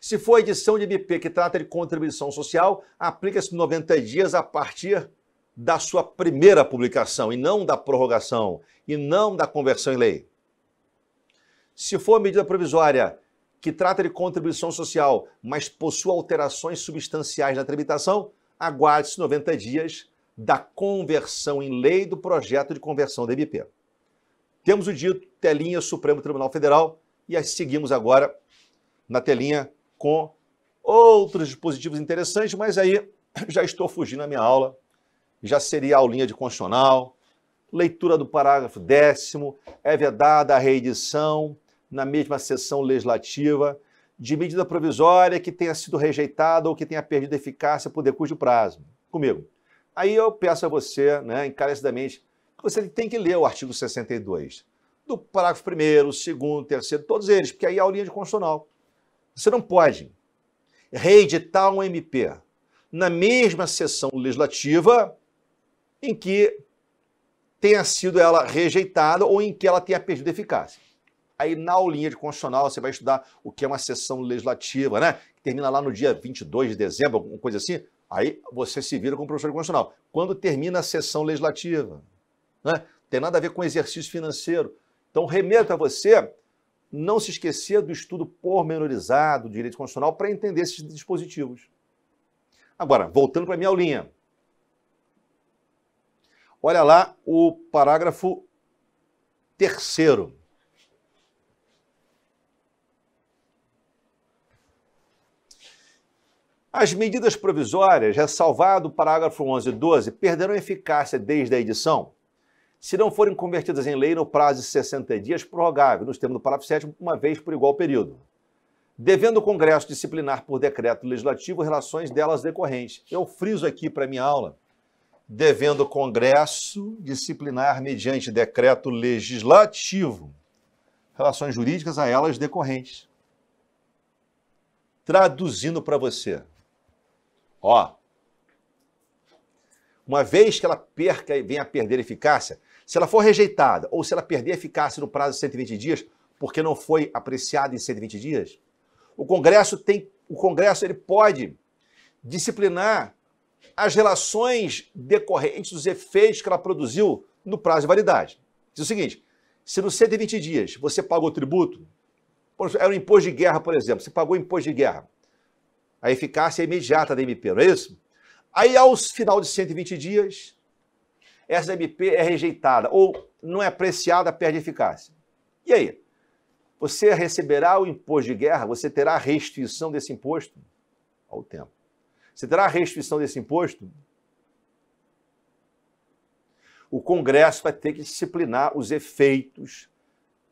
Se for edição de MP que trata de contribuição social, aplica-se 90 dias a partir da sua primeira publicação e não da prorrogação e não da conversão em lei. Se for medida provisória que trata de contribuição social, mas possua alterações substanciais na tramitação, aguarde-se 90 dias da conversão em lei do projeto de conversão da MP. Temos o dito telinha Supremo Tribunal Federal e seguimos agora na telinha com outros dispositivos interessantes, mas aí [CLEARS THROAT] já estou fugindo da minha aula, já seria aulinha de constitucional, leitura do parágrafo décimo, é vedada a reedição na mesma sessão legislativa de medida provisória que tenha sido rejeitada ou que tenha perdido eficácia por decurso de prazo. Comigo. Aí eu peço a você, né, encarecidamente, que você tem que ler o artigo 62, do parágrafo primeiro, segundo, terceiro, todos eles, porque aí é a aulinha de constitucional. Você não pode reeditar um MP na mesma sessão legislativa em que tenha sido ela rejeitada ou em que ela tenha perdido eficácia. Aí na aulinha de constitucional você vai estudar o que é uma sessão legislativa, né? Que termina lá no dia 22 de dezembro, alguma coisa assim. Aí você se vira como professor constitucional. Quando termina a sessão legislativa, né? tem nada a ver com exercício financeiro. Então, remeto a você não se esquecer do estudo pormenorizado do direito constitucional para entender esses dispositivos. Agora, voltando para a minha aulinha. Olha lá o parágrafo terceiro. As medidas provisórias, ressalvado o parágrafo 11 e 12, perderão eficácia desde a edição se não forem convertidas em lei no prazo de 60 dias prorrogável, nos termos do parágrafo 7 uma vez por igual período. Devendo o Congresso disciplinar por decreto legislativo relações delas decorrentes. Eu friso aqui para minha aula. Devendo o Congresso disciplinar mediante decreto legislativo relações jurídicas a elas decorrentes. Traduzindo para você, Ó, uma vez que ela perca e venha a perder eficácia, se ela for rejeitada ou se ela perder eficácia no prazo de 120 dias, porque não foi apreciada em 120 dias, o Congresso tem, o Congresso ele pode disciplinar as relações decorrentes dos efeitos que ela produziu no prazo de validade. Diz o seguinte: se nos 120 dias você pagou tributo, era um imposto de guerra, por exemplo, você pagou imposto de guerra, a eficácia imediata da MP, não é isso? Aí, ao final de 120 dias, essa MP é rejeitada ou não é apreciada, perde eficácia. E aí? Você receberá o imposto de guerra, você terá a restituição desse imposto ao tempo. Você terá a restituição desse imposto? O Congresso vai ter que disciplinar os efeitos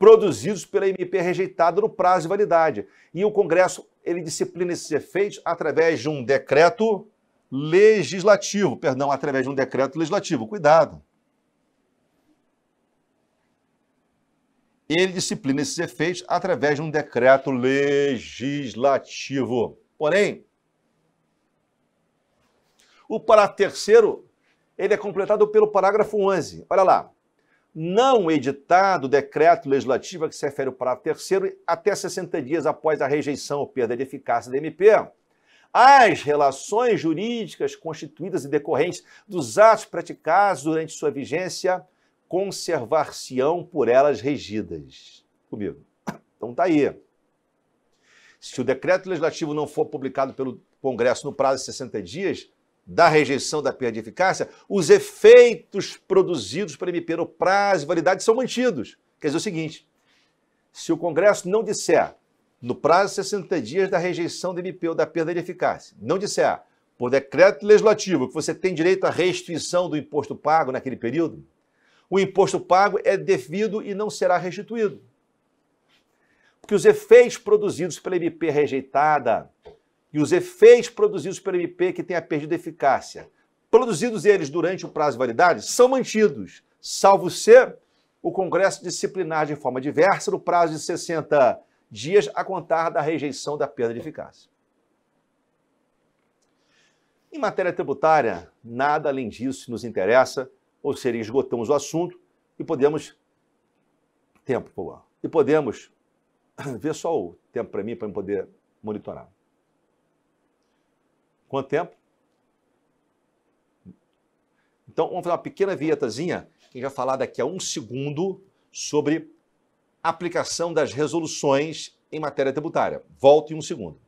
produzidos pela MP rejeitada no prazo de validade. E o Congresso ele disciplina esses efeitos através de um decreto legislativo, perdão, através de um decreto legislativo. Cuidado. Ele disciplina esses efeitos através de um decreto legislativo. Porém, o parágrafo terceiro, ele é completado pelo parágrafo 11. Olha lá não editado o decreto legislativo a que se refere o parágrafo terceiro até 60 dias após a rejeição ou perda de eficácia da MP. As relações jurídicas constituídas e decorrentes dos atos praticados durante sua vigência conservar-se-ão por elas regidas. Comigo. Então tá aí. Se o decreto legislativo não for publicado pelo Congresso no prazo de 60 dias, da rejeição da perda de eficácia, os efeitos produzidos pela MP no prazo e validade são mantidos. Quer dizer o seguinte, se o Congresso não disser no prazo de 60 dias da rejeição da MP ou da perda de eficácia, não disser por decreto legislativo que você tem direito à restituição do imposto pago naquele período, o imposto pago é devido e não será restituído. Porque os efeitos produzidos pela MP rejeitada e os efeitos produzidos pelo MP que tenha perdido eficácia, produzidos eles durante o prazo de validade, são mantidos, salvo ser o Congresso disciplinar de forma diversa no prazo de 60 dias a contar da rejeição da perda de eficácia. Em matéria tributária, nada além disso nos interessa, ou seja, esgotamos o assunto e podemos. Tempo, pô. E podemos. [COUGHS] Vê só o tempo para mim, para eu poder monitorar. Quanto tempo? Então, vamos fazer uma pequena vinhetazinha, que vai falar daqui a um segundo sobre aplicação das resoluções em matéria tributária. Volto em um segundo.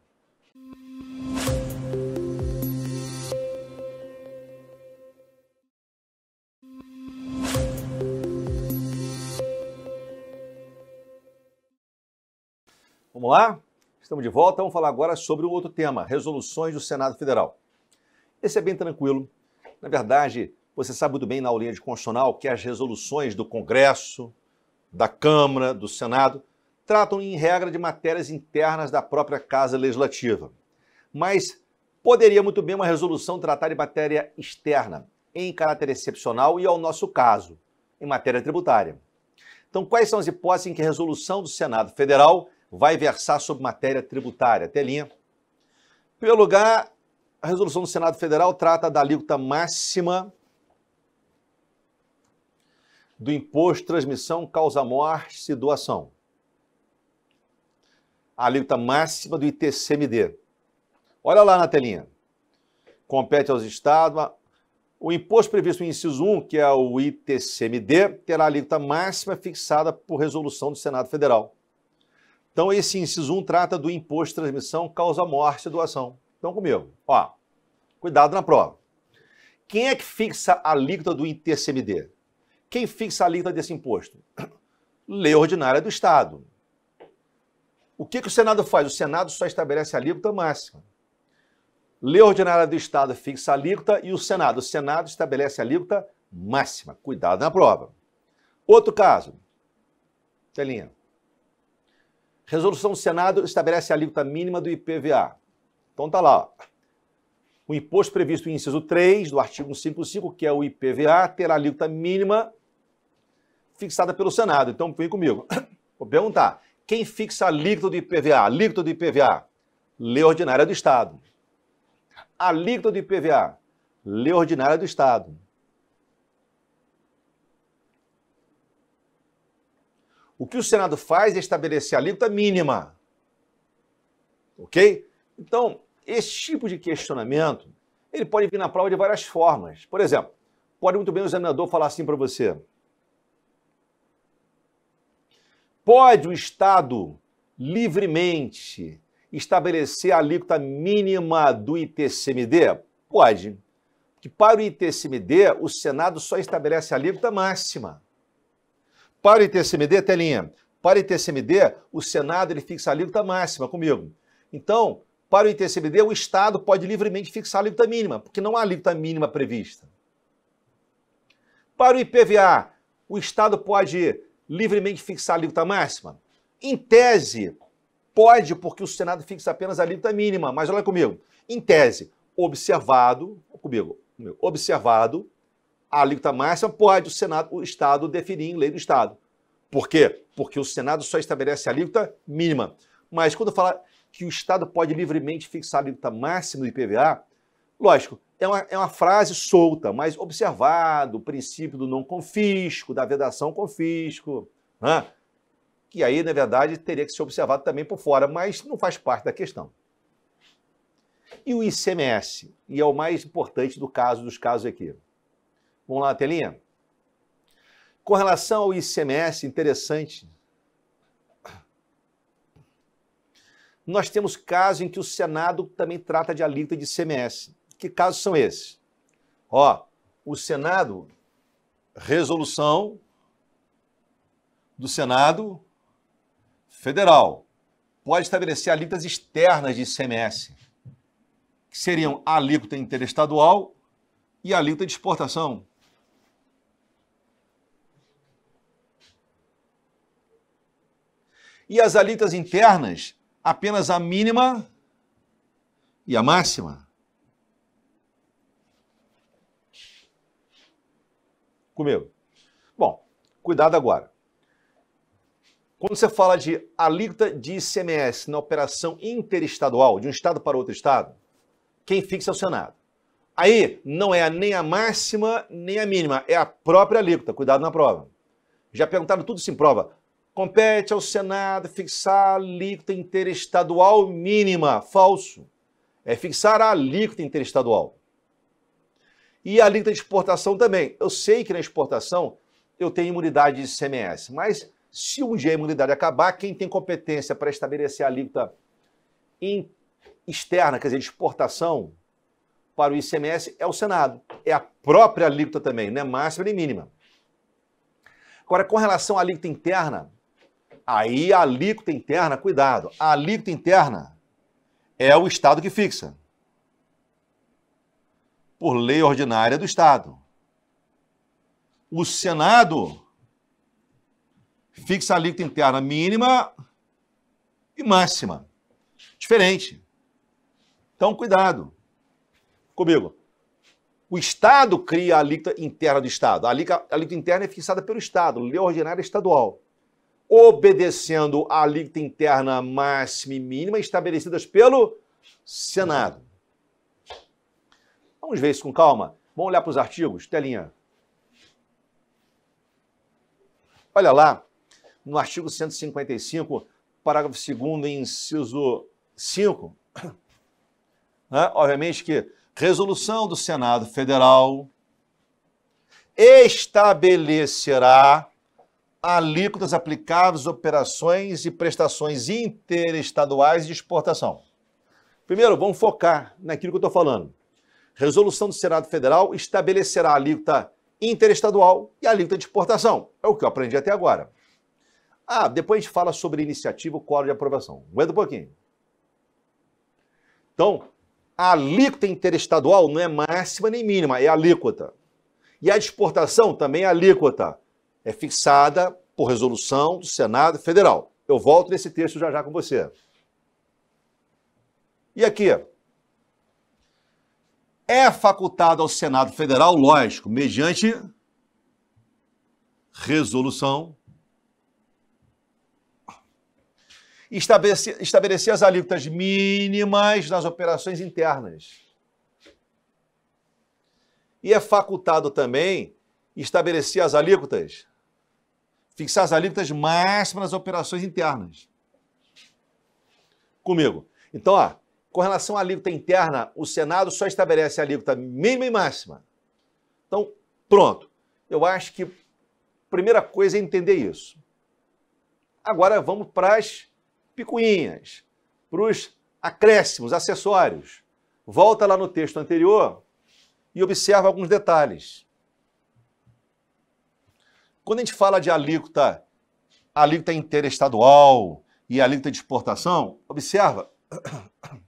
Vamos lá? Estamos de volta, vamos falar agora sobre um outro tema, resoluções do Senado Federal. Esse é bem tranquilo. Na verdade, você sabe muito bem na aulinha de constitucional que as resoluções do Congresso, da Câmara, do Senado, tratam em regra de matérias internas da própria Casa Legislativa. Mas poderia muito bem uma resolução tratar de matéria externa, em caráter excepcional e ao nosso caso, em matéria tributária. Então, quais são as hipóteses em que a resolução do Senado Federal vai versar sobre matéria tributária. Telinha. Em primeiro lugar, a resolução do Senado Federal trata da alíquota máxima do imposto transmissão, causa morte e doação. A alíquota máxima do ITCMD. Olha lá na telinha. Compete aos estados. O imposto previsto no inciso 1, que é o ITCMD, terá a alíquota máxima fixada por resolução do Senado Federal. Então, esse inciso 1 trata do imposto de transmissão causa-morte ação. Então, comigo, ó, cuidado na prova. Quem é que fixa a alíquota do ITCMD? Quem fixa a alíquota desse imposto? [CLEARS THROAT] Lei ordinária do Estado. O que, que o Senado faz? O Senado só estabelece a alíquota máxima. Lei ordinária do Estado fixa a alíquota e o Senado. O Senado estabelece a alíquota máxima. Cuidado na prova. Outro caso. Telinha. Resolução do Senado estabelece a alíquota mínima do IPVA. Então tá lá. O imposto previsto em inciso 3 do artigo 155, que é o IPVA, terá a alíquota mínima fixada pelo Senado. Então vem comigo. [COUGHS] Vou perguntar. Quem fixa a alíquota do IPVA? A alíquota do IPVA? Lei ordinária do Estado. A alíquota do IPVA? Lei ordinária do Estado. O que o Senado faz é estabelecer a alíquota mínima. Ok? Então, esse tipo de questionamento, ele pode vir na prova de várias formas. Por exemplo, pode muito bem o examinador falar assim para você. Pode o Estado livremente estabelecer a alíquota mínima do ITCMD? Pode. Que para o ITCMD, o Senado só estabelece a alíquota máxima. Para o ITCMD, telinha, para o ITCMD, o Senado ele fixa a alíquota máxima comigo. Então, para o ITCMD, o Estado pode livremente fixar a alíquota mínima, porque não há alíquota mínima prevista. Para o IPVA, o Estado pode livremente fixar a alíquota máxima? Em tese, pode, porque o Senado fixa apenas a alíquota mínima, mas olha comigo. Em tese, observado, comigo, comigo observado a alíquota máxima pode o Senado, o Estado definir em lei do Estado. Por quê? Porque o Senado só estabelece a alíquota mínima. Mas quando fala que o Estado pode livremente fixar a alíquota máxima do IPVA, lógico, é uma, é uma frase solta, mas observado o princípio do não confisco, da vedação confisco, né? que aí, na verdade, teria que ser observado também por fora, mas não faz parte da questão. E o ICMS, e é o mais importante do caso dos casos aqui. Vamos lá telinha? Com relação ao ICMS, interessante. Nós temos casos em que o Senado também trata de alíquota de ICMS. Que casos são esses? Ó, o Senado, resolução do Senado Federal, pode estabelecer alíquotas externas de ICMS, que seriam alíquota interestadual e alíquota de exportação. E as alíquotas internas, apenas a mínima e a máxima. Comigo. Bom, cuidado agora. Quando você fala de alíquota de ICMS na operação interestadual, de um estado para outro estado, quem fixa é o Senado. Aí não é nem a máxima nem a mínima, é a própria alíquota. Cuidado na prova. Já perguntaram tudo isso em prova. Compete ao Senado fixar a alíquota interestadual mínima. Falso. É fixar a alíquota interestadual. E a alíquota de exportação também. Eu sei que na exportação eu tenho imunidade de CMS, mas se um dia a imunidade acabar, quem tem competência para estabelecer a alíquota externa, quer dizer, de exportação para o ICMS, é o Senado. É a própria alíquota também, não é máxima nem mínima. Agora, com relação à alíquota interna, Aí a alíquota interna, cuidado, a alíquota interna é o Estado que fixa. Por lei ordinária do Estado. O Senado fixa a alíquota interna mínima e máxima. Diferente. Então, cuidado. Comigo. O Estado cria a alíquota interna do Estado. A alíquota, a alíquota interna é fixada pelo Estado, lei ordinária estadual obedecendo à alíquota interna máxima e mínima estabelecidas pelo Senado. Vamos ver isso com calma. Vamos olhar para os artigos, telinha. Olha lá, no artigo 155, parágrafo 2 inciso 5. [COUGHS] Né? Obviamente que resolução do Senado Federal estabelecerá alíquotas aplicáveis, operações e prestações interestaduais de exportação. Primeiro, vamos focar naquilo que eu estou falando. Resolução do Senado Federal estabelecerá a alíquota interestadual e a alíquota de exportação. É o que eu aprendi até agora. Ah, depois a gente fala sobre iniciativa, quórum de aprovação. Aguenta um pouquinho. Então, a alíquota interestadual não é máxima nem mínima, é alíquota. E a de exportação também é alíquota é fixada por resolução do Senado Federal. Eu volto nesse texto já já com você. E aqui? É facultado ao Senado Federal, lógico, mediante resolução, estabelecer, estabelecer as alíquotas mínimas nas operações internas. E é facultado também estabelecer as alíquotas fixar as alíquotas máximas nas operações internas. Comigo. Então, ó, com relação à alíquota interna, o Senado só estabelece a alíquota mínima e máxima. Então, pronto. Eu acho que a primeira coisa é entender isso. Agora vamos para as picuinhas, para os acréscimos, acessórios. Volta lá no texto anterior e observa alguns detalhes. Quando a gente fala de alíquota, alíquota interestadual e alíquota de exportação, observa [COUGHS]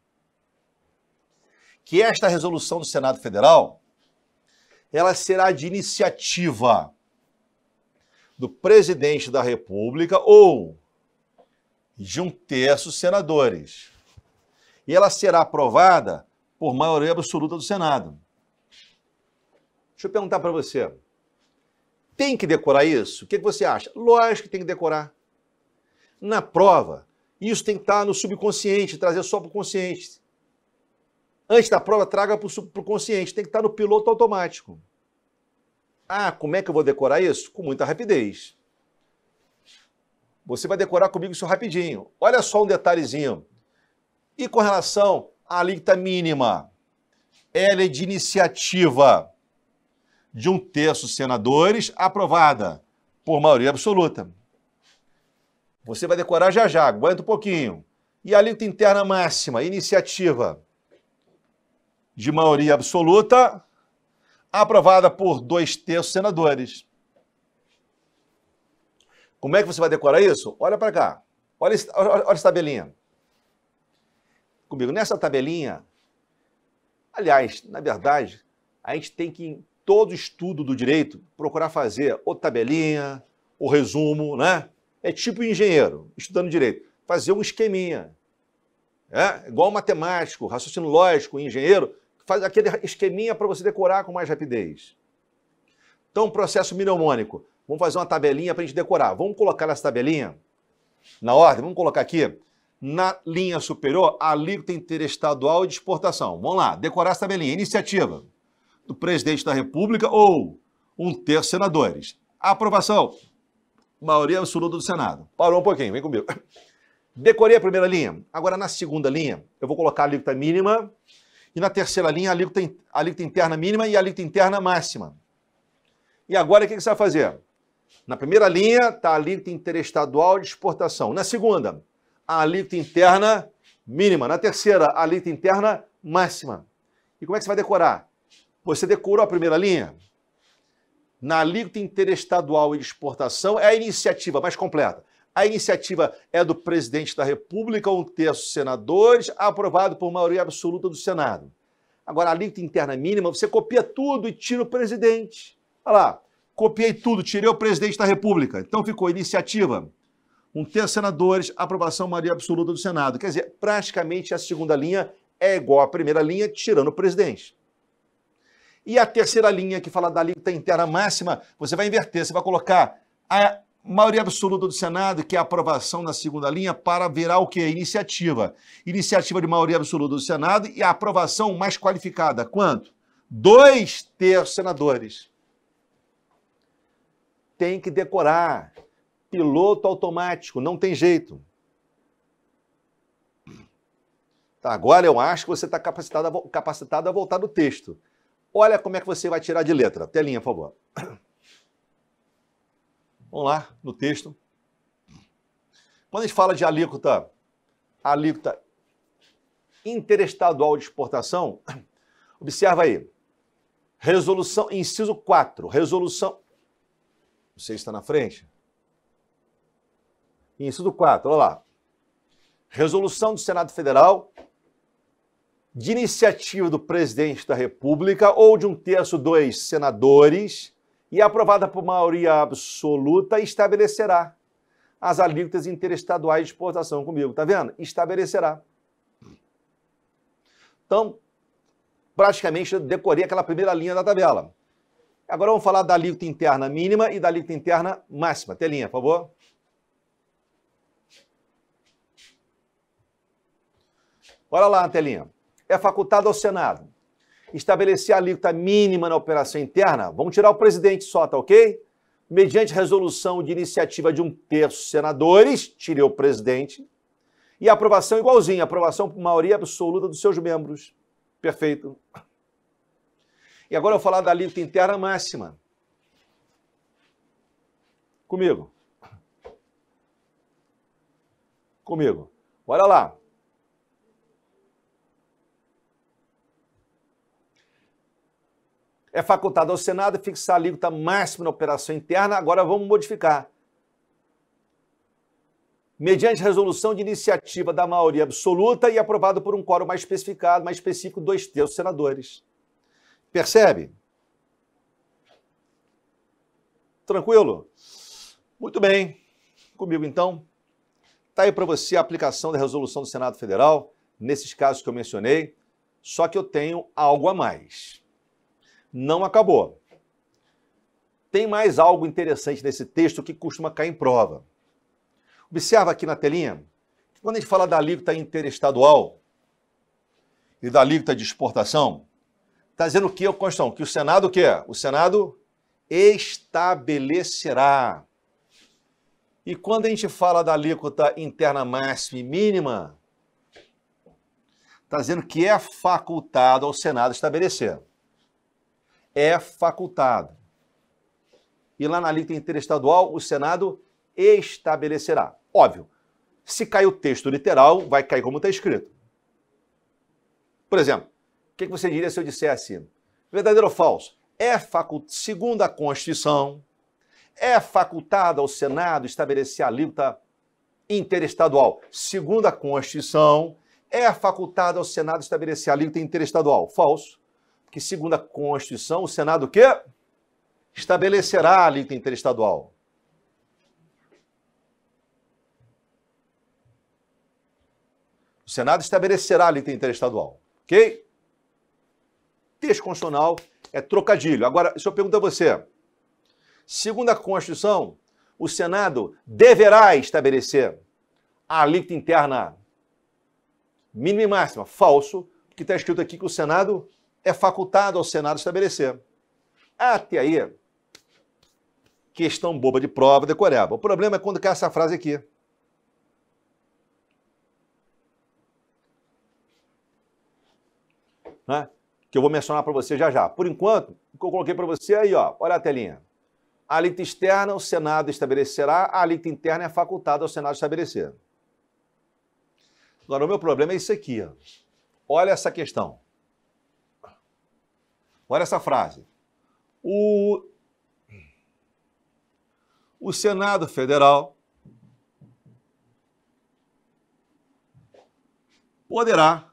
que esta resolução do Senado Federal ela será de iniciativa do presidente da República ou de um terço senadores. E ela será aprovada por maioria absoluta do Senado. Deixa eu perguntar para você. Tem que decorar isso? O que você acha? Lógico que tem que decorar. Na prova, isso tem que estar no subconsciente, trazer só para o consciente. Antes da prova, traga para o consciente, tem que estar no piloto automático. Ah, como é que eu vou decorar isso? Com muita rapidez. Você vai decorar comigo isso rapidinho. Olha só um detalhezinho. E com relação à alíquota mínima, ela é de iniciativa de um terço senadores, aprovada por maioria absoluta. Você vai decorar já já, aguenta um pouquinho. E a luta interna máxima, iniciativa de maioria absoluta, aprovada por dois terços senadores. Como é que você vai decorar isso? Olha para cá. Olha, olha, olha, essa tabelinha. Comigo, nessa tabelinha, aliás, na verdade, a gente tem que todo estudo do direito procurar fazer ou tabelinha, o resumo, né? É tipo engenheiro, estudando direito, fazer um esqueminha. É? Igual matemático, raciocínio lógico, engenheiro, faz aquele esqueminha para você decorar com mais rapidez. Então, processo mnemônico. Vamos fazer uma tabelinha para a gente decorar. Vamos colocar essa tabelinha na ordem, vamos colocar aqui na linha superior, a alíquota interestadual de exportação. Vamos lá, decorar essa tabelinha. Iniciativa do presidente da República ou um terço senadores. Aprovação. Maioria absoluta do Senado. Parou um pouquinho, vem comigo. [LAUGHS] Decorei a primeira linha. Agora, na segunda linha, eu vou colocar a alíquota mínima e na terceira linha, a alíquota, a alíquota interna mínima e a alíquota interna máxima. E agora, o que você vai fazer? Na primeira linha, está a alíquota interestadual de exportação. Na segunda, a alíquota interna mínima. Na terceira, a alíquota interna máxima. E como é que você vai decorar? Você decorou a primeira linha? Na alíquota interestadual e de exportação é a iniciativa mais completa. A iniciativa é do presidente da República, um terço dos senadores, aprovado por maioria absoluta do Senado. Agora, a alíquota interna mínima, você copia tudo e tira o presidente. Olha lá, copiei tudo, tirei o presidente da República. Então ficou iniciativa, um terço senadores, aprovação maioria absoluta do Senado. Quer dizer, praticamente a segunda linha é igual à primeira linha, tirando o presidente. E a terceira linha, que fala da alíquota interna máxima, você vai inverter, você vai colocar a maioria absoluta do Senado, que é a aprovação na segunda linha, para virar o quê? Iniciativa. Iniciativa de maioria absoluta do Senado e a aprovação mais qualificada. Quanto? Dois terços senadores. Tem que decorar. Piloto automático, não tem jeito. Tá, agora eu acho que você está capacitado, capacitado a voltar no texto. Olha como é que você vai tirar de letra. Telinha, por favor. Vamos lá, no texto. Quando a gente fala de alíquota, alíquota interestadual de exportação, observa aí. Resolução, inciso 4, resolução. Não sei se está na frente. Inciso 4, olha lá. Resolução do Senado Federal de iniciativa do presidente da República ou de um terço dos senadores e aprovada por maioria absoluta estabelecerá as alíquotas interestaduais de exportação comigo, tá vendo? Estabelecerá. Então, praticamente eu decorei aquela primeira linha da tabela. Agora vamos falar da alíquota interna mínima e da alíquota interna máxima. Telinha, por favor. Bora lá, telinha é facultado ao Senado estabelecer a alíquota mínima na operação interna, vamos tirar o presidente só, tá ok? Mediante resolução de iniciativa de um terço senadores, tirei o presidente, e aprovação igualzinha, aprovação por maioria absoluta dos seus membros. Perfeito. E agora eu vou falar da alíquota interna máxima. Comigo. Comigo. Olha lá. É facultado ao Senado fixar a alíquota máxima na operação interna. Agora vamos modificar. Mediante resolução de iniciativa da maioria absoluta e aprovado por um quórum mais especificado, mais específico, dois terços senadores. Percebe? Tranquilo? Muito bem. Comigo então. Está aí para você a aplicação da resolução do Senado Federal, nesses casos que eu mencionei, só que eu tenho algo a mais não acabou. Tem mais algo interessante nesse texto que costuma cair em prova. Observa aqui na telinha que quando a gente fala da alíquota interestadual e da alíquota de exportação, está dizendo que, Constão, que o Senado o quê? O Senado estabelecerá. E quando a gente fala da alíquota interna máxima e mínima, está dizendo que é facultado ao Senado estabelecer é facultado. E lá na lista interestadual, o Senado estabelecerá. Óbvio, se cai o texto literal, vai cair como está escrito. Por exemplo, o que você diria se eu dissesse assim? verdadeiro ou falso? É facultado, segundo a Constituição, é facultado ao Senado estabelecer a alíquota interestadual. Segundo a Constituição, é facultado ao Senado estabelecer a alíquota interestadual. Falso que, segundo a Constituição, o Senado o quê? Estabelecerá a alíquota interestadual. O Senado estabelecerá a alíquota interestadual. Ok? Texto constitucional é trocadilho. Agora, se eu pergunto a você, segundo a Constituição, o Senado deverá estabelecer a alíquota interna mínima e máxima. Falso, porque está escrito aqui que o Senado é facultado ao Senado estabelecer. Até aí, questão boba de prova decorável. O problema é quando cai essa frase aqui. Né? Que eu vou mencionar para você já já. Por enquanto, o que eu coloquei para você aí, ó, olha a telinha. A alíquota externa o Senado estabelecerá, a alíquota interna é facultada ao Senado estabelecer. Agora, o meu problema é isso aqui. Ó. Olha essa questão. Olha essa frase. O, o Senado Federal poderá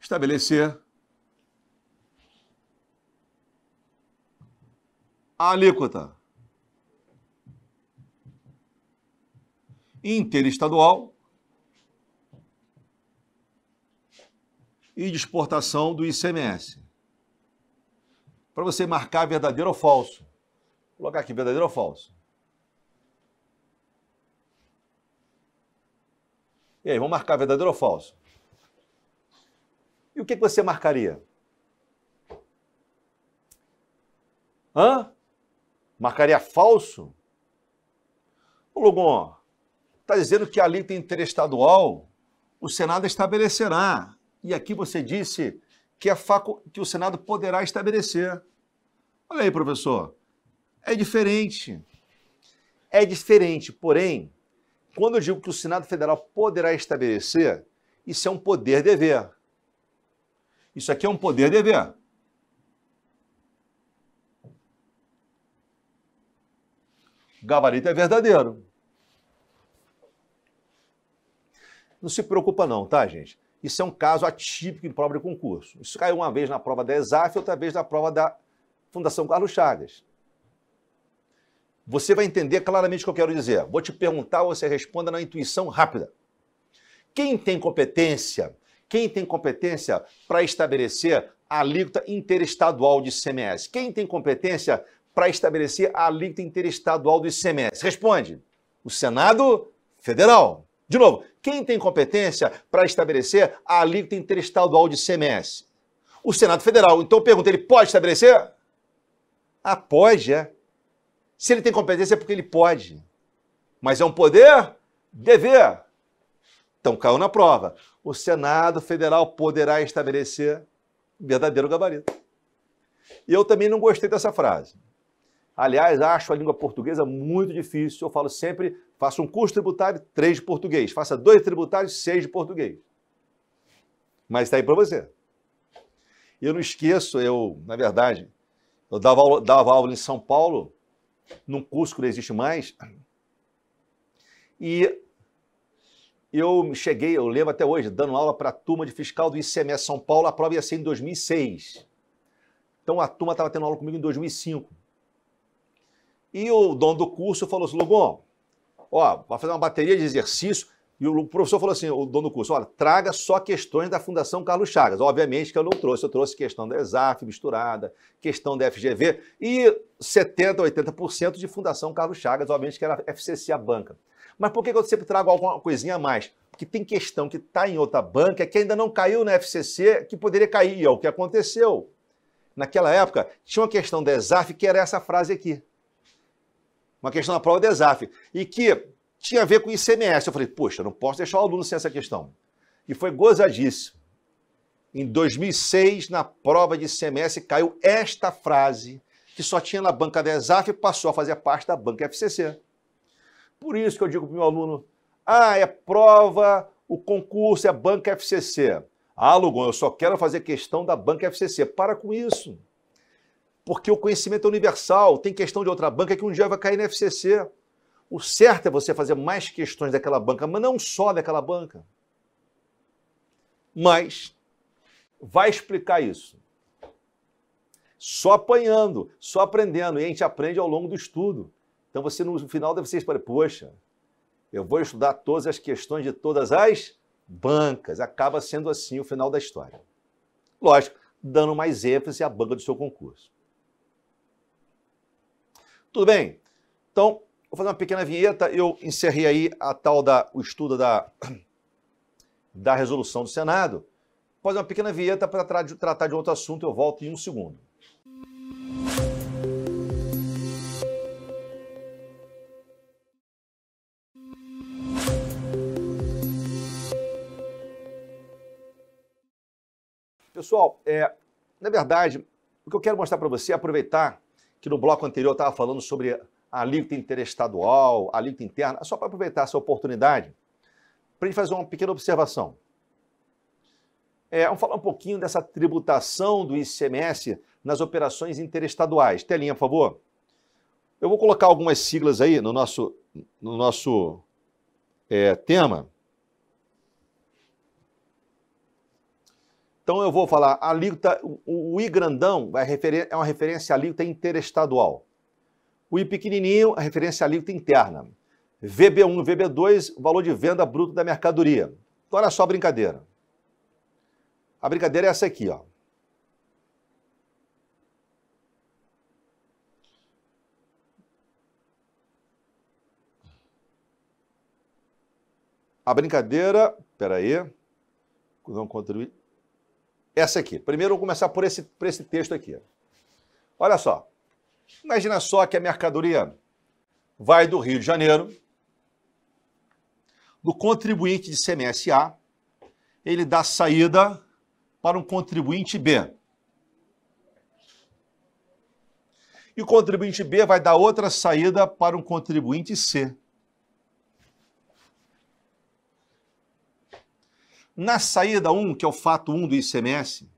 estabelecer a alíquota interestadual e de exportação do ICMS. Para você marcar verdadeiro ou falso. Vou colocar aqui verdadeiro ou falso. E aí, vamos marcar verdadeiro ou falso? E o que, você marcaria? Hã? Marcaria falso? Ô, Lugon, está dizendo que a alíquota interestadual o Senado estabelecerá e aqui você disse que, a facu... que o Senado poderá estabelecer. Olha aí, professor. É diferente. É diferente, porém, quando eu digo que o Senado Federal poderá estabelecer, isso é um poder-dever. Isso aqui é um poder-dever. gabarito é verdadeiro. Não se preocupa não, tá, gente? Isso é um caso atípico de prova de concurso. Isso caiu uma vez na prova da ESAF, outra vez na prova da Fundação Carlos Chagas. Você vai entender claramente o que eu quero dizer. Vou te perguntar, você responda na intuição rápida. Quem tem competência, quem tem competência para estabelecer a alíquota interestadual de ICMS? Quem tem competência para estabelecer a alíquota interestadual do ICMS? Responde. O Senado Federal. De novo, quem tem competência para estabelecer a alíquota interestadual de CMS? O Senado Federal. Então eu pergunto, ele pode estabelecer? Ah, pode, é. Se ele tem competência é porque ele pode. Mas é um poder? Dever. Então caiu na prova. O Senado Federal poderá estabelecer verdadeiro gabarito. E eu também não gostei dessa frase. Aliás, acho a língua portuguesa muito difícil. Eu falo sempre Faça um curso tributário, três de português. Faça dois tributários, seis de português. Mas está aí para você. Eu não esqueço, eu, na verdade, eu dava aula, dava aula em São Paulo, num curso que não existe mais. E eu cheguei, eu lembro até hoje, dando aula para a turma de fiscal do ICMS São Paulo, a prova ia ser em 2006. Então a turma estava tendo aula comigo em 2005. E o dono do curso falou assim: Logon, ó, vai fazer uma bateria de exercício. E o professor falou assim, o dono do curso, olha, traga só questões da Fundação Carlos Chagas. Obviamente que eu não trouxe, eu trouxe questão da ESAF misturada, questão da FGV e 70%, 80% de Fundação Carlos Chagas, obviamente que era FCC a banca. Mas por que eu sempre trago alguma coisinha a mais? Porque tem questão que está em outra banca, que ainda não caiu na FCC, que poderia cair, é o que aconteceu. Naquela época, tinha uma questão da ESAF que era essa frase aqui uma questão na prova de ESAF, e que tinha a ver com ICMS. Eu falei, poxa, não posso deixar o aluno sem essa questão. E foi gozadíssimo. Em 2006, na prova de ICMS, caiu esta frase, que só tinha na banca da ESAF e passou a fazer parte da banca FCC. Por isso que eu digo para o meu aluno, ah, é prova, o concurso é banca FCC. Ah, Lugon, eu só quero fazer questão da banca FCC. Para com isso porque o conhecimento é universal, tem questão de outra banca que um dia vai cair na FCC. O certo é você fazer mais questões daquela banca, mas não só daquela banca. Mas vai explicar isso. Só apanhando, só aprendendo, e a gente aprende ao longo do estudo. Então você no final deve ser, poxa, eu vou estudar todas as questões de todas as bancas. Acaba sendo assim o final da história. Lógico, dando mais ênfase à banca do seu concurso. Tudo bem? Então, vou fazer uma pequena vinheta. Eu encerrei aí a tal da, o estudo da, [CLEARS THROAT] da resolução do Senado. Vou fazer uma pequena vinheta para tra tratar de outro assunto. Eu volto em um segundo. Pessoal, é, na verdade, o que eu quero mostrar para você é aproveitar que no bloco anterior estava falando sobre a alíquota interestadual, a alíquota interna, só para aproveitar essa oportunidade, para a gente fazer uma pequena observação. É, vamos falar um pouquinho dessa tributação do ICMS nas operações interestaduais. Telinha, por favor. Eu vou colocar algumas siglas aí no nosso, no nosso é, tema Então eu vou falar, a alíquota, o, o I grandão é uma referência à alíquota interestadual. O I pequenininho é referência à alíquota interna. VB1, VB2, valor de venda bruto da mercadoria. Então olha só a brincadeira. A brincadeira é essa aqui, ó. A brincadeira, peraí, não contribui essa aqui. Primeiro, vou começar por esse, por esse texto aqui. Olha só. Imagina só que a mercadoria vai do Rio de Janeiro, do contribuinte de A, ele dá saída para um contribuinte B. E o contribuinte B vai dar outra saída para um contribuinte C. Na saída 1, que é o fato 1 do ICMS,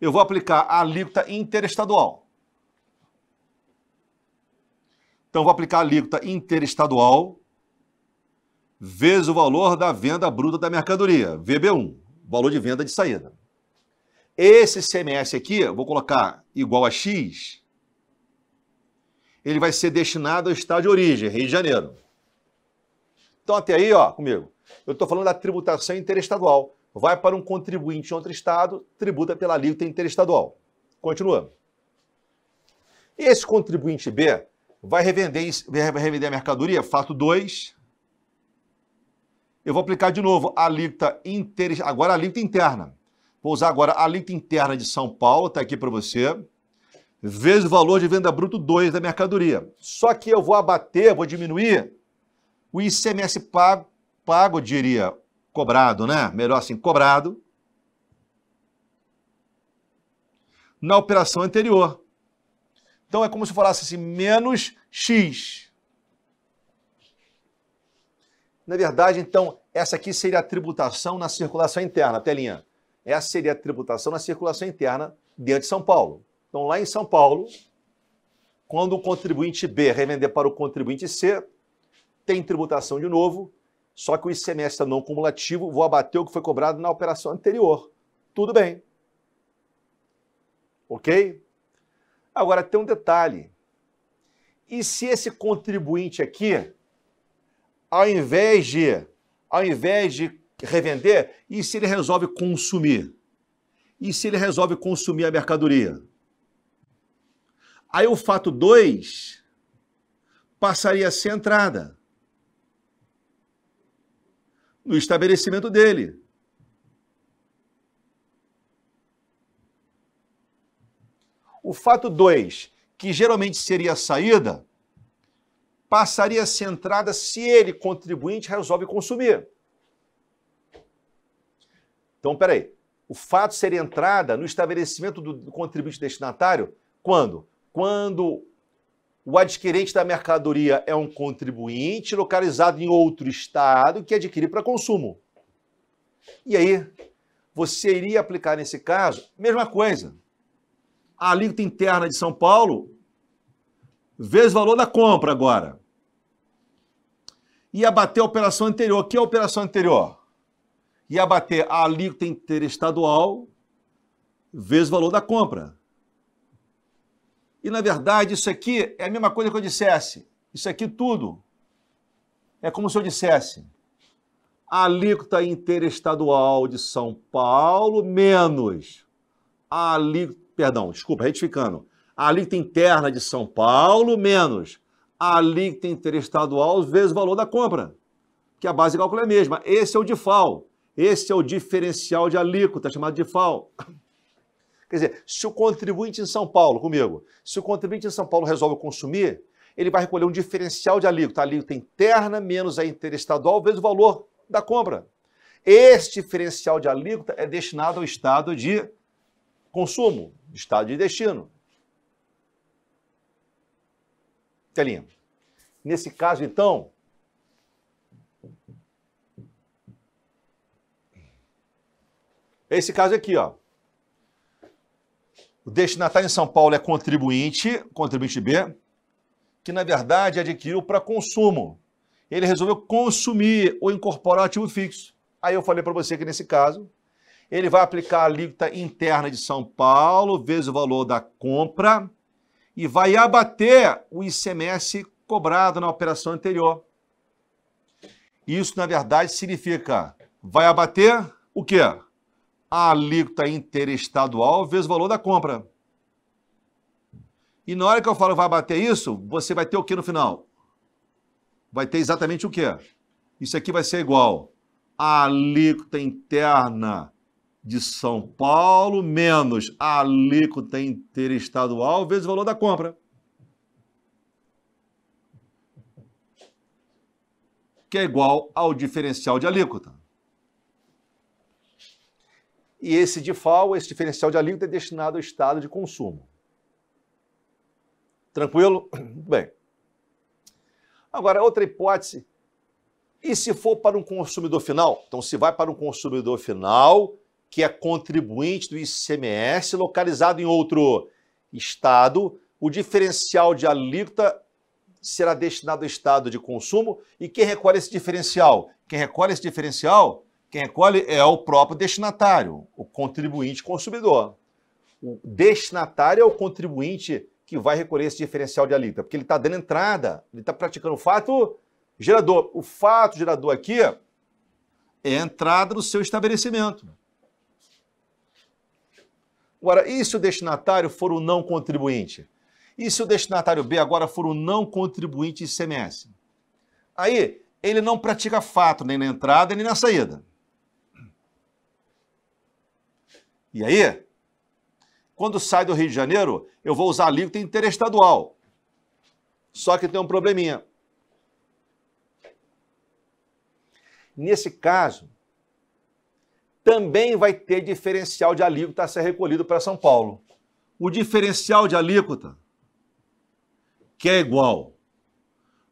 eu vou aplicar a alíquota interestadual. Então, vou aplicar a alíquota interestadual vezes o valor da venda bruta da mercadoria, VB1, valor de venda de saída. Esse CMS aqui, vou colocar igual a X, ele vai ser destinado ao estado de origem, Rio de Janeiro. Então, até aí, ó, comigo. Eu estou falando da tributação interestadual. Vai para um contribuinte em outro estado, tributa pela alíquota interestadual. Continua. Esse contribuinte B vai revender, vai revender a mercadoria, fato 2. Eu vou aplicar de novo a alíquota inter, agora a alíquota interna. Vou usar agora a alíquota interna de São Paulo, está aqui para você, vezes o valor de venda bruto 2 da mercadoria. Só que eu vou abater, vou diminuir o ICMS pago pago, diria, cobrado, né? Melhor assim, cobrado na operação anterior. Então é como se falasse assim, menos X. Na verdade, então, essa aqui seria a tributação na circulação interna, telinha. Essa seria a tributação na circulação interna dentro de São Paulo. Então, lá em São Paulo, quando o contribuinte B revender para o contribuinte C, tem tributação de novo, só que o ICMS é tá não cumulativo, vou abater o que foi cobrado na operação anterior. Tudo bem. Ok? Agora tem um detalhe. E se esse contribuinte aqui, ao invés de, ao invés de revender, e se ele resolve consumir? E se ele resolve consumir a mercadoria? Aí o fato 2 passaria a ser entrada no estabelecimento dele. O fato 2, que geralmente seria a saída, passaria a ser entrada se ele, contribuinte, resolve consumir. Então, peraí. O fato seria entrada no estabelecimento do contribuinte destinatário quando? Quando o adquirente da mercadoria é um contribuinte localizado em outro estado que adquire para consumo. E aí, você iria aplicar nesse caso, mesma coisa. A alíquota interna de São Paulo, vezes o valor da compra agora. E abater a operação anterior. O que é a operação anterior? E abater a alíquota interestadual, vezes o valor da compra. E, na verdade, isso aqui é a mesma coisa que eu dissesse. Isso aqui tudo é como se eu dissesse a alíquota interestadual de São Paulo menos a alíquota, perdão, desculpa, retificando, a alíquota interna de São Paulo menos a alíquota interestadual vezes o valor da compra, que a base de cálculo é a mesma. Esse é o DIFAL, esse é o diferencial de alíquota, chamado DIFAL. Quer dizer, se o contribuinte em São Paulo, comigo, se o contribuinte em São Paulo resolve consumir, ele vai recolher um diferencial de alíquota. A alíquota interna menos a interestadual vezes o valor da compra. Este diferencial de alíquota é destinado ao estado de consumo, estado de destino. Telinha. Nesse caso, então, esse caso aqui, ó. O destinatário em São Paulo é contribuinte, contribuinte B, que na verdade adquiriu para consumo. Ele resolveu consumir ou incorporar ativo fixo. Aí eu falei para você que nesse caso, ele vai aplicar a alíquota interna de São Paulo, vezes o valor da compra, e vai abater o ICMS cobrado na operação anterior. Isso, na verdade, significa vai abater o quê? a alíquota interestadual vezes o valor da compra. E na hora que eu falo vai bater isso, você vai ter o que no final? Vai ter exatamente o quê? Isso aqui vai ser igual a alíquota interna de São Paulo menos a alíquota interestadual vezes o valor da compra. Que é igual ao diferencial de alíquota e esse DIFAL, esse diferencial de alíquota, é destinado ao estado de consumo. Tranquilo? [CLEARS THROAT] Bem. Agora, outra hipótese, e se for para um consumidor final? Então, se vai para um consumidor final, que é contribuinte do ICMS, localizado em outro estado, o diferencial de alíquota será destinado ao estado de consumo e quem recolhe esse diferencial? Quem recolhe esse diferencial quem acolhe é o próprio destinatário, o contribuinte consumidor. O destinatário é o contribuinte que vai recolher esse diferencial de alíquota, porque ele está dando entrada, ele está praticando o fato gerador. O fato gerador aqui é a entrada no seu estabelecimento. Agora, e se o destinatário for o não contribuinte? E se o destinatário B agora for o não contribuinte ICMS? Aí, ele não pratica fato nem na entrada nem na saída. E aí? Quando sai do Rio de Janeiro, eu vou usar alíquota interestadual. Só que tem um probleminha. Nesse caso, também vai ter diferencial de alíquota a ser recolhido para São Paulo. O diferencial de alíquota, que é igual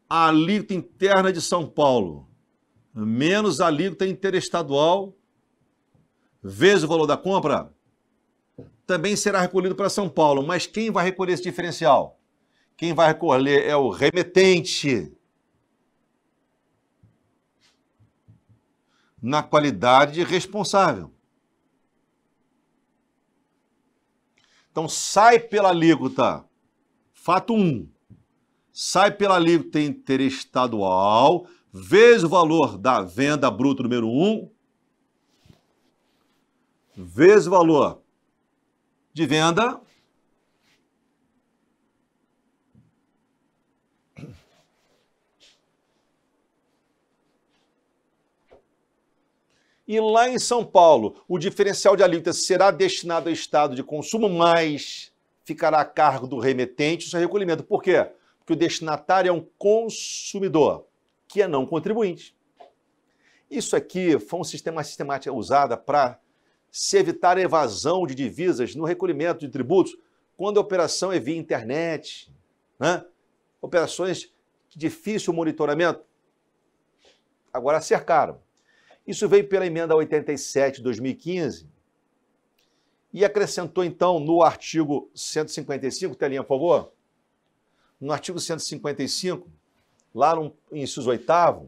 a alíquota interna de São Paulo menos a alíquota interestadual vezes o valor da compra, também será recolhido para São Paulo. Mas quem vai recolher esse diferencial? Quem vai recolher é o remetente. Na qualidade de responsável. Então sai pela alíquota. Fato 1. Um, sai pela alíquota interestadual, vezes o valor da venda bruta número 1, um, vezes o valor de venda E lá em São Paulo, o diferencial de alíquota será destinado ao estado de consumo, mas ficará a cargo do remetente o seu recolhimento. Por quê? Porque o destinatário é um consumidor, que é não contribuinte. Isso aqui foi um sistema sistemático usado para se evitar a evasão de divisas no recolhimento de tributos, quando a operação é via internet, né? operações de difícil monitoramento, agora cercaram. Isso veio pela emenda 87 de 2015 e acrescentou, então, no artigo 155, telinha, por favor, no artigo 155, lá no inciso 8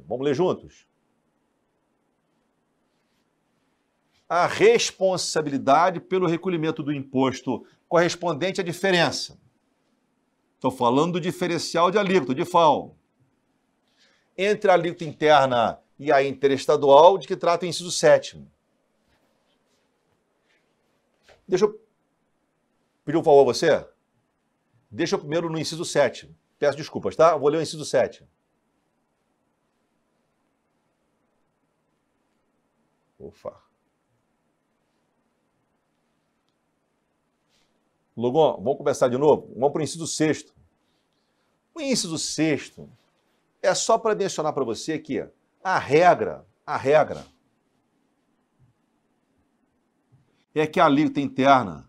vamos ler juntos, a responsabilidade pelo recolhimento do imposto correspondente à diferença. Estou falando do diferencial de alíquota, de FAO. Entre a alíquota interna e a interestadual, de que trata o inciso 7. Deixa eu pedir um favor a você. Deixa eu primeiro no inciso 7. Peço desculpas, tá? Vou ler o inciso 7. Ufa. Lugon, vamos começar de novo? Vamos para o inciso sexto. O inciso sexto é só para mencionar para você que a regra, a regra é que a alíquota interna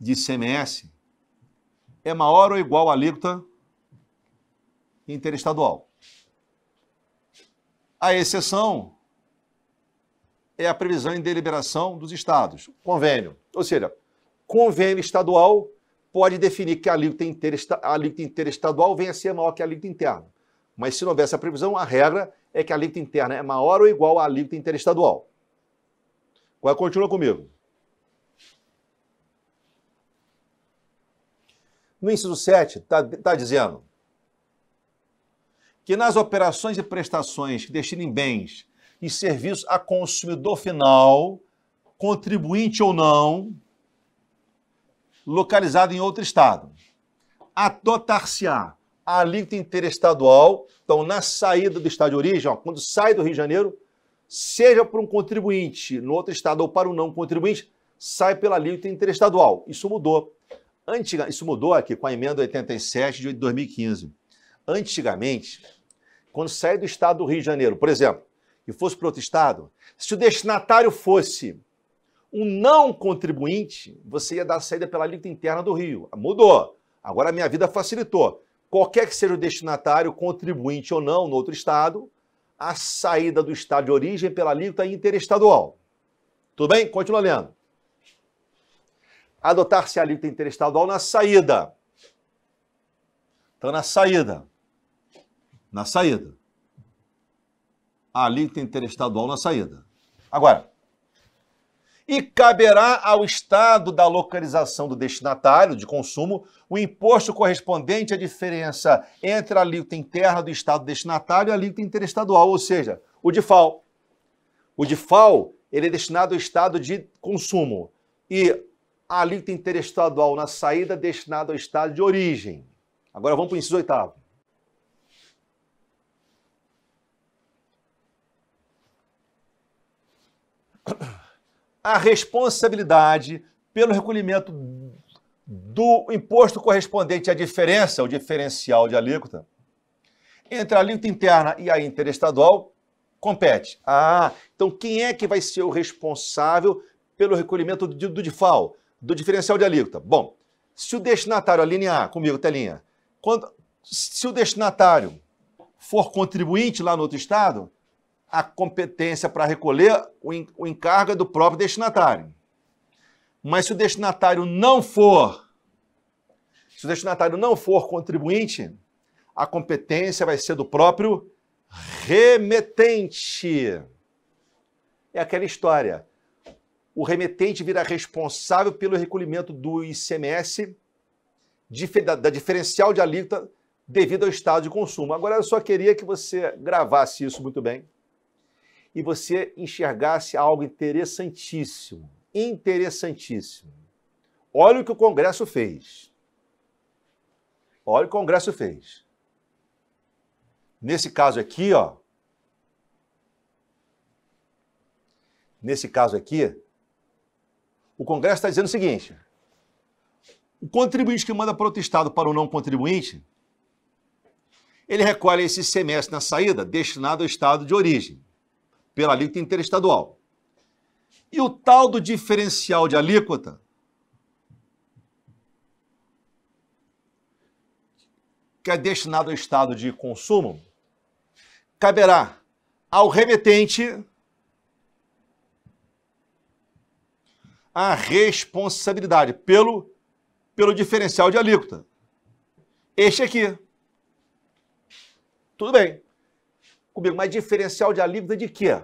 de CMS é maior ou igual à alíquota interestadual. A exceção é a previsão em deliberação dos estados, convênio. Ou seja, convênio estadual pode definir que a alíquota, interesta, a alíquota interestadual venha a ser maior que a alíquota interna. Mas se não houver essa previsão, a regra é que a alíquota interna é maior ou igual à alíquota interestadual. Agora continua comigo. No inciso 7, está tá dizendo que nas operações e prestações que destinem bens e serviços a consumidor final, contribuinte ou não, localizado em outro estado. A dotar-se-á a alíquota interestadual, então na saída do estado de origem, ó, quando sai do Rio de Janeiro, seja para um contribuinte no outro estado ou para um não contribuinte, sai pela alíquota interestadual. Isso mudou. Antiga, isso mudou aqui com a emenda 87 de 2015. Antigamente, quando sai do estado do Rio de Janeiro, por exemplo, e fosse para outro estado, se o destinatário fosse um não contribuinte, você ia dar saída pela alíquota interna do Rio. Ah, mudou. Agora a minha vida facilitou. Qualquer que seja o destinatário, contribuinte ou não, no outro estado, a saída do estado de origem pela alíquota interestadual. Tudo bem? Continua lendo. Adotar-se a alíquota interestadual na saída. Então, na saída. Na saída. A alíquota interestadual na saída. Agora, e caberá ao estado da localização do destinatário de consumo o imposto correspondente à diferença entre a alíquota interna do estado destinatário e a alíquota interestadual, ou seja, o DIFAL. O DIFAL ele é destinado ao estado de consumo e a alíquota interestadual na saída é destinada ao estado de origem. Agora vamos para o inciso oitavo a responsabilidade pelo recolhimento do imposto correspondente à diferença, o diferencial de alíquota, entre a alíquota interna e a interestadual, compete. Ah, então quem é que vai ser o responsável pelo recolhimento do, do DIFAL, do diferencial de alíquota? Bom, se o destinatário, a linha A, comigo, telinha, quando, se o destinatário for contribuinte lá no outro estado, a competência para recolher o encargo é do próprio destinatário. Mas se o destinatário não for, se o destinatário não for contribuinte, a competência vai ser do próprio remetente. É aquela história. O remetente virá responsável pelo recolhimento do ICMS da diferencial de alíquota devido ao estado de consumo. Agora eu só queria que você gravasse isso muito bem e você enxergasse algo interessantíssimo. Interessantíssimo. Olha o que o Congresso fez. Olha o que o Congresso fez. Nesse caso aqui, ó. Nesse caso aqui, o Congresso está dizendo o seguinte: o contribuinte que manda para outro estado para o não contribuinte, ele recolhe esse semestre na saída destinado ao estado de origem pela alíquota interestadual. E o tal do diferencial de alíquota? Que é destinado ao estado de consumo, caberá ao remetente a responsabilidade pelo, pelo diferencial de alíquota. Este aqui. Tudo bem comigo, mas diferencial de alíquota de quê?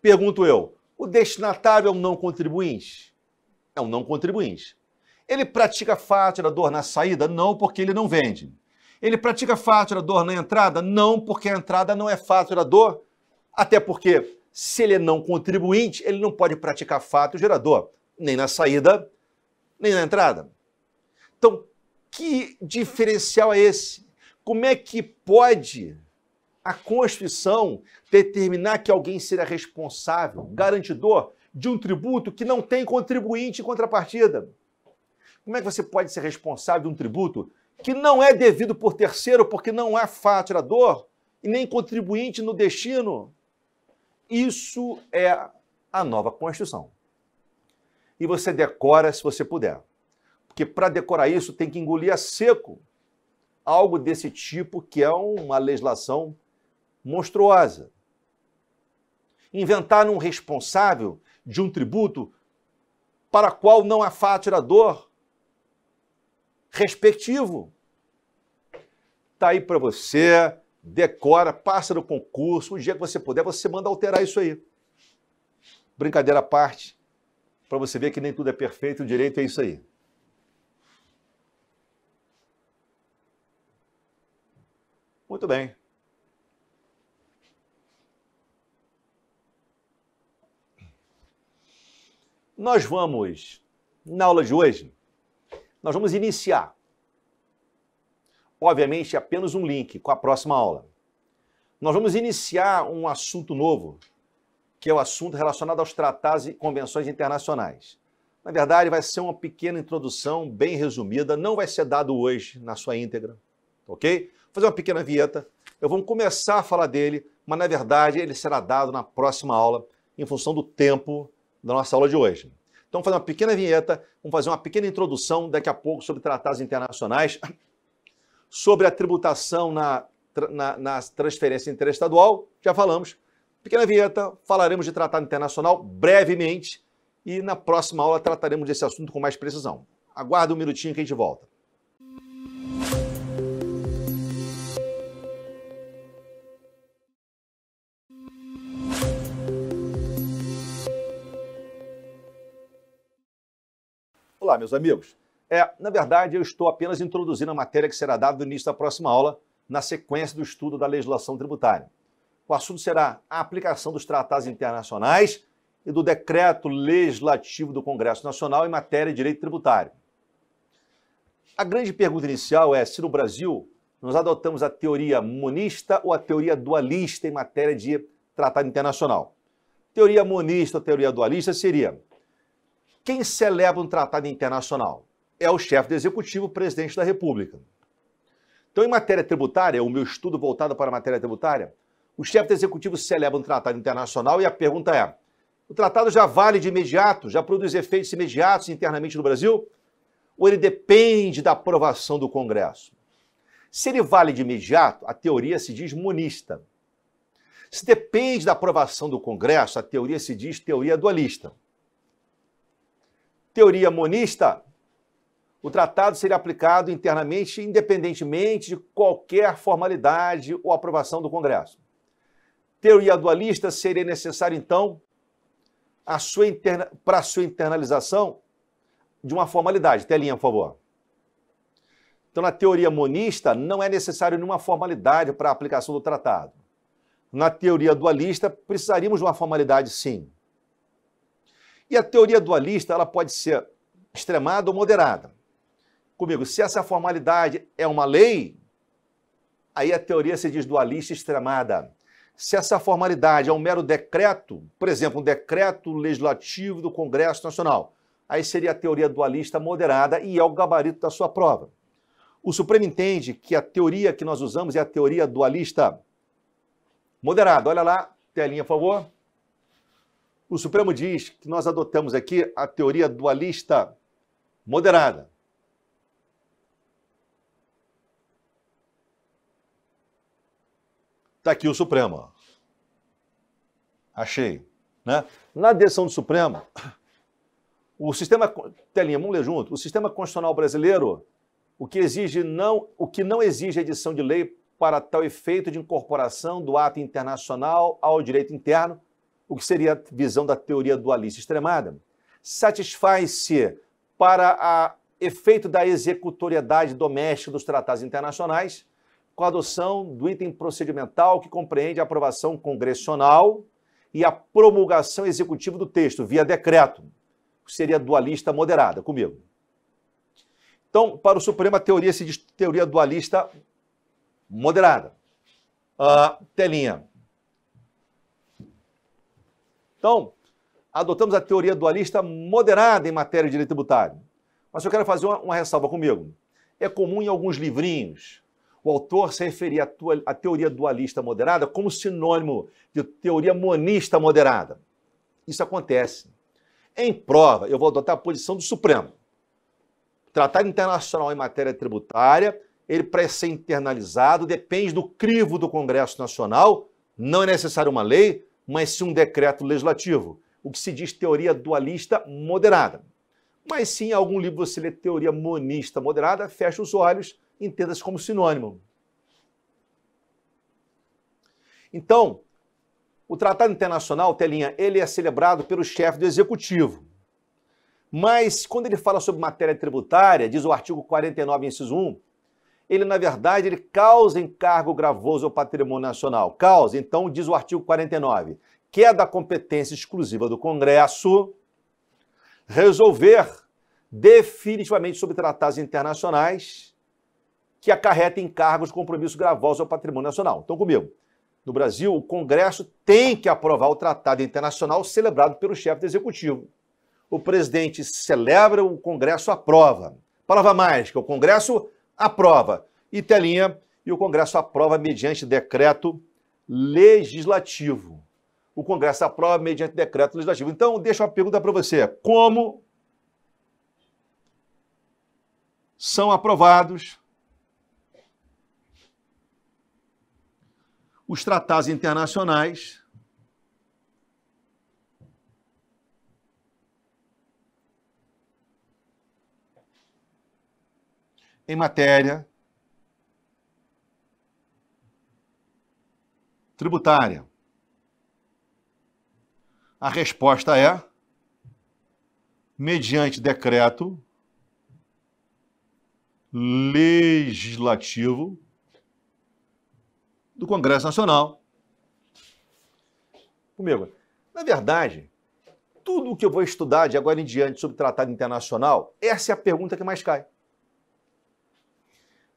Pergunto eu, o destinatário é um não contribuinte? É um não contribuinte. Ele pratica fátira, dor na saída? Não, porque ele não vende. Ele pratica fátira, dor na entrada? Não, porque a entrada não é fátira, dor. Até porque, se ele é não contribuinte, ele não pode praticar fato gerador, nem na saída, nem na entrada. Então, que diferencial é esse? Como é que pode a Constituição determinar que alguém será responsável, garantidor de um tributo que não tem contribuinte em contrapartida? Como é que você pode ser responsável de um tributo que não é devido por terceiro porque não há faturador e nem contribuinte no destino? Isso é a nova Constituição. E você decora se você puder. Porque para decorar isso tem que engolir a seco algo desse tipo, que é uma legislação monstruosa. inventar um responsável de um tributo para qual não há faturador respectivo. Está aí para você, decora, passa no concurso, o dia que você puder, você manda alterar isso aí. Brincadeira à parte, para você ver que nem tudo é perfeito, o direito é isso aí. Muito bem. Nós vamos, na aula de hoje, nós vamos iniciar. Obviamente, apenas um link com a próxima aula. Nós vamos iniciar um assunto novo, que é o assunto relacionado aos tratados e convenções internacionais. Na verdade, vai ser uma pequena introdução, bem resumida, não vai ser dado hoje na sua íntegra, ok? fazer uma pequena vinheta. Eu vou começar a falar dele, mas na verdade ele será dado na próxima aula, em função do tempo da nossa aula de hoje. Então, vou fazer uma pequena vinheta, vamos fazer uma pequena introdução daqui a pouco sobre tratados internacionais, [CLEARS THROAT] sobre a tributação na, na, na transferência interestadual, já falamos. Pequena vinheta, falaremos de tratado internacional brevemente e na próxima aula trataremos desse assunto com mais precisão. Aguarda um minutinho que a gente volta. lá, meus amigos. É, na verdade, eu estou apenas introduzindo a matéria que será dada no início da próxima aula, na sequência do estudo da legislação tributária. O assunto será a aplicação dos tratados internacionais e do decreto legislativo do Congresso Nacional em matéria de direito tributário. A grande pergunta inicial é se no Brasil nós adotamos a teoria monista ou a teoria dualista em matéria de tratado internacional. Teoria monista ou teoria dualista seria quem celebra um tratado internacional? É o chefe do executivo, o presidente da República. Então, em matéria tributária, o meu estudo voltado para a matéria tributária, o chefe do executivo celebra um tratado internacional e a pergunta é: o tratado já vale de imediato, já produz efeitos imediatos internamente no Brasil? Ou ele depende da aprovação do Congresso? Se ele vale de imediato, a teoria se diz monista. Se depende da aprovação do Congresso, a teoria se diz teoria dualista teoria monista, o tratado seria aplicado internamente, independentemente de qualquer formalidade ou aprovação do Congresso. Teoria dualista seria necessário, então, para a sua, interna... sua internalização de uma formalidade. Telinha, por favor. Então, na teoria monista, não é necessário nenhuma formalidade para a aplicação do tratado. Na teoria dualista, precisaríamos de uma formalidade, sim. E a teoria dualista ela pode ser extremada ou moderada. Comigo, se essa formalidade é uma lei, aí a teoria se diz dualista extremada. Se essa formalidade é um mero decreto, por exemplo, um decreto legislativo do Congresso Nacional, aí seria a teoria dualista moderada e é o gabarito da sua prova. O Supremo entende que a teoria que nós usamos é a teoria dualista moderada. Olha lá, telinha, por favor. O Supremo diz que nós adotamos aqui a teoria dualista moderada. Está aqui o Supremo. Achei. Né? Na decisão do Supremo, o sistema. Telinha, vamos ler junto. O sistema constitucional brasileiro, o que, exige não, o que não exige edição de lei para tal efeito de incorporação do ato internacional ao direito interno, o que seria a visão da teoria dualista extremada, satisfaz-se para a efeito da executoriedade doméstica dos tratados internacionais com a adoção do item procedimental que compreende a aprovação congressional e a promulgação executiva do texto via decreto, que seria dualista moderada, comigo. Então, para o Supremo, a teoria se diz teoria dualista moderada. Uh, telinha. Então, adotamos a teoria dualista moderada em matéria de direito tributário. Mas eu quero fazer uma, uma ressalva comigo. É comum em alguns livrinhos o autor se referir à, tua, à teoria dualista moderada como sinônimo de teoria monista moderada. Isso acontece. Em prova, eu vou adotar a posição do Supremo. Tratado internacional em matéria tributária, ele para ser internalizado depende do crivo do Congresso Nacional, não é necessário uma lei, mas sim um decreto legislativo, o que se diz teoria dualista moderada. Mas sim, algum livro você lê teoria monista moderada, fecha os olhos, entenda-se como sinônimo. Então, o tratado internacional, Telinha, ele é celebrado pelo chefe do executivo. Mas quando ele fala sobre matéria tributária, diz o artigo 49, inciso 1, ele, na verdade, ele causa encargo gravoso ao patrimônio nacional. Causa, então, diz o artigo 49, que é da competência exclusiva do Congresso resolver definitivamente sobre tratados internacionais que acarretem encargos, compromissos gravosos ao patrimônio nacional. Então, comigo. No Brasil, o Congresso tem que aprovar o tratado internacional celebrado pelo chefe do executivo. O presidente celebra, o Congresso aprova. Palavra mágica: o Congresso aprova. E telinha, e o Congresso aprova mediante decreto legislativo. O Congresso aprova mediante decreto legislativo. Então, deixa uma pergunta para você: como são aprovados os tratados internacionais em matéria tributária? A resposta é mediante decreto legislativo do Congresso Nacional. Comigo. Na verdade, tudo o que eu vou estudar de agora em diante sobre tratado internacional, essa é a pergunta que mais cai.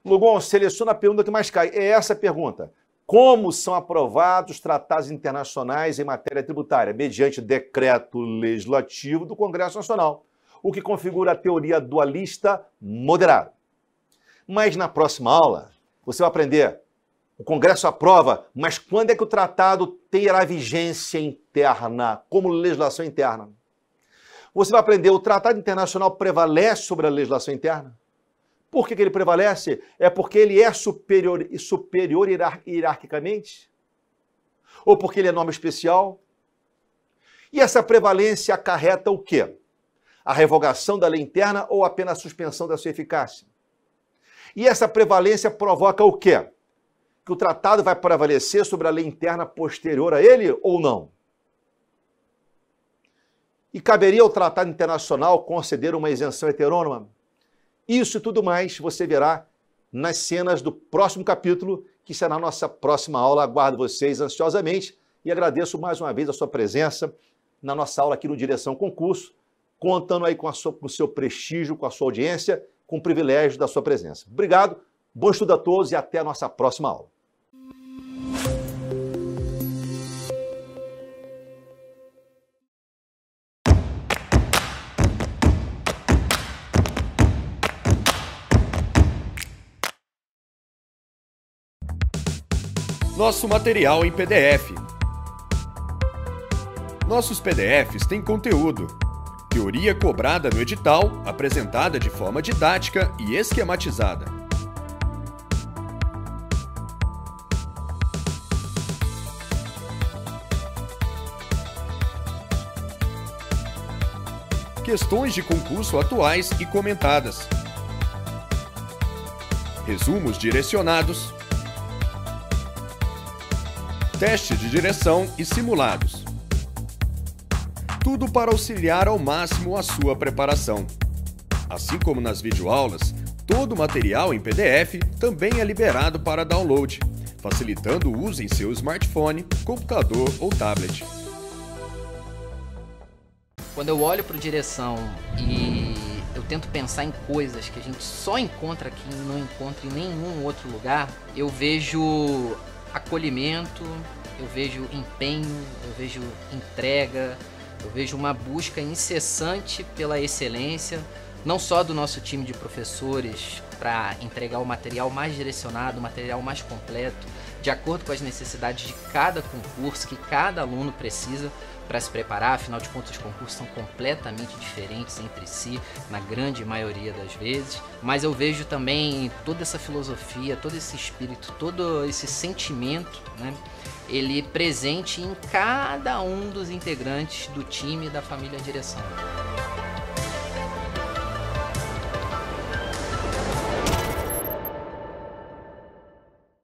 Lugon, seleciona a pergunta que mais cai. É essa a pergunta. Como são aprovados tratados internacionais em matéria tributária? Mediante decreto legislativo do Congresso Nacional, o que configura a teoria dualista moderada. Mas na próxima aula, você vai aprender. O Congresso aprova, mas quando é que o tratado terá vigência interna, como legislação interna? Você vai aprender o tratado internacional prevalece sobre a legislação interna? Por que, que ele prevalece? É porque ele é superior, superior hierarquicamente? Ou porque ele é nome especial? E essa prevalência acarreta o quê? A revogação da lei interna ou apenas a suspensão da sua eficácia? E essa prevalência provoca o quê? Que o tratado vai prevalecer sobre a lei interna posterior a ele ou não? E caberia ao tratado internacional conceder uma isenção heterônoma? Isso e tudo mais você verá nas cenas do próximo capítulo, que será a nossa próxima aula. Aguardo vocês ansiosamente e agradeço mais uma vez a sua presença na nossa aula aqui no Direção Concurso, contando aí com, sua, com o seu prestígio, com a sua audiência, com o privilégio da sua presença. Obrigado, bom estudo a todos e até a nossa próxima aula. nosso material em PDF. Nossos PDFs têm conteúdo, teoria cobrada no edital, apresentada de forma didática e esquematizada. Questões de concurso atuais e comentadas. Resumos direcionados testes de direção e simulados. Tudo para auxiliar ao máximo a sua preparação. Assim como nas videoaulas, todo o material em PDF também é liberado para download, facilitando o uso em seu smartphone, computador ou tablet. Quando eu olho para direção e eu tento pensar em coisas que a gente só encontra aqui e não encontra em nenhum outro lugar, eu vejo acolhimento, eu vejo empenho, eu vejo entrega, eu vejo uma busca incessante pela excelência, não só do nosso time de professores para entregar o material mais direcionado, o material mais completo, de acordo com as necessidades de cada concurso que cada aluno precisa, para se preparar, afinal de contas os concursos são completamente diferentes entre si, na grande maioria das vezes, mas eu vejo também toda essa filosofia, todo esse espírito, todo esse sentimento, né, ele presente em cada um dos integrantes do time da família direção.